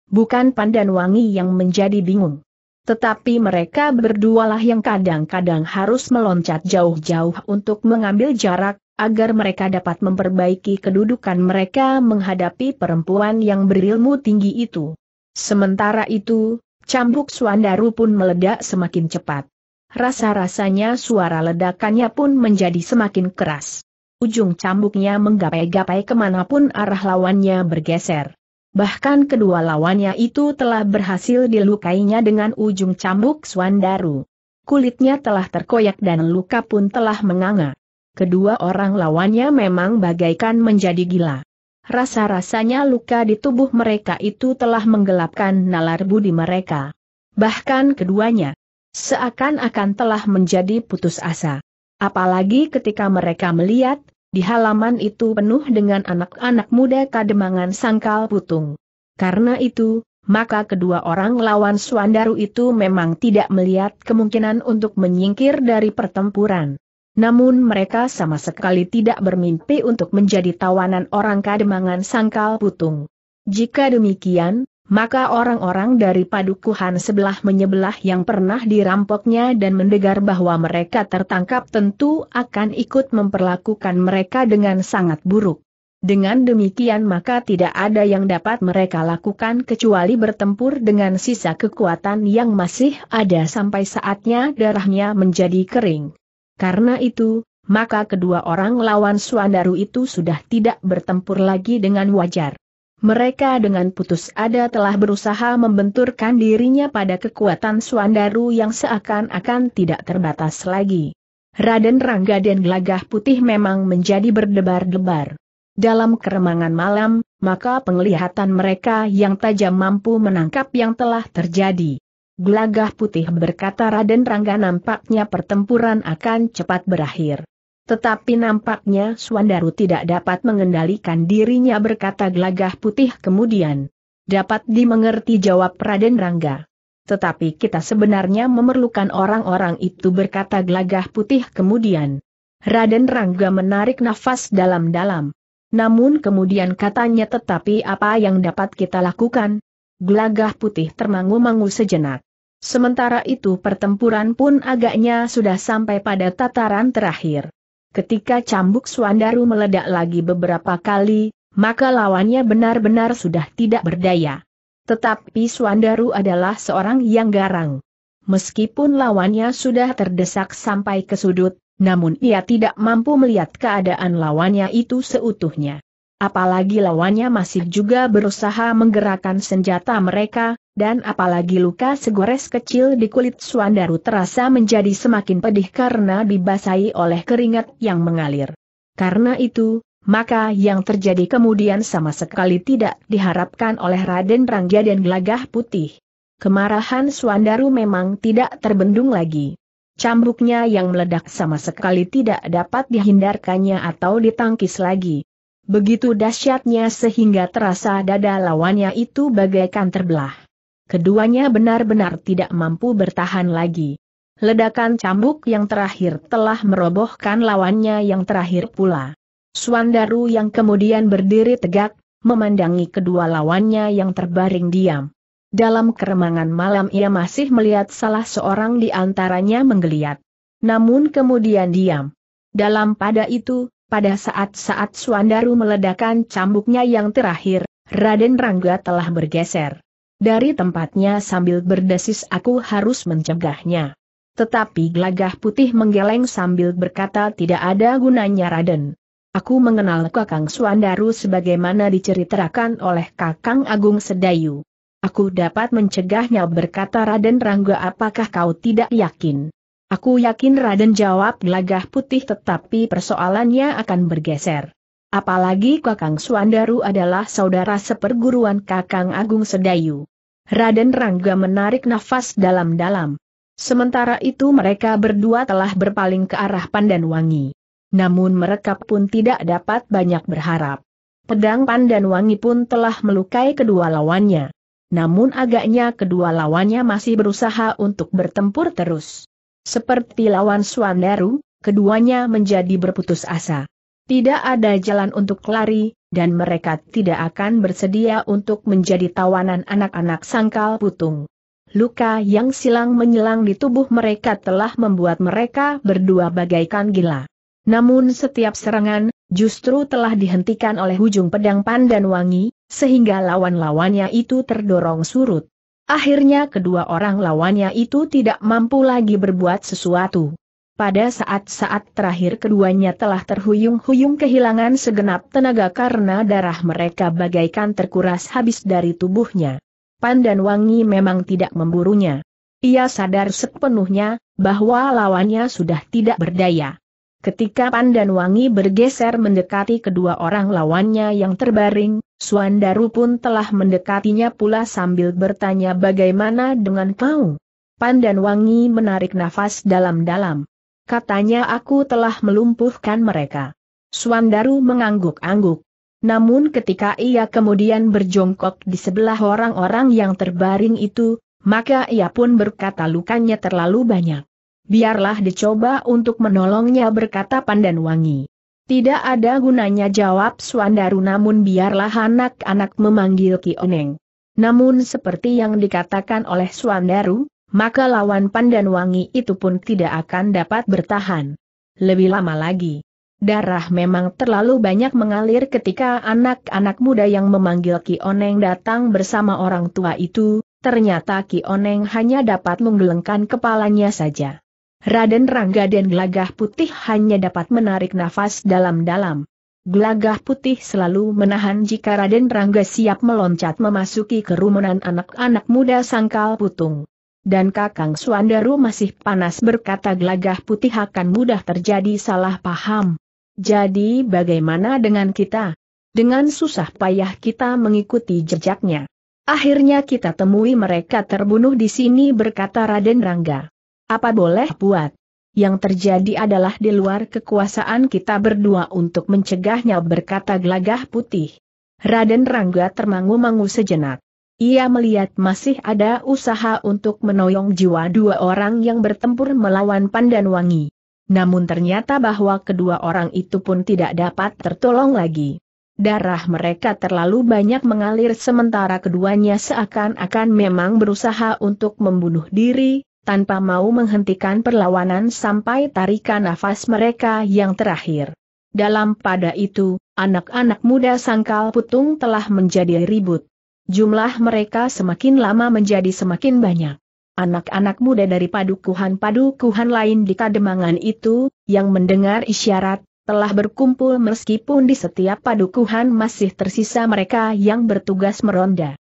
Bukan Pandan Wangi yang menjadi bingung. Tetapi mereka berdualah yang kadang-kadang harus meloncat jauh-jauh untuk mengambil jarak, agar mereka dapat memperbaiki kedudukan mereka menghadapi perempuan yang berilmu tinggi itu. Sementara itu, cambuk Suandaru pun meledak semakin cepat. Rasa-rasanya suara ledakannya pun menjadi semakin keras. Ujung cambuknya menggapai-gapai kemanapun arah lawannya bergeser. Bahkan kedua lawannya itu telah berhasil dilukainya dengan ujung cambuk Suandaru. Kulitnya telah terkoyak dan luka pun telah menganga. Kedua orang lawannya memang bagaikan menjadi gila. Rasa-rasanya luka di tubuh mereka itu telah menggelapkan nalar budi mereka. Bahkan keduanya seakan-akan telah menjadi putus asa. Apalagi ketika mereka melihat, di halaman itu penuh dengan anak-anak muda kademangan sangkal putung. Karena itu, maka kedua orang lawan Suandaru itu memang tidak melihat kemungkinan untuk menyingkir dari pertempuran. Namun mereka sama sekali tidak bermimpi untuk menjadi tawanan orang kademangan sangkal putung. Jika demikian, maka orang-orang dari padukuhan sebelah menyebelah yang pernah dirampoknya dan mendengar bahwa mereka tertangkap tentu akan ikut memperlakukan mereka dengan sangat buruk. Dengan demikian maka tidak ada yang dapat mereka lakukan kecuali bertempur dengan sisa kekuatan yang masih ada sampai saatnya darahnya menjadi kering. Karena itu, maka kedua orang lawan Suandaru itu sudah tidak bertempur lagi dengan wajar. Mereka dengan putus ada telah berusaha membenturkan dirinya pada kekuatan Suandaru yang seakan-akan tidak terbatas lagi. Raden Rangga dan Gelagah Putih memang menjadi berdebar-debar. Dalam keremangan malam, maka penglihatan mereka yang tajam mampu menangkap yang telah terjadi. Gelagah putih berkata Raden Rangga nampaknya pertempuran akan cepat berakhir. Tetapi nampaknya Suandaru tidak dapat mengendalikan dirinya berkata gelagah putih kemudian. Dapat dimengerti jawab Raden Rangga. Tetapi kita sebenarnya memerlukan orang-orang itu berkata gelagah putih kemudian. Raden Rangga menarik nafas dalam-dalam. Namun kemudian katanya tetapi apa yang dapat kita lakukan? Gelagah putih termangu-mangu sejenak. Sementara itu pertempuran pun agaknya sudah sampai pada tataran terakhir. Ketika cambuk Suandaru meledak lagi beberapa kali, maka lawannya benar-benar sudah tidak berdaya. Tetapi Suandaru adalah seorang yang garang. Meskipun lawannya sudah terdesak sampai ke sudut, namun ia tidak mampu melihat keadaan lawannya itu seutuhnya. Apalagi lawannya masih juga berusaha menggerakkan senjata mereka, dan apalagi luka segores kecil di kulit Suandaru terasa menjadi semakin pedih karena dibasahi oleh keringat yang mengalir. Karena itu, maka yang terjadi kemudian sama sekali tidak diharapkan oleh Raden Rangga dan Gelagah Putih. Kemarahan Suandaru memang tidak terbendung lagi. Cambuknya yang meledak sama sekali tidak dapat dihindarkannya atau ditangkis lagi. Begitu dahsyatnya sehingga terasa dada lawannya itu bagaikan terbelah. Keduanya benar-benar tidak mampu bertahan lagi. Ledakan cambuk yang terakhir telah merobohkan lawannya yang terakhir pula. Swandaru yang kemudian berdiri tegak, memandangi kedua lawannya yang terbaring diam. Dalam keremangan malam ia masih melihat salah seorang di antaranya menggeliat. Namun kemudian diam. Dalam pada itu, pada saat-saat Suandaru meledakan cambuknya yang terakhir, Raden Rangga telah bergeser. Dari tempatnya sambil berdesis aku harus mencegahnya. Tetapi gelagah putih menggeleng sambil berkata tidak ada gunanya Raden. Aku mengenal Kakang Suandaru sebagaimana diceritakan oleh Kakang Agung Sedayu. Aku dapat mencegahnya berkata Raden Rangga apakah kau tidak yakin? Aku yakin Raden jawab gelagah putih tetapi persoalannya akan bergeser. Apalagi Kakang Suandaru adalah saudara seperguruan Kakang Agung Sedayu. Raden Rangga menarik nafas dalam-dalam. Sementara itu mereka berdua telah berpaling ke arah Pandan Wangi. Namun mereka pun tidak dapat banyak berharap. Pedang Pandan Wangi pun telah melukai kedua lawannya. Namun agaknya kedua lawannya masih berusaha untuk bertempur terus. Seperti lawan Swandaru, keduanya menjadi berputus asa. Tidak ada jalan untuk lari, dan mereka tidak akan bersedia untuk menjadi tawanan anak-anak sangkal putung. Luka yang silang menyilang di tubuh mereka telah membuat mereka berdua bagaikan gila. Namun setiap serangan, justru telah dihentikan oleh ujung pedang pandan wangi, sehingga lawan-lawannya itu terdorong surut. Akhirnya kedua orang lawannya itu tidak mampu lagi berbuat sesuatu. Pada saat-saat terakhir keduanya telah terhuyung-huyung kehilangan segenap tenaga karena darah mereka bagaikan terkuras habis dari tubuhnya. Pan dan Wangi memang tidak memburunya. Ia sadar sepenuhnya bahwa lawannya sudah tidak berdaya. Ketika Pan dan Wangi bergeser mendekati kedua orang lawannya yang terbaring, Suandaru pun telah mendekatinya pula sambil bertanya bagaimana dengan kau. Pandan Wangi menarik nafas dalam-dalam. Katanya aku telah melumpuhkan mereka. Suandaru mengangguk-angguk. Namun ketika ia kemudian berjongkok di sebelah orang-orang yang terbaring itu, maka ia pun berkata lukanya terlalu banyak. Biarlah dicoba untuk menolongnya berkata Pandan Wangi. Tidak ada gunanya jawab Suandaru namun biarlah anak-anak memanggil Ki Oneng. Namun seperti yang dikatakan oleh Suandaru, maka lawan pandan wangi itu pun tidak akan dapat bertahan. Lebih lama lagi. Darah memang terlalu banyak mengalir ketika anak-anak muda yang memanggil Ki Oneng datang bersama orang tua itu, ternyata Ki Oneng hanya dapat menggelengkan kepalanya saja. Raden Rangga dan Gelagah Putih hanya dapat menarik nafas dalam-dalam. Gelagah Putih selalu menahan jika Raden Rangga siap meloncat memasuki kerumunan anak-anak muda sangkal putung. Dan Kakang Suandaru masih panas berkata Gelagah Putih akan mudah terjadi salah paham. Jadi bagaimana dengan kita? Dengan susah payah kita mengikuti jejaknya. Akhirnya kita temui mereka terbunuh di sini berkata Raden Rangga. Apa boleh buat? Yang terjadi adalah di luar kekuasaan kita berdua untuk mencegahnya berkata gelagah putih. Raden Rangga termangu-mangu sejenak. Ia melihat masih ada usaha untuk menoyong jiwa dua orang yang bertempur melawan Wangi. Namun ternyata bahwa kedua orang itu pun tidak dapat tertolong lagi. Darah mereka terlalu banyak mengalir sementara keduanya seakan-akan memang berusaha untuk membunuh diri, tanpa mau menghentikan perlawanan sampai tarikan nafas mereka yang terakhir. Dalam pada itu, anak-anak muda sangkal putung telah menjadi ribut. Jumlah mereka semakin lama menjadi semakin banyak. Anak-anak muda dari padukuhan-padukuhan lain di kademangan itu, yang mendengar isyarat, telah berkumpul meskipun di setiap padukuhan masih tersisa mereka yang bertugas meronda.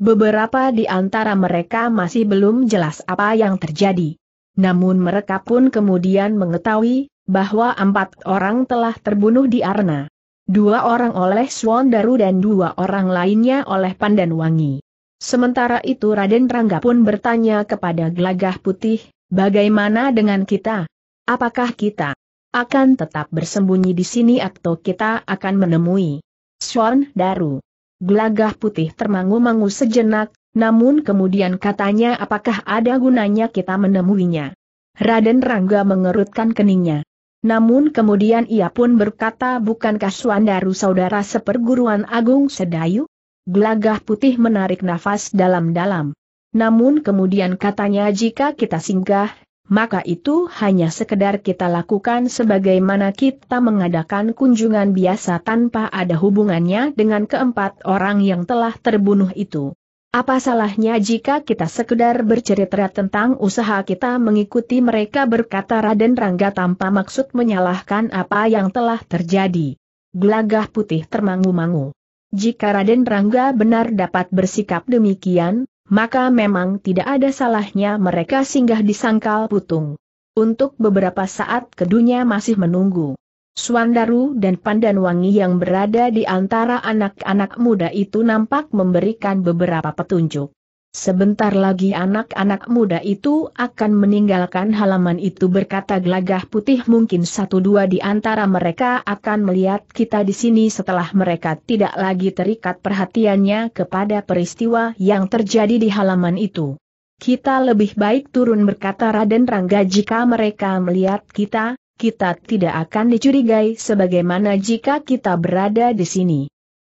Beberapa di antara mereka masih belum jelas apa yang terjadi. Namun mereka pun kemudian mengetahui, bahwa empat orang telah terbunuh di Arna. Dua orang oleh Swan dan dua orang lainnya oleh Pandan Wangi. Sementara itu Raden Rangga pun bertanya kepada Gelagah Putih, bagaimana dengan kita? Apakah kita akan tetap bersembunyi di sini atau kita akan menemui Swan Gelagah putih termangu-mangu sejenak, namun kemudian katanya apakah ada gunanya kita menemuinya. Raden Rangga mengerutkan keningnya. Namun kemudian ia pun berkata bukankah Suandaru saudara seperguruan agung sedayu? Gelagah putih menarik nafas dalam-dalam. Namun kemudian katanya jika kita singgah maka itu hanya sekedar kita lakukan sebagaimana kita mengadakan kunjungan biasa tanpa ada hubungannya dengan keempat orang yang telah terbunuh itu. Apa salahnya jika kita sekedar bercerita tentang usaha kita mengikuti mereka berkata Raden Rangga tanpa maksud menyalahkan apa yang telah terjadi. Gelagah putih termangu-mangu. Jika Raden Rangga benar dapat bersikap demikian, maka memang tidak ada salahnya mereka singgah di sangkal putung. Untuk beberapa saat kedunya masih menunggu. Suandaru dan Pandanwangi yang berada di antara anak-anak muda itu nampak memberikan beberapa petunjuk. Sebentar lagi anak-anak muda itu akan meninggalkan halaman itu berkata gelagah putih mungkin satu dua di antara mereka akan melihat kita di sini setelah mereka tidak lagi terikat perhatiannya kepada peristiwa yang terjadi di halaman itu. Kita lebih baik turun berkata Raden Rangga jika mereka melihat kita, kita tidak akan dicurigai sebagaimana jika kita berada di sini.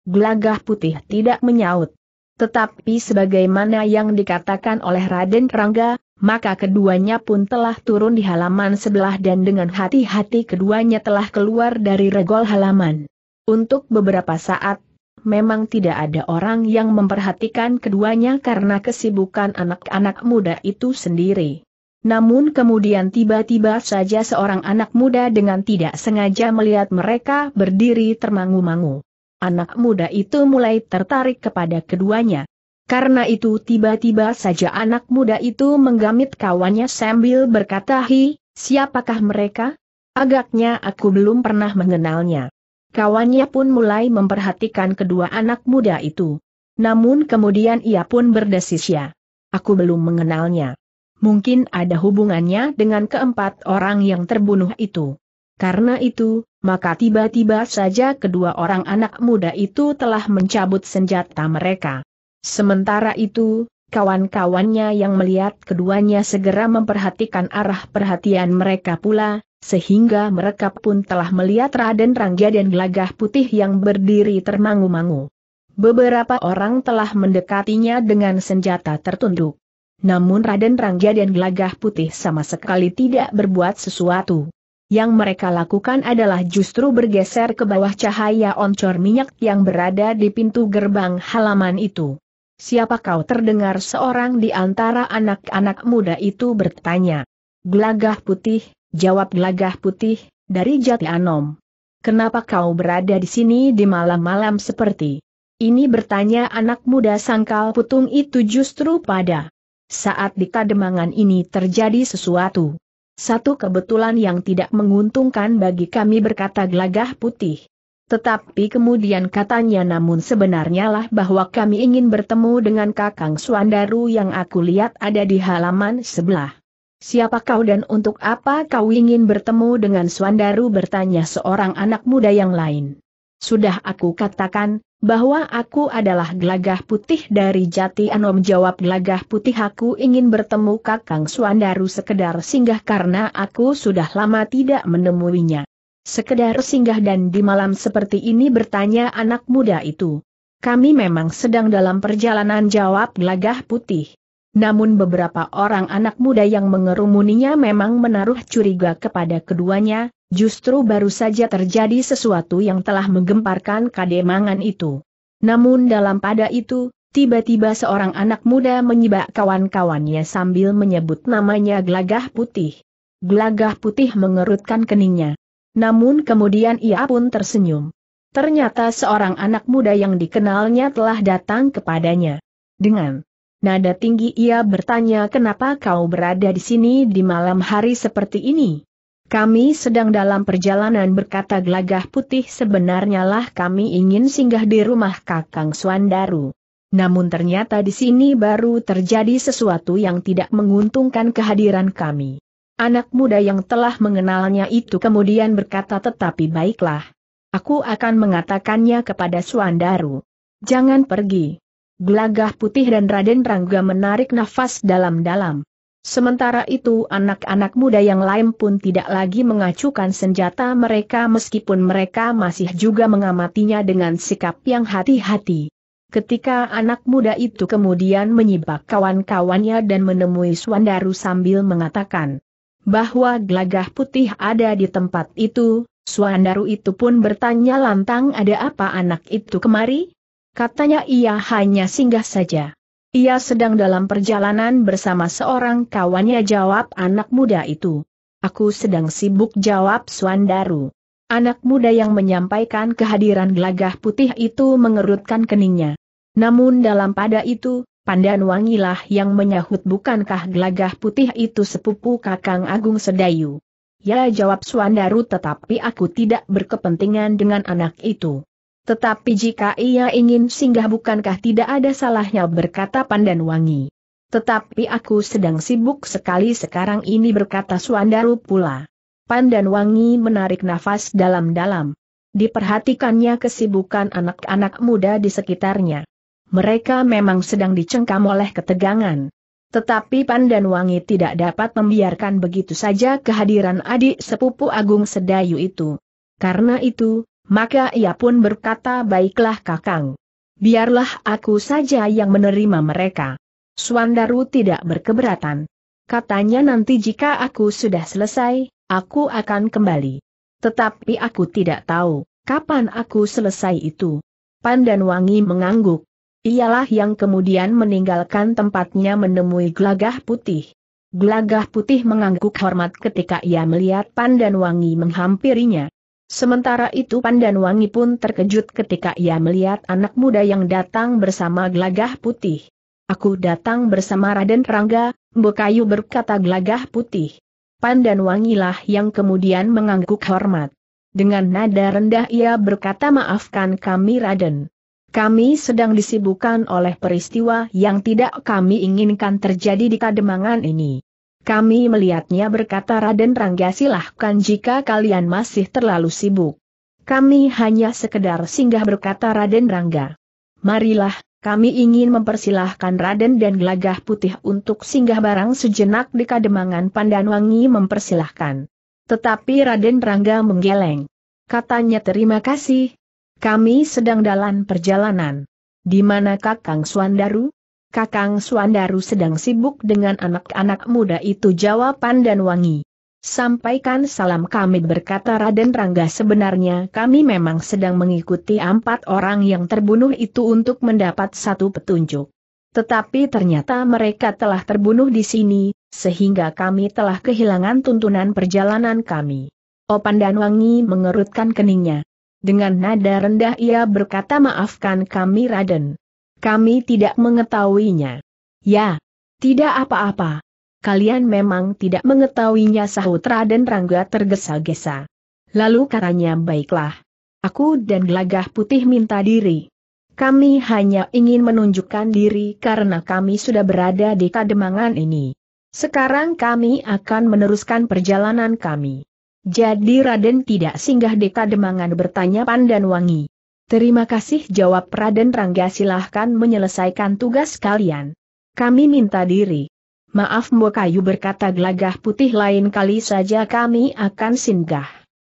Gelagah putih tidak menyaut. Tetapi sebagaimana yang dikatakan oleh Raden Rangga, maka keduanya pun telah turun di halaman sebelah dan dengan hati-hati keduanya telah keluar dari regol halaman. Untuk beberapa saat, memang tidak ada orang yang memperhatikan keduanya karena kesibukan anak-anak muda itu sendiri. Namun kemudian tiba-tiba saja seorang anak muda dengan tidak sengaja melihat mereka berdiri termangu-mangu. Anak muda itu mulai tertarik kepada keduanya. Karena itu tiba-tiba saja anak muda itu menggamit kawannya sambil berkata hi, siapakah mereka? Agaknya aku belum pernah mengenalnya. Kawannya pun mulai memperhatikan kedua anak muda itu. Namun kemudian ia pun berdesis ya. Aku belum mengenalnya. Mungkin ada hubungannya dengan keempat orang yang terbunuh itu. Karena itu, maka tiba-tiba saja kedua orang anak muda itu telah mencabut senjata mereka. Sementara itu, kawan-kawannya yang melihat keduanya segera memperhatikan arah perhatian mereka pula, sehingga mereka pun telah melihat Raden Rangga dan gelagah putih yang berdiri termangu-mangu. Beberapa orang telah mendekatinya dengan senjata tertunduk. Namun Raden Rangga dan gelagah putih sama sekali tidak berbuat sesuatu. Yang mereka lakukan adalah justru bergeser ke bawah cahaya oncor minyak yang berada di pintu gerbang halaman itu. Siapa kau terdengar seorang di antara anak-anak muda itu bertanya. Gelagah putih, jawab gelagah putih, dari Jati Anom. Kenapa kau berada di sini di malam-malam seperti ini bertanya anak muda sangkal putung itu justru pada saat di kademangan ini terjadi sesuatu. Satu kebetulan yang tidak menguntungkan bagi kami berkata gelagah putih. Tetapi kemudian katanya namun sebenarnya lah bahwa kami ingin bertemu dengan Kakang Suandaru yang aku lihat ada di halaman sebelah. Siapa kau dan untuk apa kau ingin bertemu dengan Suandaru bertanya seorang anak muda yang lain. Sudah aku katakan, bahwa aku adalah gelagah putih dari Jati Anom jawab gelagah putih aku ingin bertemu Kakang Suandaru sekedar singgah karena aku sudah lama tidak menemuinya. Sekedar singgah dan di malam seperti ini bertanya anak muda itu. Kami memang sedang dalam perjalanan jawab gelagah putih. Namun beberapa orang anak muda yang mengerumuninya memang menaruh curiga kepada keduanya, Justru baru saja terjadi sesuatu yang telah menggemparkan kademangan itu. Namun dalam pada itu, tiba-tiba seorang anak muda menyibak kawan-kawannya sambil menyebut namanya Glagah Putih. Glagah Putih mengerutkan keningnya. Namun kemudian ia pun tersenyum. Ternyata seorang anak muda yang dikenalnya telah datang kepadanya. Dengan nada tinggi ia bertanya kenapa kau berada di sini di malam hari seperti ini. Kami sedang dalam perjalanan berkata gelagah putih sebenarnya lah kami ingin singgah di rumah Kakang Suandaru. Namun ternyata di sini baru terjadi sesuatu yang tidak menguntungkan kehadiran kami. Anak muda yang telah mengenalnya itu kemudian berkata tetapi baiklah. Aku akan mengatakannya kepada Suandaru. Jangan pergi. Gelagah putih dan Raden Rangga menarik nafas dalam-dalam. Sementara itu anak-anak muda yang lain pun tidak lagi mengacukan senjata mereka meskipun mereka masih juga mengamatinya dengan sikap yang hati-hati. Ketika anak muda itu kemudian menyibak kawan-kawannya dan menemui Swandaru sambil mengatakan bahwa gelagah putih ada di tempat itu, Swandaru itu pun bertanya lantang ada apa anak itu kemari? Katanya ia hanya singgah saja. Ia sedang dalam perjalanan bersama seorang kawannya jawab anak muda itu. Aku sedang sibuk jawab Suandaru. Anak muda yang menyampaikan kehadiran gelagah putih itu mengerutkan keningnya. Namun dalam pada itu, Pandan Wangilah yang menyahut bukankah gelagah putih itu sepupu Kakang Agung Sedayu. Ya jawab Suandaru tetapi aku tidak berkepentingan dengan anak itu. Tetapi jika ia ingin singgah bukankah tidak ada salahnya berkata Pandan Wangi. Tetapi aku sedang sibuk sekali sekarang ini berkata Suandaru pula. Pandan Wangi menarik nafas dalam-dalam. Diperhatikannya kesibukan anak-anak muda di sekitarnya. Mereka memang sedang dicengkam oleh ketegangan. Tetapi Pandan Wangi tidak dapat membiarkan begitu saja kehadiran adik sepupu Agung Sedayu itu. Karena itu, maka ia pun berkata baiklah kakang. Biarlah aku saja yang menerima mereka. Suandaru tidak berkeberatan. Katanya nanti jika aku sudah selesai, aku akan kembali. Tetapi aku tidak tahu, kapan aku selesai itu. Pandan Wangi mengangguk. Ialah yang kemudian meninggalkan tempatnya menemui Glagah putih. Glagah putih mengangguk hormat ketika ia melihat Pandan Wangi menghampirinya. Sementara itu Pandan Wangi pun terkejut ketika ia melihat anak muda yang datang bersama Glagah putih. Aku datang bersama Raden Rangga, Bokayu berkata Glagah putih. Pandan Wangilah yang kemudian mengangguk hormat. Dengan nada rendah ia berkata maafkan kami Raden. Kami sedang disibukkan oleh peristiwa yang tidak kami inginkan terjadi di Kademangan ini. Kami melihatnya berkata Raden Rangga silahkan jika kalian masih terlalu sibuk. Kami hanya sekedar singgah berkata Raden Rangga. Marilah, kami ingin mempersilahkan Raden dan Gelagah Putih untuk singgah barang sejenak di Kademangan Pandanwangi mempersilahkan. Tetapi Raden Rangga menggeleng. Katanya terima kasih. Kami sedang dalam perjalanan. Di mana Kakang Suandaru? Kakang Suandaru sedang sibuk dengan anak-anak muda itu jawab Pandan Wangi. Sampaikan salam kami berkata Raden Rangga sebenarnya kami memang sedang mengikuti empat orang yang terbunuh itu untuk mendapat satu petunjuk. Tetapi ternyata mereka telah terbunuh di sini, sehingga kami telah kehilangan tuntunan perjalanan kami. Opandan Wangi mengerutkan keningnya. Dengan nada rendah ia berkata maafkan kami Raden. Kami tidak mengetahuinya. Ya, tidak apa-apa. Kalian memang tidak mengetahuinya sahut Raden Rangga tergesa-gesa. Lalu katanya baiklah. Aku dan Gelagah Putih minta diri. Kami hanya ingin menunjukkan diri karena kami sudah berada di kademangan ini. Sekarang kami akan meneruskan perjalanan kami. Jadi Raden tidak singgah di kademangan bertanya Pandan Wangi. Terima kasih jawab Raden Rangga silahkan menyelesaikan tugas kalian. Kami minta diri. Maaf Mbokayu berkata gelagah putih lain kali saja kami akan singgah.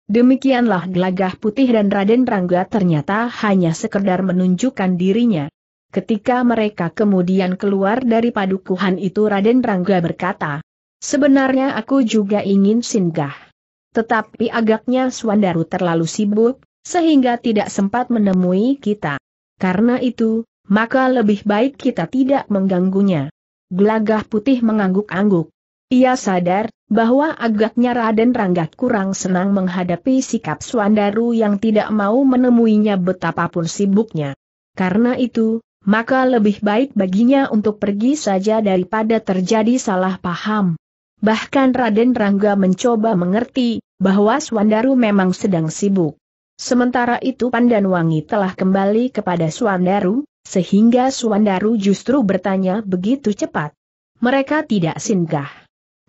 Demikianlah gelagah putih dan Raden Rangga ternyata hanya sekedar menunjukkan dirinya. Ketika mereka kemudian keluar dari padukuhan itu Raden Rangga berkata, Sebenarnya aku juga ingin singgah. Tetapi agaknya Swandaru terlalu sibuk, sehingga tidak sempat menemui kita. Karena itu, maka lebih baik kita tidak mengganggunya. Gelagah putih mengangguk-angguk. Ia sadar bahwa agaknya Raden Rangga kurang senang menghadapi sikap Swandaru yang tidak mau menemuinya betapapun sibuknya. Karena itu, maka lebih baik baginya untuk pergi saja daripada terjadi salah paham. Bahkan Raden Rangga mencoba mengerti bahwa Swandaru memang sedang sibuk. Sementara itu Pandan Wangi telah kembali kepada Suandaru, sehingga Suandaru justru bertanya begitu cepat. Mereka tidak singgah.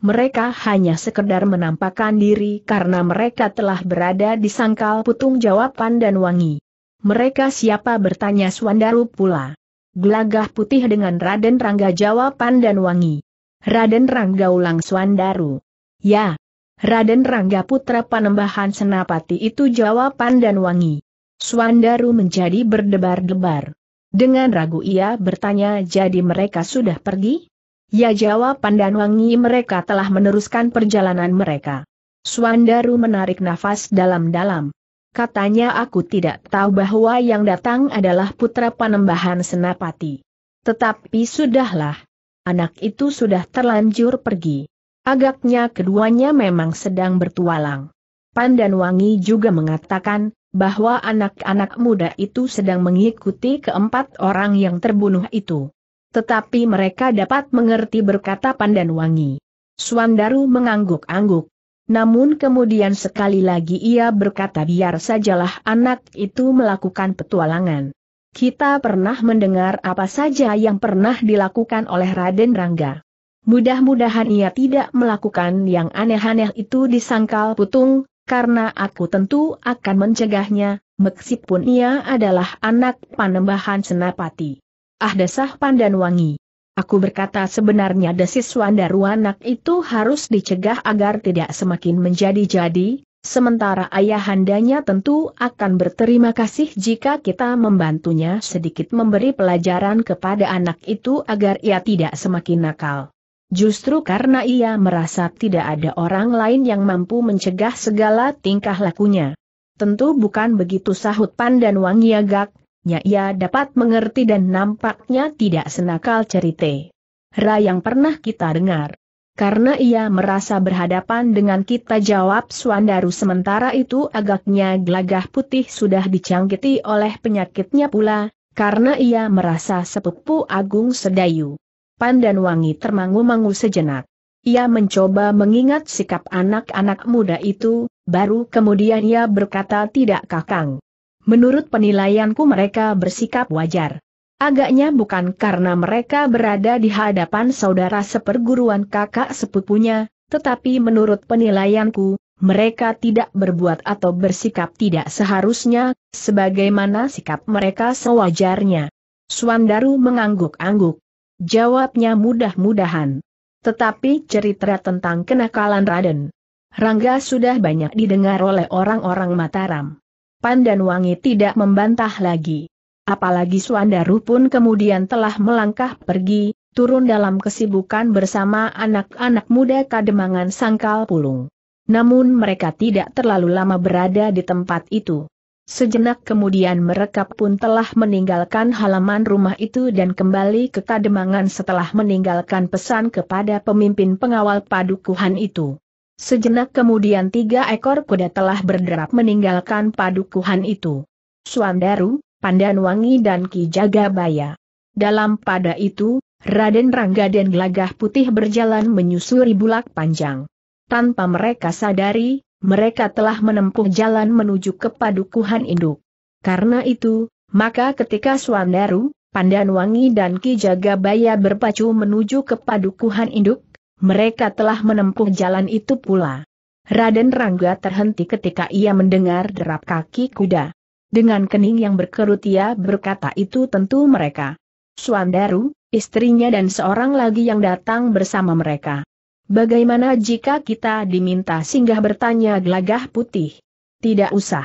Mereka hanya sekedar menampakkan diri karena mereka telah berada di sangkal putung jawab Pandan Wangi. Mereka siapa bertanya Suandaru pula. Gelagah putih dengan Raden Rangga jawab Pandan Wangi. Raden Rangga ulang Suandaru. Ya, Raden Rangga Putra Panembahan Senapati itu jawab dan wangi. Swandaru menjadi berdebar-debar. Dengan ragu ia bertanya jadi mereka sudah pergi? Ya jawab Pandanwangi mereka telah meneruskan perjalanan mereka. Swandaru menarik nafas dalam-dalam. Katanya aku tidak tahu bahwa yang datang adalah putra panembahan Senapati. Tetapi sudahlah. Anak itu sudah terlanjur pergi. Agaknya keduanya memang sedang bertualang. Pandan Wangi juga mengatakan, bahwa anak-anak muda itu sedang mengikuti keempat orang yang terbunuh itu. Tetapi mereka dapat mengerti berkata Pandan Wangi. Suandaru mengangguk-angguk. Namun kemudian sekali lagi ia berkata biar sajalah anak itu melakukan petualangan. Kita pernah mendengar apa saja yang pernah dilakukan oleh Raden Rangga. Mudah-mudahan ia tidak melakukan yang aneh-aneh itu disangkal putung, karena aku tentu akan mencegahnya, meskipun ia adalah anak panembahan senapati. Ah desah wangi. Aku berkata sebenarnya desis anak itu harus dicegah agar tidak semakin menjadi-jadi, sementara ayahandanya tentu akan berterima kasih jika kita membantunya sedikit memberi pelajaran kepada anak itu agar ia tidak semakin nakal. Justru karena ia merasa tidak ada orang lain yang mampu mencegah segala tingkah lakunya. Tentu bukan begitu sahut Pandan Wang Yagak, ya ia dapat mengerti dan nampaknya tidak senakal cerita. Ra yang pernah kita dengar. Karena ia merasa berhadapan dengan kita jawab Suandaru sementara itu agaknya gelagah putih sudah dicangkiti oleh penyakitnya pula, karena ia merasa sepupu Agung Sedayu dan wangi termangu-mangu sejenak. Ia mencoba mengingat sikap anak-anak muda itu, baru kemudian ia berkata tidak kakang. Menurut penilaianku mereka bersikap wajar. Agaknya bukan karena mereka berada di hadapan saudara seperguruan kakak sepupunya, tetapi menurut penilaianku, mereka tidak berbuat atau bersikap tidak seharusnya, sebagaimana sikap mereka sewajarnya. Suandaru mengangguk-angguk. Jawabnya mudah-mudahan. Tetapi cerita tentang kenakalan Raden. Rangga sudah banyak didengar oleh orang-orang Mataram. Wangi tidak membantah lagi. Apalagi Suandaru pun kemudian telah melangkah pergi, turun dalam kesibukan bersama anak-anak muda Kademangan Sangkal Pulung. Namun mereka tidak terlalu lama berada di tempat itu. Sejenak kemudian mereka pun telah meninggalkan halaman rumah itu dan kembali ke kademangan setelah meninggalkan pesan kepada pemimpin pengawal padukuhan itu. Sejenak kemudian tiga ekor kuda telah berderap meninggalkan padukuhan itu. Suandaru, Pandanwangi dan Ki Jagabaya. Dalam pada itu, Raden Rangga dan Gelagah Putih berjalan menyusuri bulak panjang. Tanpa mereka sadari, mereka telah menempuh jalan menuju ke padukuhan induk. Karena itu, maka ketika Swandaru, Pandanwangi dan Ki Jagabaya berpacu menuju ke padukuhan induk, mereka telah menempuh jalan itu pula. Raden Rangga terhenti ketika ia mendengar derap kaki kuda. Dengan kening yang berkerut ia berkata itu tentu mereka. Swandaru, istrinya dan seorang lagi yang datang bersama mereka. Bagaimana jika kita diminta singgah bertanya gelagah putih? Tidak usah.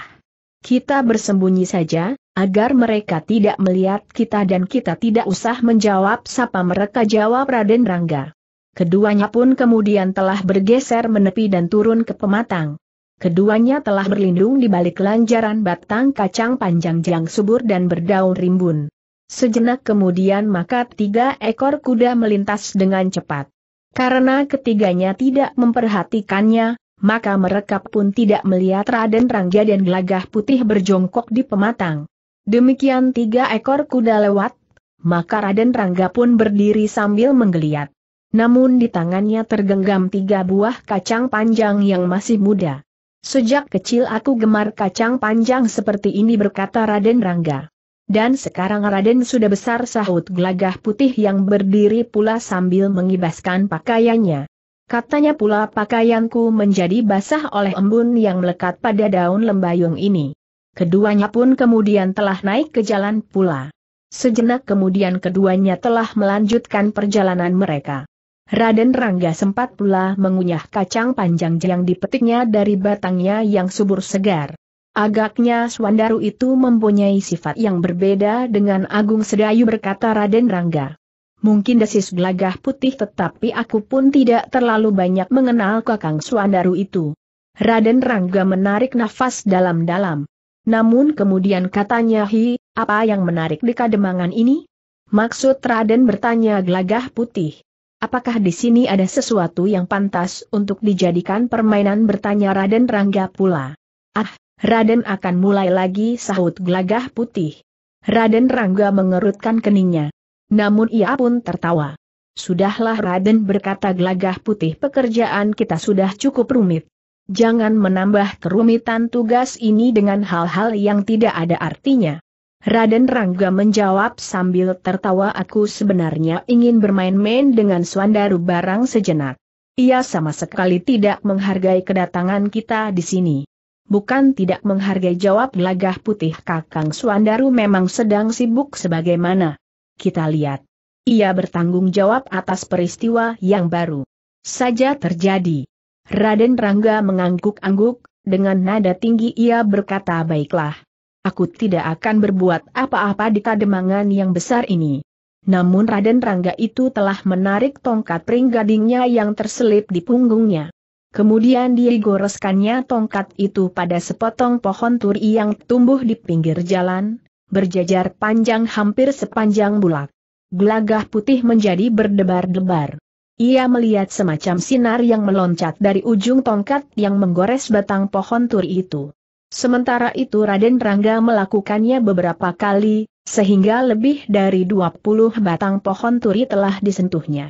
Kita bersembunyi saja, agar mereka tidak melihat kita dan kita tidak usah menjawab sapa mereka jawab Raden Rangga. Keduanya pun kemudian telah bergeser menepi dan turun ke pematang. Keduanya telah berlindung di balik lanjaran batang kacang panjang jang subur dan berdaun rimbun. Sejenak kemudian maka tiga ekor kuda melintas dengan cepat. Karena ketiganya tidak memperhatikannya, maka mereka pun tidak melihat Raden Rangga dan Gelagah Putih berjongkok di pematang. Demikian tiga ekor kuda lewat, maka Raden Rangga pun berdiri sambil menggeliat. Namun di tangannya tergenggam tiga buah kacang panjang yang masih muda. Sejak kecil aku gemar kacang panjang seperti ini berkata Raden Rangga. Dan sekarang Raden sudah besar sahut gelagah putih yang berdiri pula sambil mengibaskan pakaiannya. Katanya pula pakaianku menjadi basah oleh embun yang melekat pada daun lembayung ini. Keduanya pun kemudian telah naik ke jalan pula. Sejenak kemudian keduanya telah melanjutkan perjalanan mereka. Raden Rangga sempat pula mengunyah kacang panjang yang dipetiknya dari batangnya yang subur segar. Agaknya Swandaru itu mempunyai sifat yang berbeda dengan Agung Sedayu berkata Raden Rangga. Mungkin desis gelagah putih tetapi aku pun tidak terlalu banyak mengenal kakang Swandaru itu. Raden Rangga menarik nafas dalam-dalam. Namun kemudian katanya hi, apa yang menarik di kademangan ini? Maksud Raden bertanya gelagah putih. Apakah di sini ada sesuatu yang pantas untuk dijadikan permainan bertanya Raden Rangga pula? Ah, Raden akan mulai lagi sahut gelagah putih. Raden Rangga mengerutkan keningnya. Namun ia pun tertawa. Sudahlah Raden berkata gelagah putih pekerjaan kita sudah cukup rumit. Jangan menambah kerumitan tugas ini dengan hal-hal yang tidak ada artinya. Raden Rangga menjawab sambil tertawa aku sebenarnya ingin bermain-main dengan Swandaru barang sejenak. Ia sama sekali tidak menghargai kedatangan kita di sini bukan tidak menghargai jawab gelagah putih Kakang Suandaru memang sedang sibuk sebagaimana. Kita lihat. Ia bertanggung jawab atas peristiwa yang baru saja terjadi. Raden Rangga mengangguk-angguk, dengan nada tinggi ia berkata baiklah. Aku tidak akan berbuat apa-apa di kademangan yang besar ini. Namun Raden Rangga itu telah menarik tongkat pringgadingnya yang terselip di punggungnya. Kemudian digoreskannya tongkat itu pada sepotong pohon turi yang tumbuh di pinggir jalan, berjajar panjang hampir sepanjang bulak. Gelagah putih menjadi berdebar-debar. Ia melihat semacam sinar yang meloncat dari ujung tongkat yang menggores batang pohon turi itu. Sementara itu Raden Rangga melakukannya beberapa kali, sehingga lebih dari 20 batang pohon turi telah disentuhnya.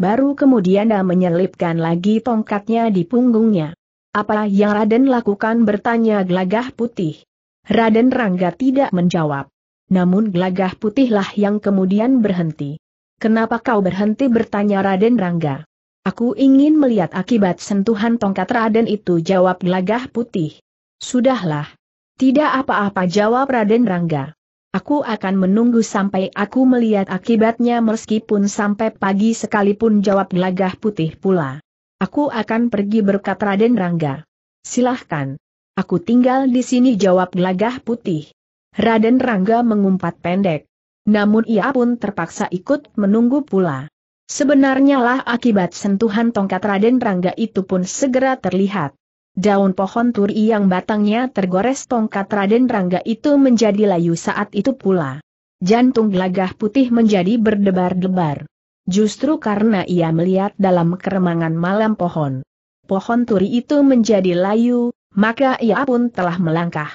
Baru kemudian dia menyelipkan lagi tongkatnya di punggungnya. Apa yang Raden lakukan bertanya gelagah putih. Raden Rangga tidak menjawab. Namun gelagah putihlah yang kemudian berhenti. Kenapa kau berhenti bertanya Raden Rangga? Aku ingin melihat akibat sentuhan tongkat Raden itu jawab gelagah putih. Sudahlah. Tidak apa-apa jawab Raden Rangga. Aku akan menunggu sampai aku melihat akibatnya meskipun sampai pagi sekalipun jawab gelagah putih pula. Aku akan pergi berkat Raden Rangga. Silahkan. Aku tinggal di sini jawab gelagah putih. Raden Rangga mengumpat pendek. Namun ia pun terpaksa ikut menunggu pula. Sebenarnya lah akibat sentuhan tongkat Raden Rangga itu pun segera terlihat daun pohon turi yang batangnya tergores tongkat Raden Rangga itu menjadi layu saat itu pula. Jantung gelagah putih menjadi berdebar-debar. Justru karena ia melihat dalam keremangan malam pohon. Pohon turi itu menjadi layu, maka ia pun telah melangkah.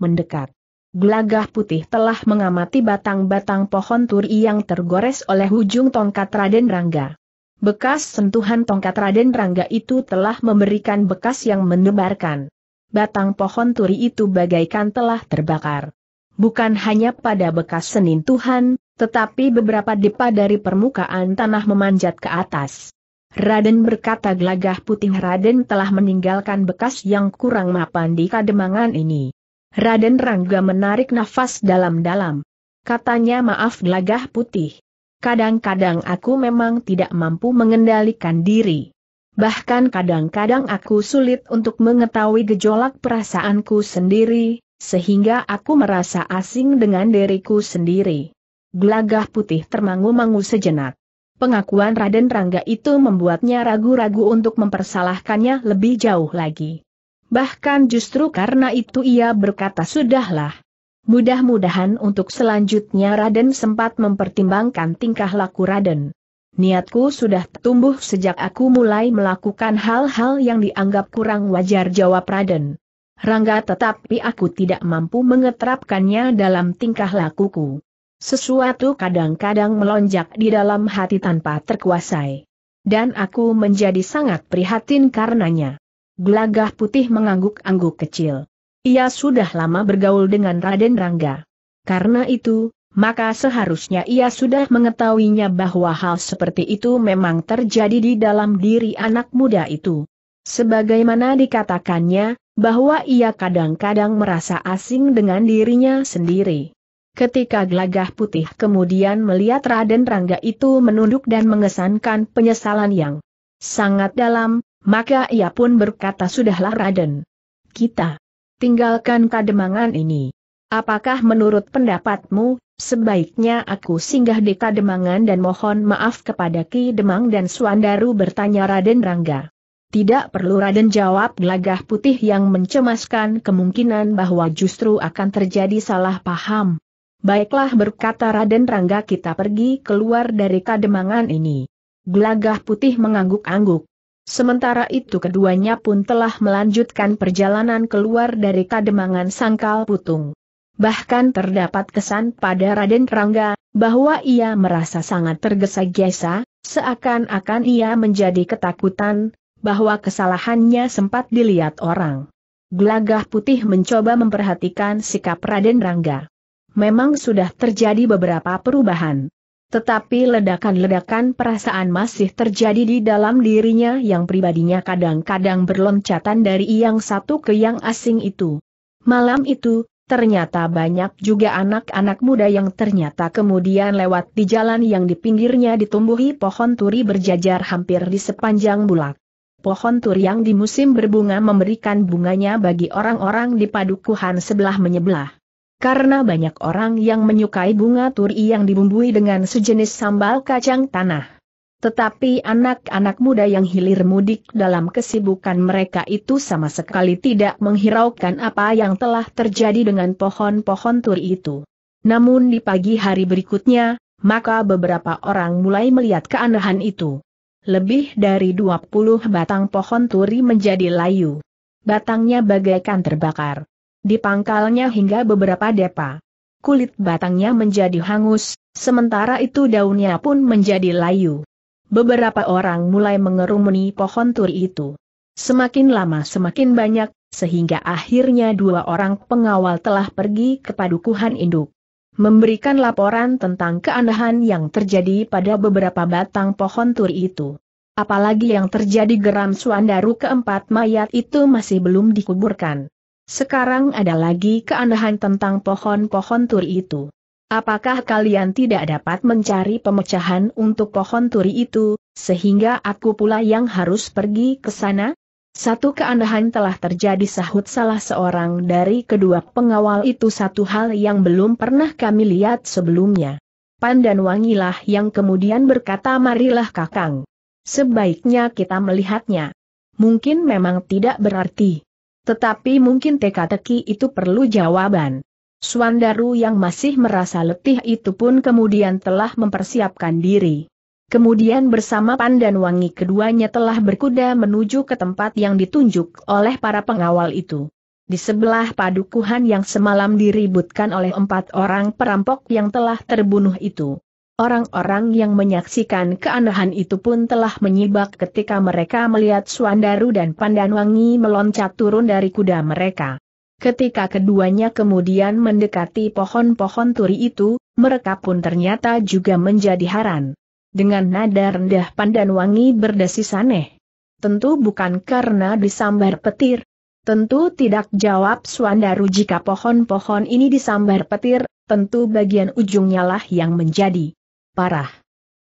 Mendekat. Gelagah putih telah mengamati batang-batang pohon turi yang tergores oleh ujung tongkat Raden Rangga. Bekas sentuhan tongkat Raden Rangga itu telah memberikan bekas yang menebarkan. Batang pohon turi itu bagaikan telah terbakar. Bukan hanya pada bekas senin Tuhan, tetapi beberapa depa dari permukaan tanah memanjat ke atas. Raden berkata gelagah putih Raden telah meninggalkan bekas yang kurang mapan di kademangan ini. Raden Rangga menarik nafas dalam-dalam. Katanya maaf gelagah putih. Kadang-kadang aku memang tidak mampu mengendalikan diri. Bahkan kadang-kadang aku sulit untuk mengetahui gejolak perasaanku sendiri, sehingga aku merasa asing dengan diriku sendiri. Gelagah putih termangu-mangu sejenak. Pengakuan Raden Rangga itu membuatnya ragu-ragu untuk mempersalahkannya lebih jauh lagi. Bahkan justru karena itu ia berkata sudahlah, Mudah-mudahan untuk selanjutnya Raden sempat mempertimbangkan tingkah laku Raden. Niatku sudah tumbuh sejak aku mulai melakukan hal-hal yang dianggap kurang wajar jawab Raden. Rangga tetapi aku tidak mampu mengeterapkannya dalam tingkah lakuku. Sesuatu kadang-kadang melonjak di dalam hati tanpa terkuasai. Dan aku menjadi sangat prihatin karenanya. Gelagah putih mengangguk-angguk kecil. Ia sudah lama bergaul dengan Raden Rangga. Karena itu, maka seharusnya ia sudah mengetahuinya bahwa hal seperti itu memang terjadi di dalam diri anak muda itu. Sebagaimana dikatakannya, bahwa ia kadang-kadang merasa asing dengan dirinya sendiri. Ketika gelagah putih kemudian melihat Raden Rangga itu menunduk dan mengesankan penyesalan yang sangat dalam, maka ia pun berkata sudahlah Raden. Kita tinggalkan kademangan ini. Apakah menurut pendapatmu, sebaiknya aku singgah di kademangan dan mohon maaf kepada Ki Demang dan Suandaru bertanya Raden Rangga. Tidak perlu Raden jawab gelagah putih yang mencemaskan kemungkinan bahwa justru akan terjadi salah paham. Baiklah berkata Raden Rangga kita pergi keluar dari kademangan ini. Gelagah putih mengangguk-angguk. Sementara itu keduanya pun telah melanjutkan perjalanan keluar dari kademangan sangkal putung. Bahkan terdapat kesan pada Raden Rangga bahwa ia merasa sangat tergesa-gesa, seakan-akan ia menjadi ketakutan, bahwa kesalahannya sempat dilihat orang. Glagah putih mencoba memperhatikan sikap Raden Rangga. Memang sudah terjadi beberapa perubahan. Tetapi ledakan-ledakan perasaan masih terjadi di dalam dirinya yang pribadinya kadang-kadang berloncatan dari yang satu ke yang asing itu. Malam itu, ternyata banyak juga anak-anak muda yang ternyata kemudian lewat di jalan yang di pinggirnya ditumbuhi pohon turi berjajar hampir di sepanjang bulak. Pohon turi yang di musim berbunga memberikan bunganya bagi orang-orang di padukuhan sebelah menyebelah karena banyak orang yang menyukai bunga turi yang dibumbui dengan sejenis sambal kacang tanah. Tetapi anak-anak muda yang hilir mudik dalam kesibukan mereka itu sama sekali tidak menghiraukan apa yang telah terjadi dengan pohon-pohon turi itu. Namun di pagi hari berikutnya, maka beberapa orang mulai melihat keanehan itu. Lebih dari 20 batang pohon turi menjadi layu. Batangnya bagaikan terbakar. Di pangkalnya hingga beberapa depa. Kulit batangnya menjadi hangus, sementara itu daunnya pun menjadi layu. Beberapa orang mulai mengerumuni pohon turi itu. Semakin lama semakin banyak, sehingga akhirnya dua orang pengawal telah pergi ke padukuhan induk. Memberikan laporan tentang keanehan yang terjadi pada beberapa batang pohon turi itu. Apalagi yang terjadi geram Suandaru keempat mayat itu masih belum dikuburkan. Sekarang ada lagi keanehan tentang pohon-pohon turi itu. Apakah kalian tidak dapat mencari pemecahan untuk pohon turi itu, sehingga aku pula yang harus pergi ke sana? Satu keanehan telah terjadi sahut salah seorang dari kedua pengawal itu satu hal yang belum pernah kami lihat sebelumnya. Pandan Wangilah yang kemudian berkata marilah kakang. Sebaiknya kita melihatnya. Mungkin memang tidak berarti. Tetapi mungkin teka-teki itu perlu jawaban. Swandaru yang masih merasa letih itu pun kemudian telah mempersiapkan diri. Kemudian bersama Pandan Wangi keduanya telah berkuda menuju ke tempat yang ditunjuk oleh para pengawal itu. Di sebelah padukuhan yang semalam diributkan oleh empat orang perampok yang telah terbunuh itu. Orang-orang yang menyaksikan keanehan itu pun telah menyibak ketika mereka melihat Suandaru dan Pandanwangi meloncat turun dari kuda mereka. Ketika keduanya kemudian mendekati pohon-pohon turi itu, mereka pun ternyata juga menjadi haran. Dengan nada rendah Pandanwangi berdesis aneh. Tentu bukan karena disambar petir. Tentu tidak jawab Suandaru jika pohon-pohon ini disambar petir, tentu bagian ujungnya lah yang menjadi parah.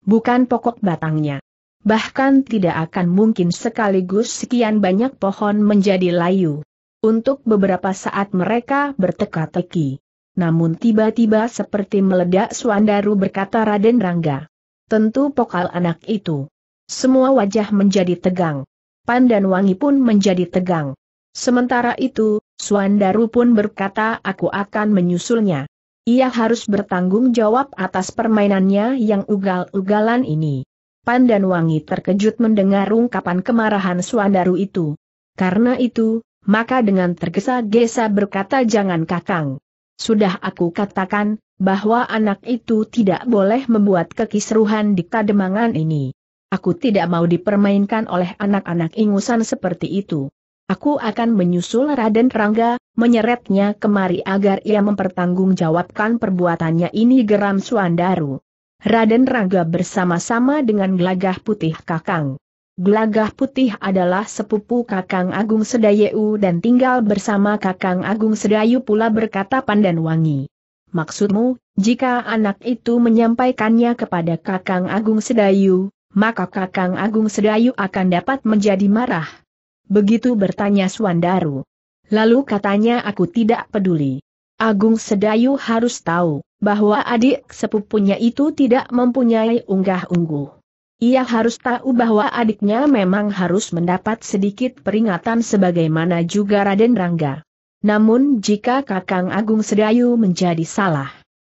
Bukan pokok batangnya. Bahkan tidak akan mungkin sekaligus sekian banyak pohon menjadi layu. Untuk beberapa saat mereka berteka-teki. Namun tiba-tiba seperti meledak Suandaru berkata Raden Rangga. Tentu pokal anak itu. Semua wajah menjadi tegang. Pandan wangi pun menjadi tegang. Sementara itu, Suandaru pun berkata aku akan menyusulnya. Ia harus bertanggung jawab atas permainannya yang ugal-ugalan ini. Wangi terkejut mendengar ungkapan kemarahan Suandaru itu. Karena itu, maka dengan tergesa-gesa berkata jangan kakang. Sudah aku katakan, bahwa anak itu tidak boleh membuat kekisruhan di kademangan ini. Aku tidak mau dipermainkan oleh anak-anak ingusan seperti itu. Aku akan menyusul Raden Rangga, menyeretnya kemari agar ia mempertanggungjawabkan perbuatannya ini geram Suandaru. Raden Rangga bersama-sama dengan Glagah Putih Kakang. Glagah Putih adalah sepupu Kakang Agung Sedayu dan tinggal bersama Kakang Agung Sedayu pula berkata wangi. Maksudmu, jika anak itu menyampaikannya kepada Kakang Agung Sedayu, maka Kakang Agung Sedayu akan dapat menjadi marah. Begitu bertanya Swandaru. Lalu katanya aku tidak peduli. Agung Sedayu harus tahu, bahwa adik sepupunya itu tidak mempunyai unggah-ungguh. Ia harus tahu bahwa adiknya memang harus mendapat sedikit peringatan sebagaimana juga Raden Rangga. Namun jika Kakang Agung Sedayu menjadi salah,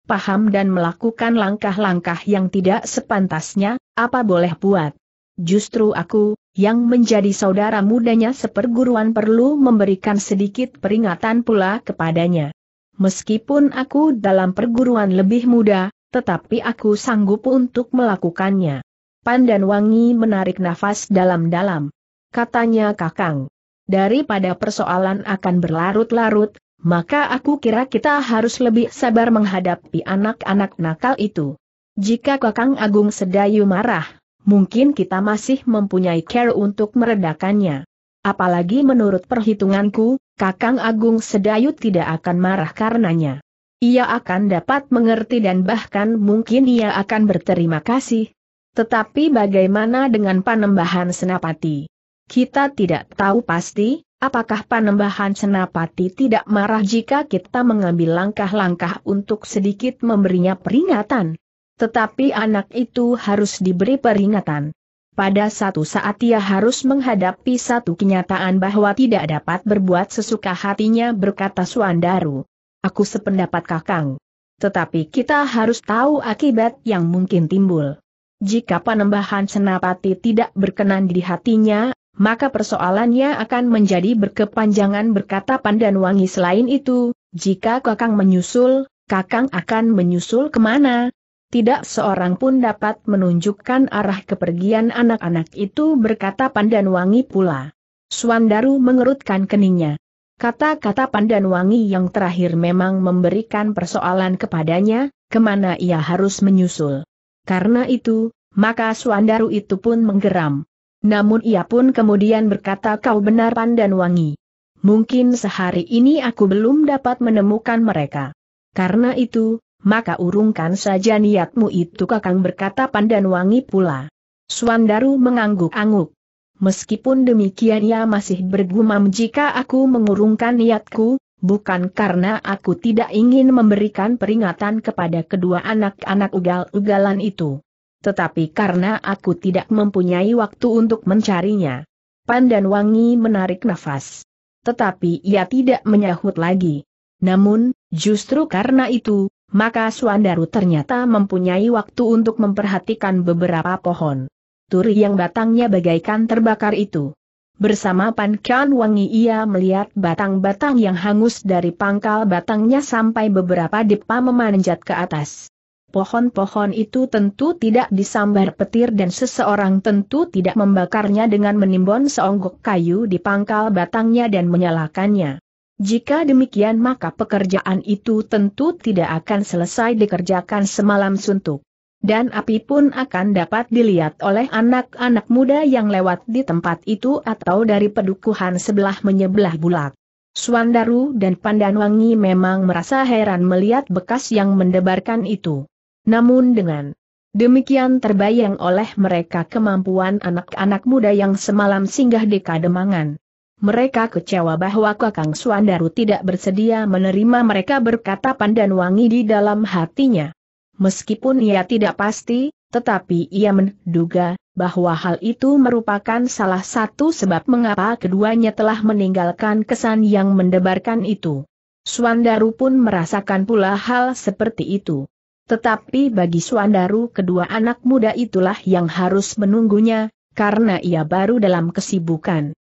paham dan melakukan langkah-langkah yang tidak sepantasnya, apa boleh buat? Justru aku, yang menjadi saudara mudanya seperguruan perlu memberikan sedikit peringatan pula kepadanya. Meskipun aku dalam perguruan lebih muda, tetapi aku sanggup untuk melakukannya. Pandan Wangi menarik nafas dalam-dalam. Katanya Kakang, daripada persoalan akan berlarut-larut, maka aku kira kita harus lebih sabar menghadapi anak-anak nakal itu. Jika Kakang Agung Sedayu marah, mungkin kita masih mempunyai care untuk meredakannya. Apalagi menurut perhitunganku, Kakang Agung Sedayut tidak akan marah karenanya. Ia akan dapat mengerti dan bahkan mungkin ia akan berterima kasih. Tetapi bagaimana dengan panembahan senapati? Kita tidak tahu pasti, apakah panembahan senapati tidak marah jika kita mengambil langkah-langkah untuk sedikit memberinya peringatan? Tetapi anak itu harus diberi peringatan. Pada satu saat ia harus menghadapi satu kenyataan bahwa tidak dapat berbuat sesuka hatinya berkata Suandaru. Aku sependapat kakang. Tetapi kita harus tahu akibat yang mungkin timbul. Jika penambahan senapati tidak berkenan di hatinya, maka persoalannya akan menjadi berkepanjangan berkata pandan wangi selain itu, jika kakang menyusul, kakang akan menyusul kemana, tidak seorang pun dapat menunjukkan arah kepergian anak-anak itu berkata Pandan Wangi pula. Swandaru mengerutkan keningnya. Kata-kata Pandan Wangi yang terakhir memang memberikan persoalan kepadanya, kemana ia harus menyusul. Karena itu, maka Swandaru itu pun menggeram. Namun ia pun kemudian berkata kau benar Pandan Wangi. Mungkin sehari ini aku belum dapat menemukan mereka. Karena itu, maka urungkan saja niatmu itu kakang berkata pandan wangi pula. Suandaru mengangguk-angguk. Meskipun demikian ia masih bergumam jika aku mengurungkan niatku, bukan karena aku tidak ingin memberikan peringatan kepada kedua anak-anak ugal-ugalan itu. Tetapi karena aku tidak mempunyai waktu untuk mencarinya. Pandan Wangi menarik nafas. Tetapi ia tidak menyahut lagi. Namun, justru karena itu, maka Suandaru ternyata mempunyai waktu untuk memperhatikan beberapa pohon. Turi yang batangnya bagaikan terbakar itu. Bersama Pan Kian Wangi ia melihat batang-batang yang hangus dari pangkal batangnya sampai beberapa depa memanjat ke atas. Pohon-pohon itu tentu tidak disambar petir dan seseorang tentu tidak membakarnya dengan menimbun seonggok kayu di pangkal batangnya dan menyalakannya. Jika demikian maka pekerjaan itu tentu tidak akan selesai dikerjakan semalam suntuk. Dan api pun akan dapat dilihat oleh anak-anak muda yang lewat di tempat itu atau dari pedukuhan sebelah menyebelah bulak. Suandaru dan Pandanwangi memang merasa heran melihat bekas yang mendebarkan itu. Namun dengan Demikian terbayang oleh mereka kemampuan anak-anak muda yang semalam singgah di Kademangan. Mereka kecewa bahwa Kakang Suandaru tidak bersedia menerima mereka berkata pandan wangi di dalam hatinya. Meskipun ia tidak pasti, tetapi ia menduga bahwa hal itu merupakan salah satu sebab mengapa keduanya telah meninggalkan kesan yang mendebarkan itu. Suandaru pun merasakan pula hal seperti itu. Tetapi bagi Suandaru kedua anak muda itulah yang harus menunggunya, karena ia baru dalam kesibukan.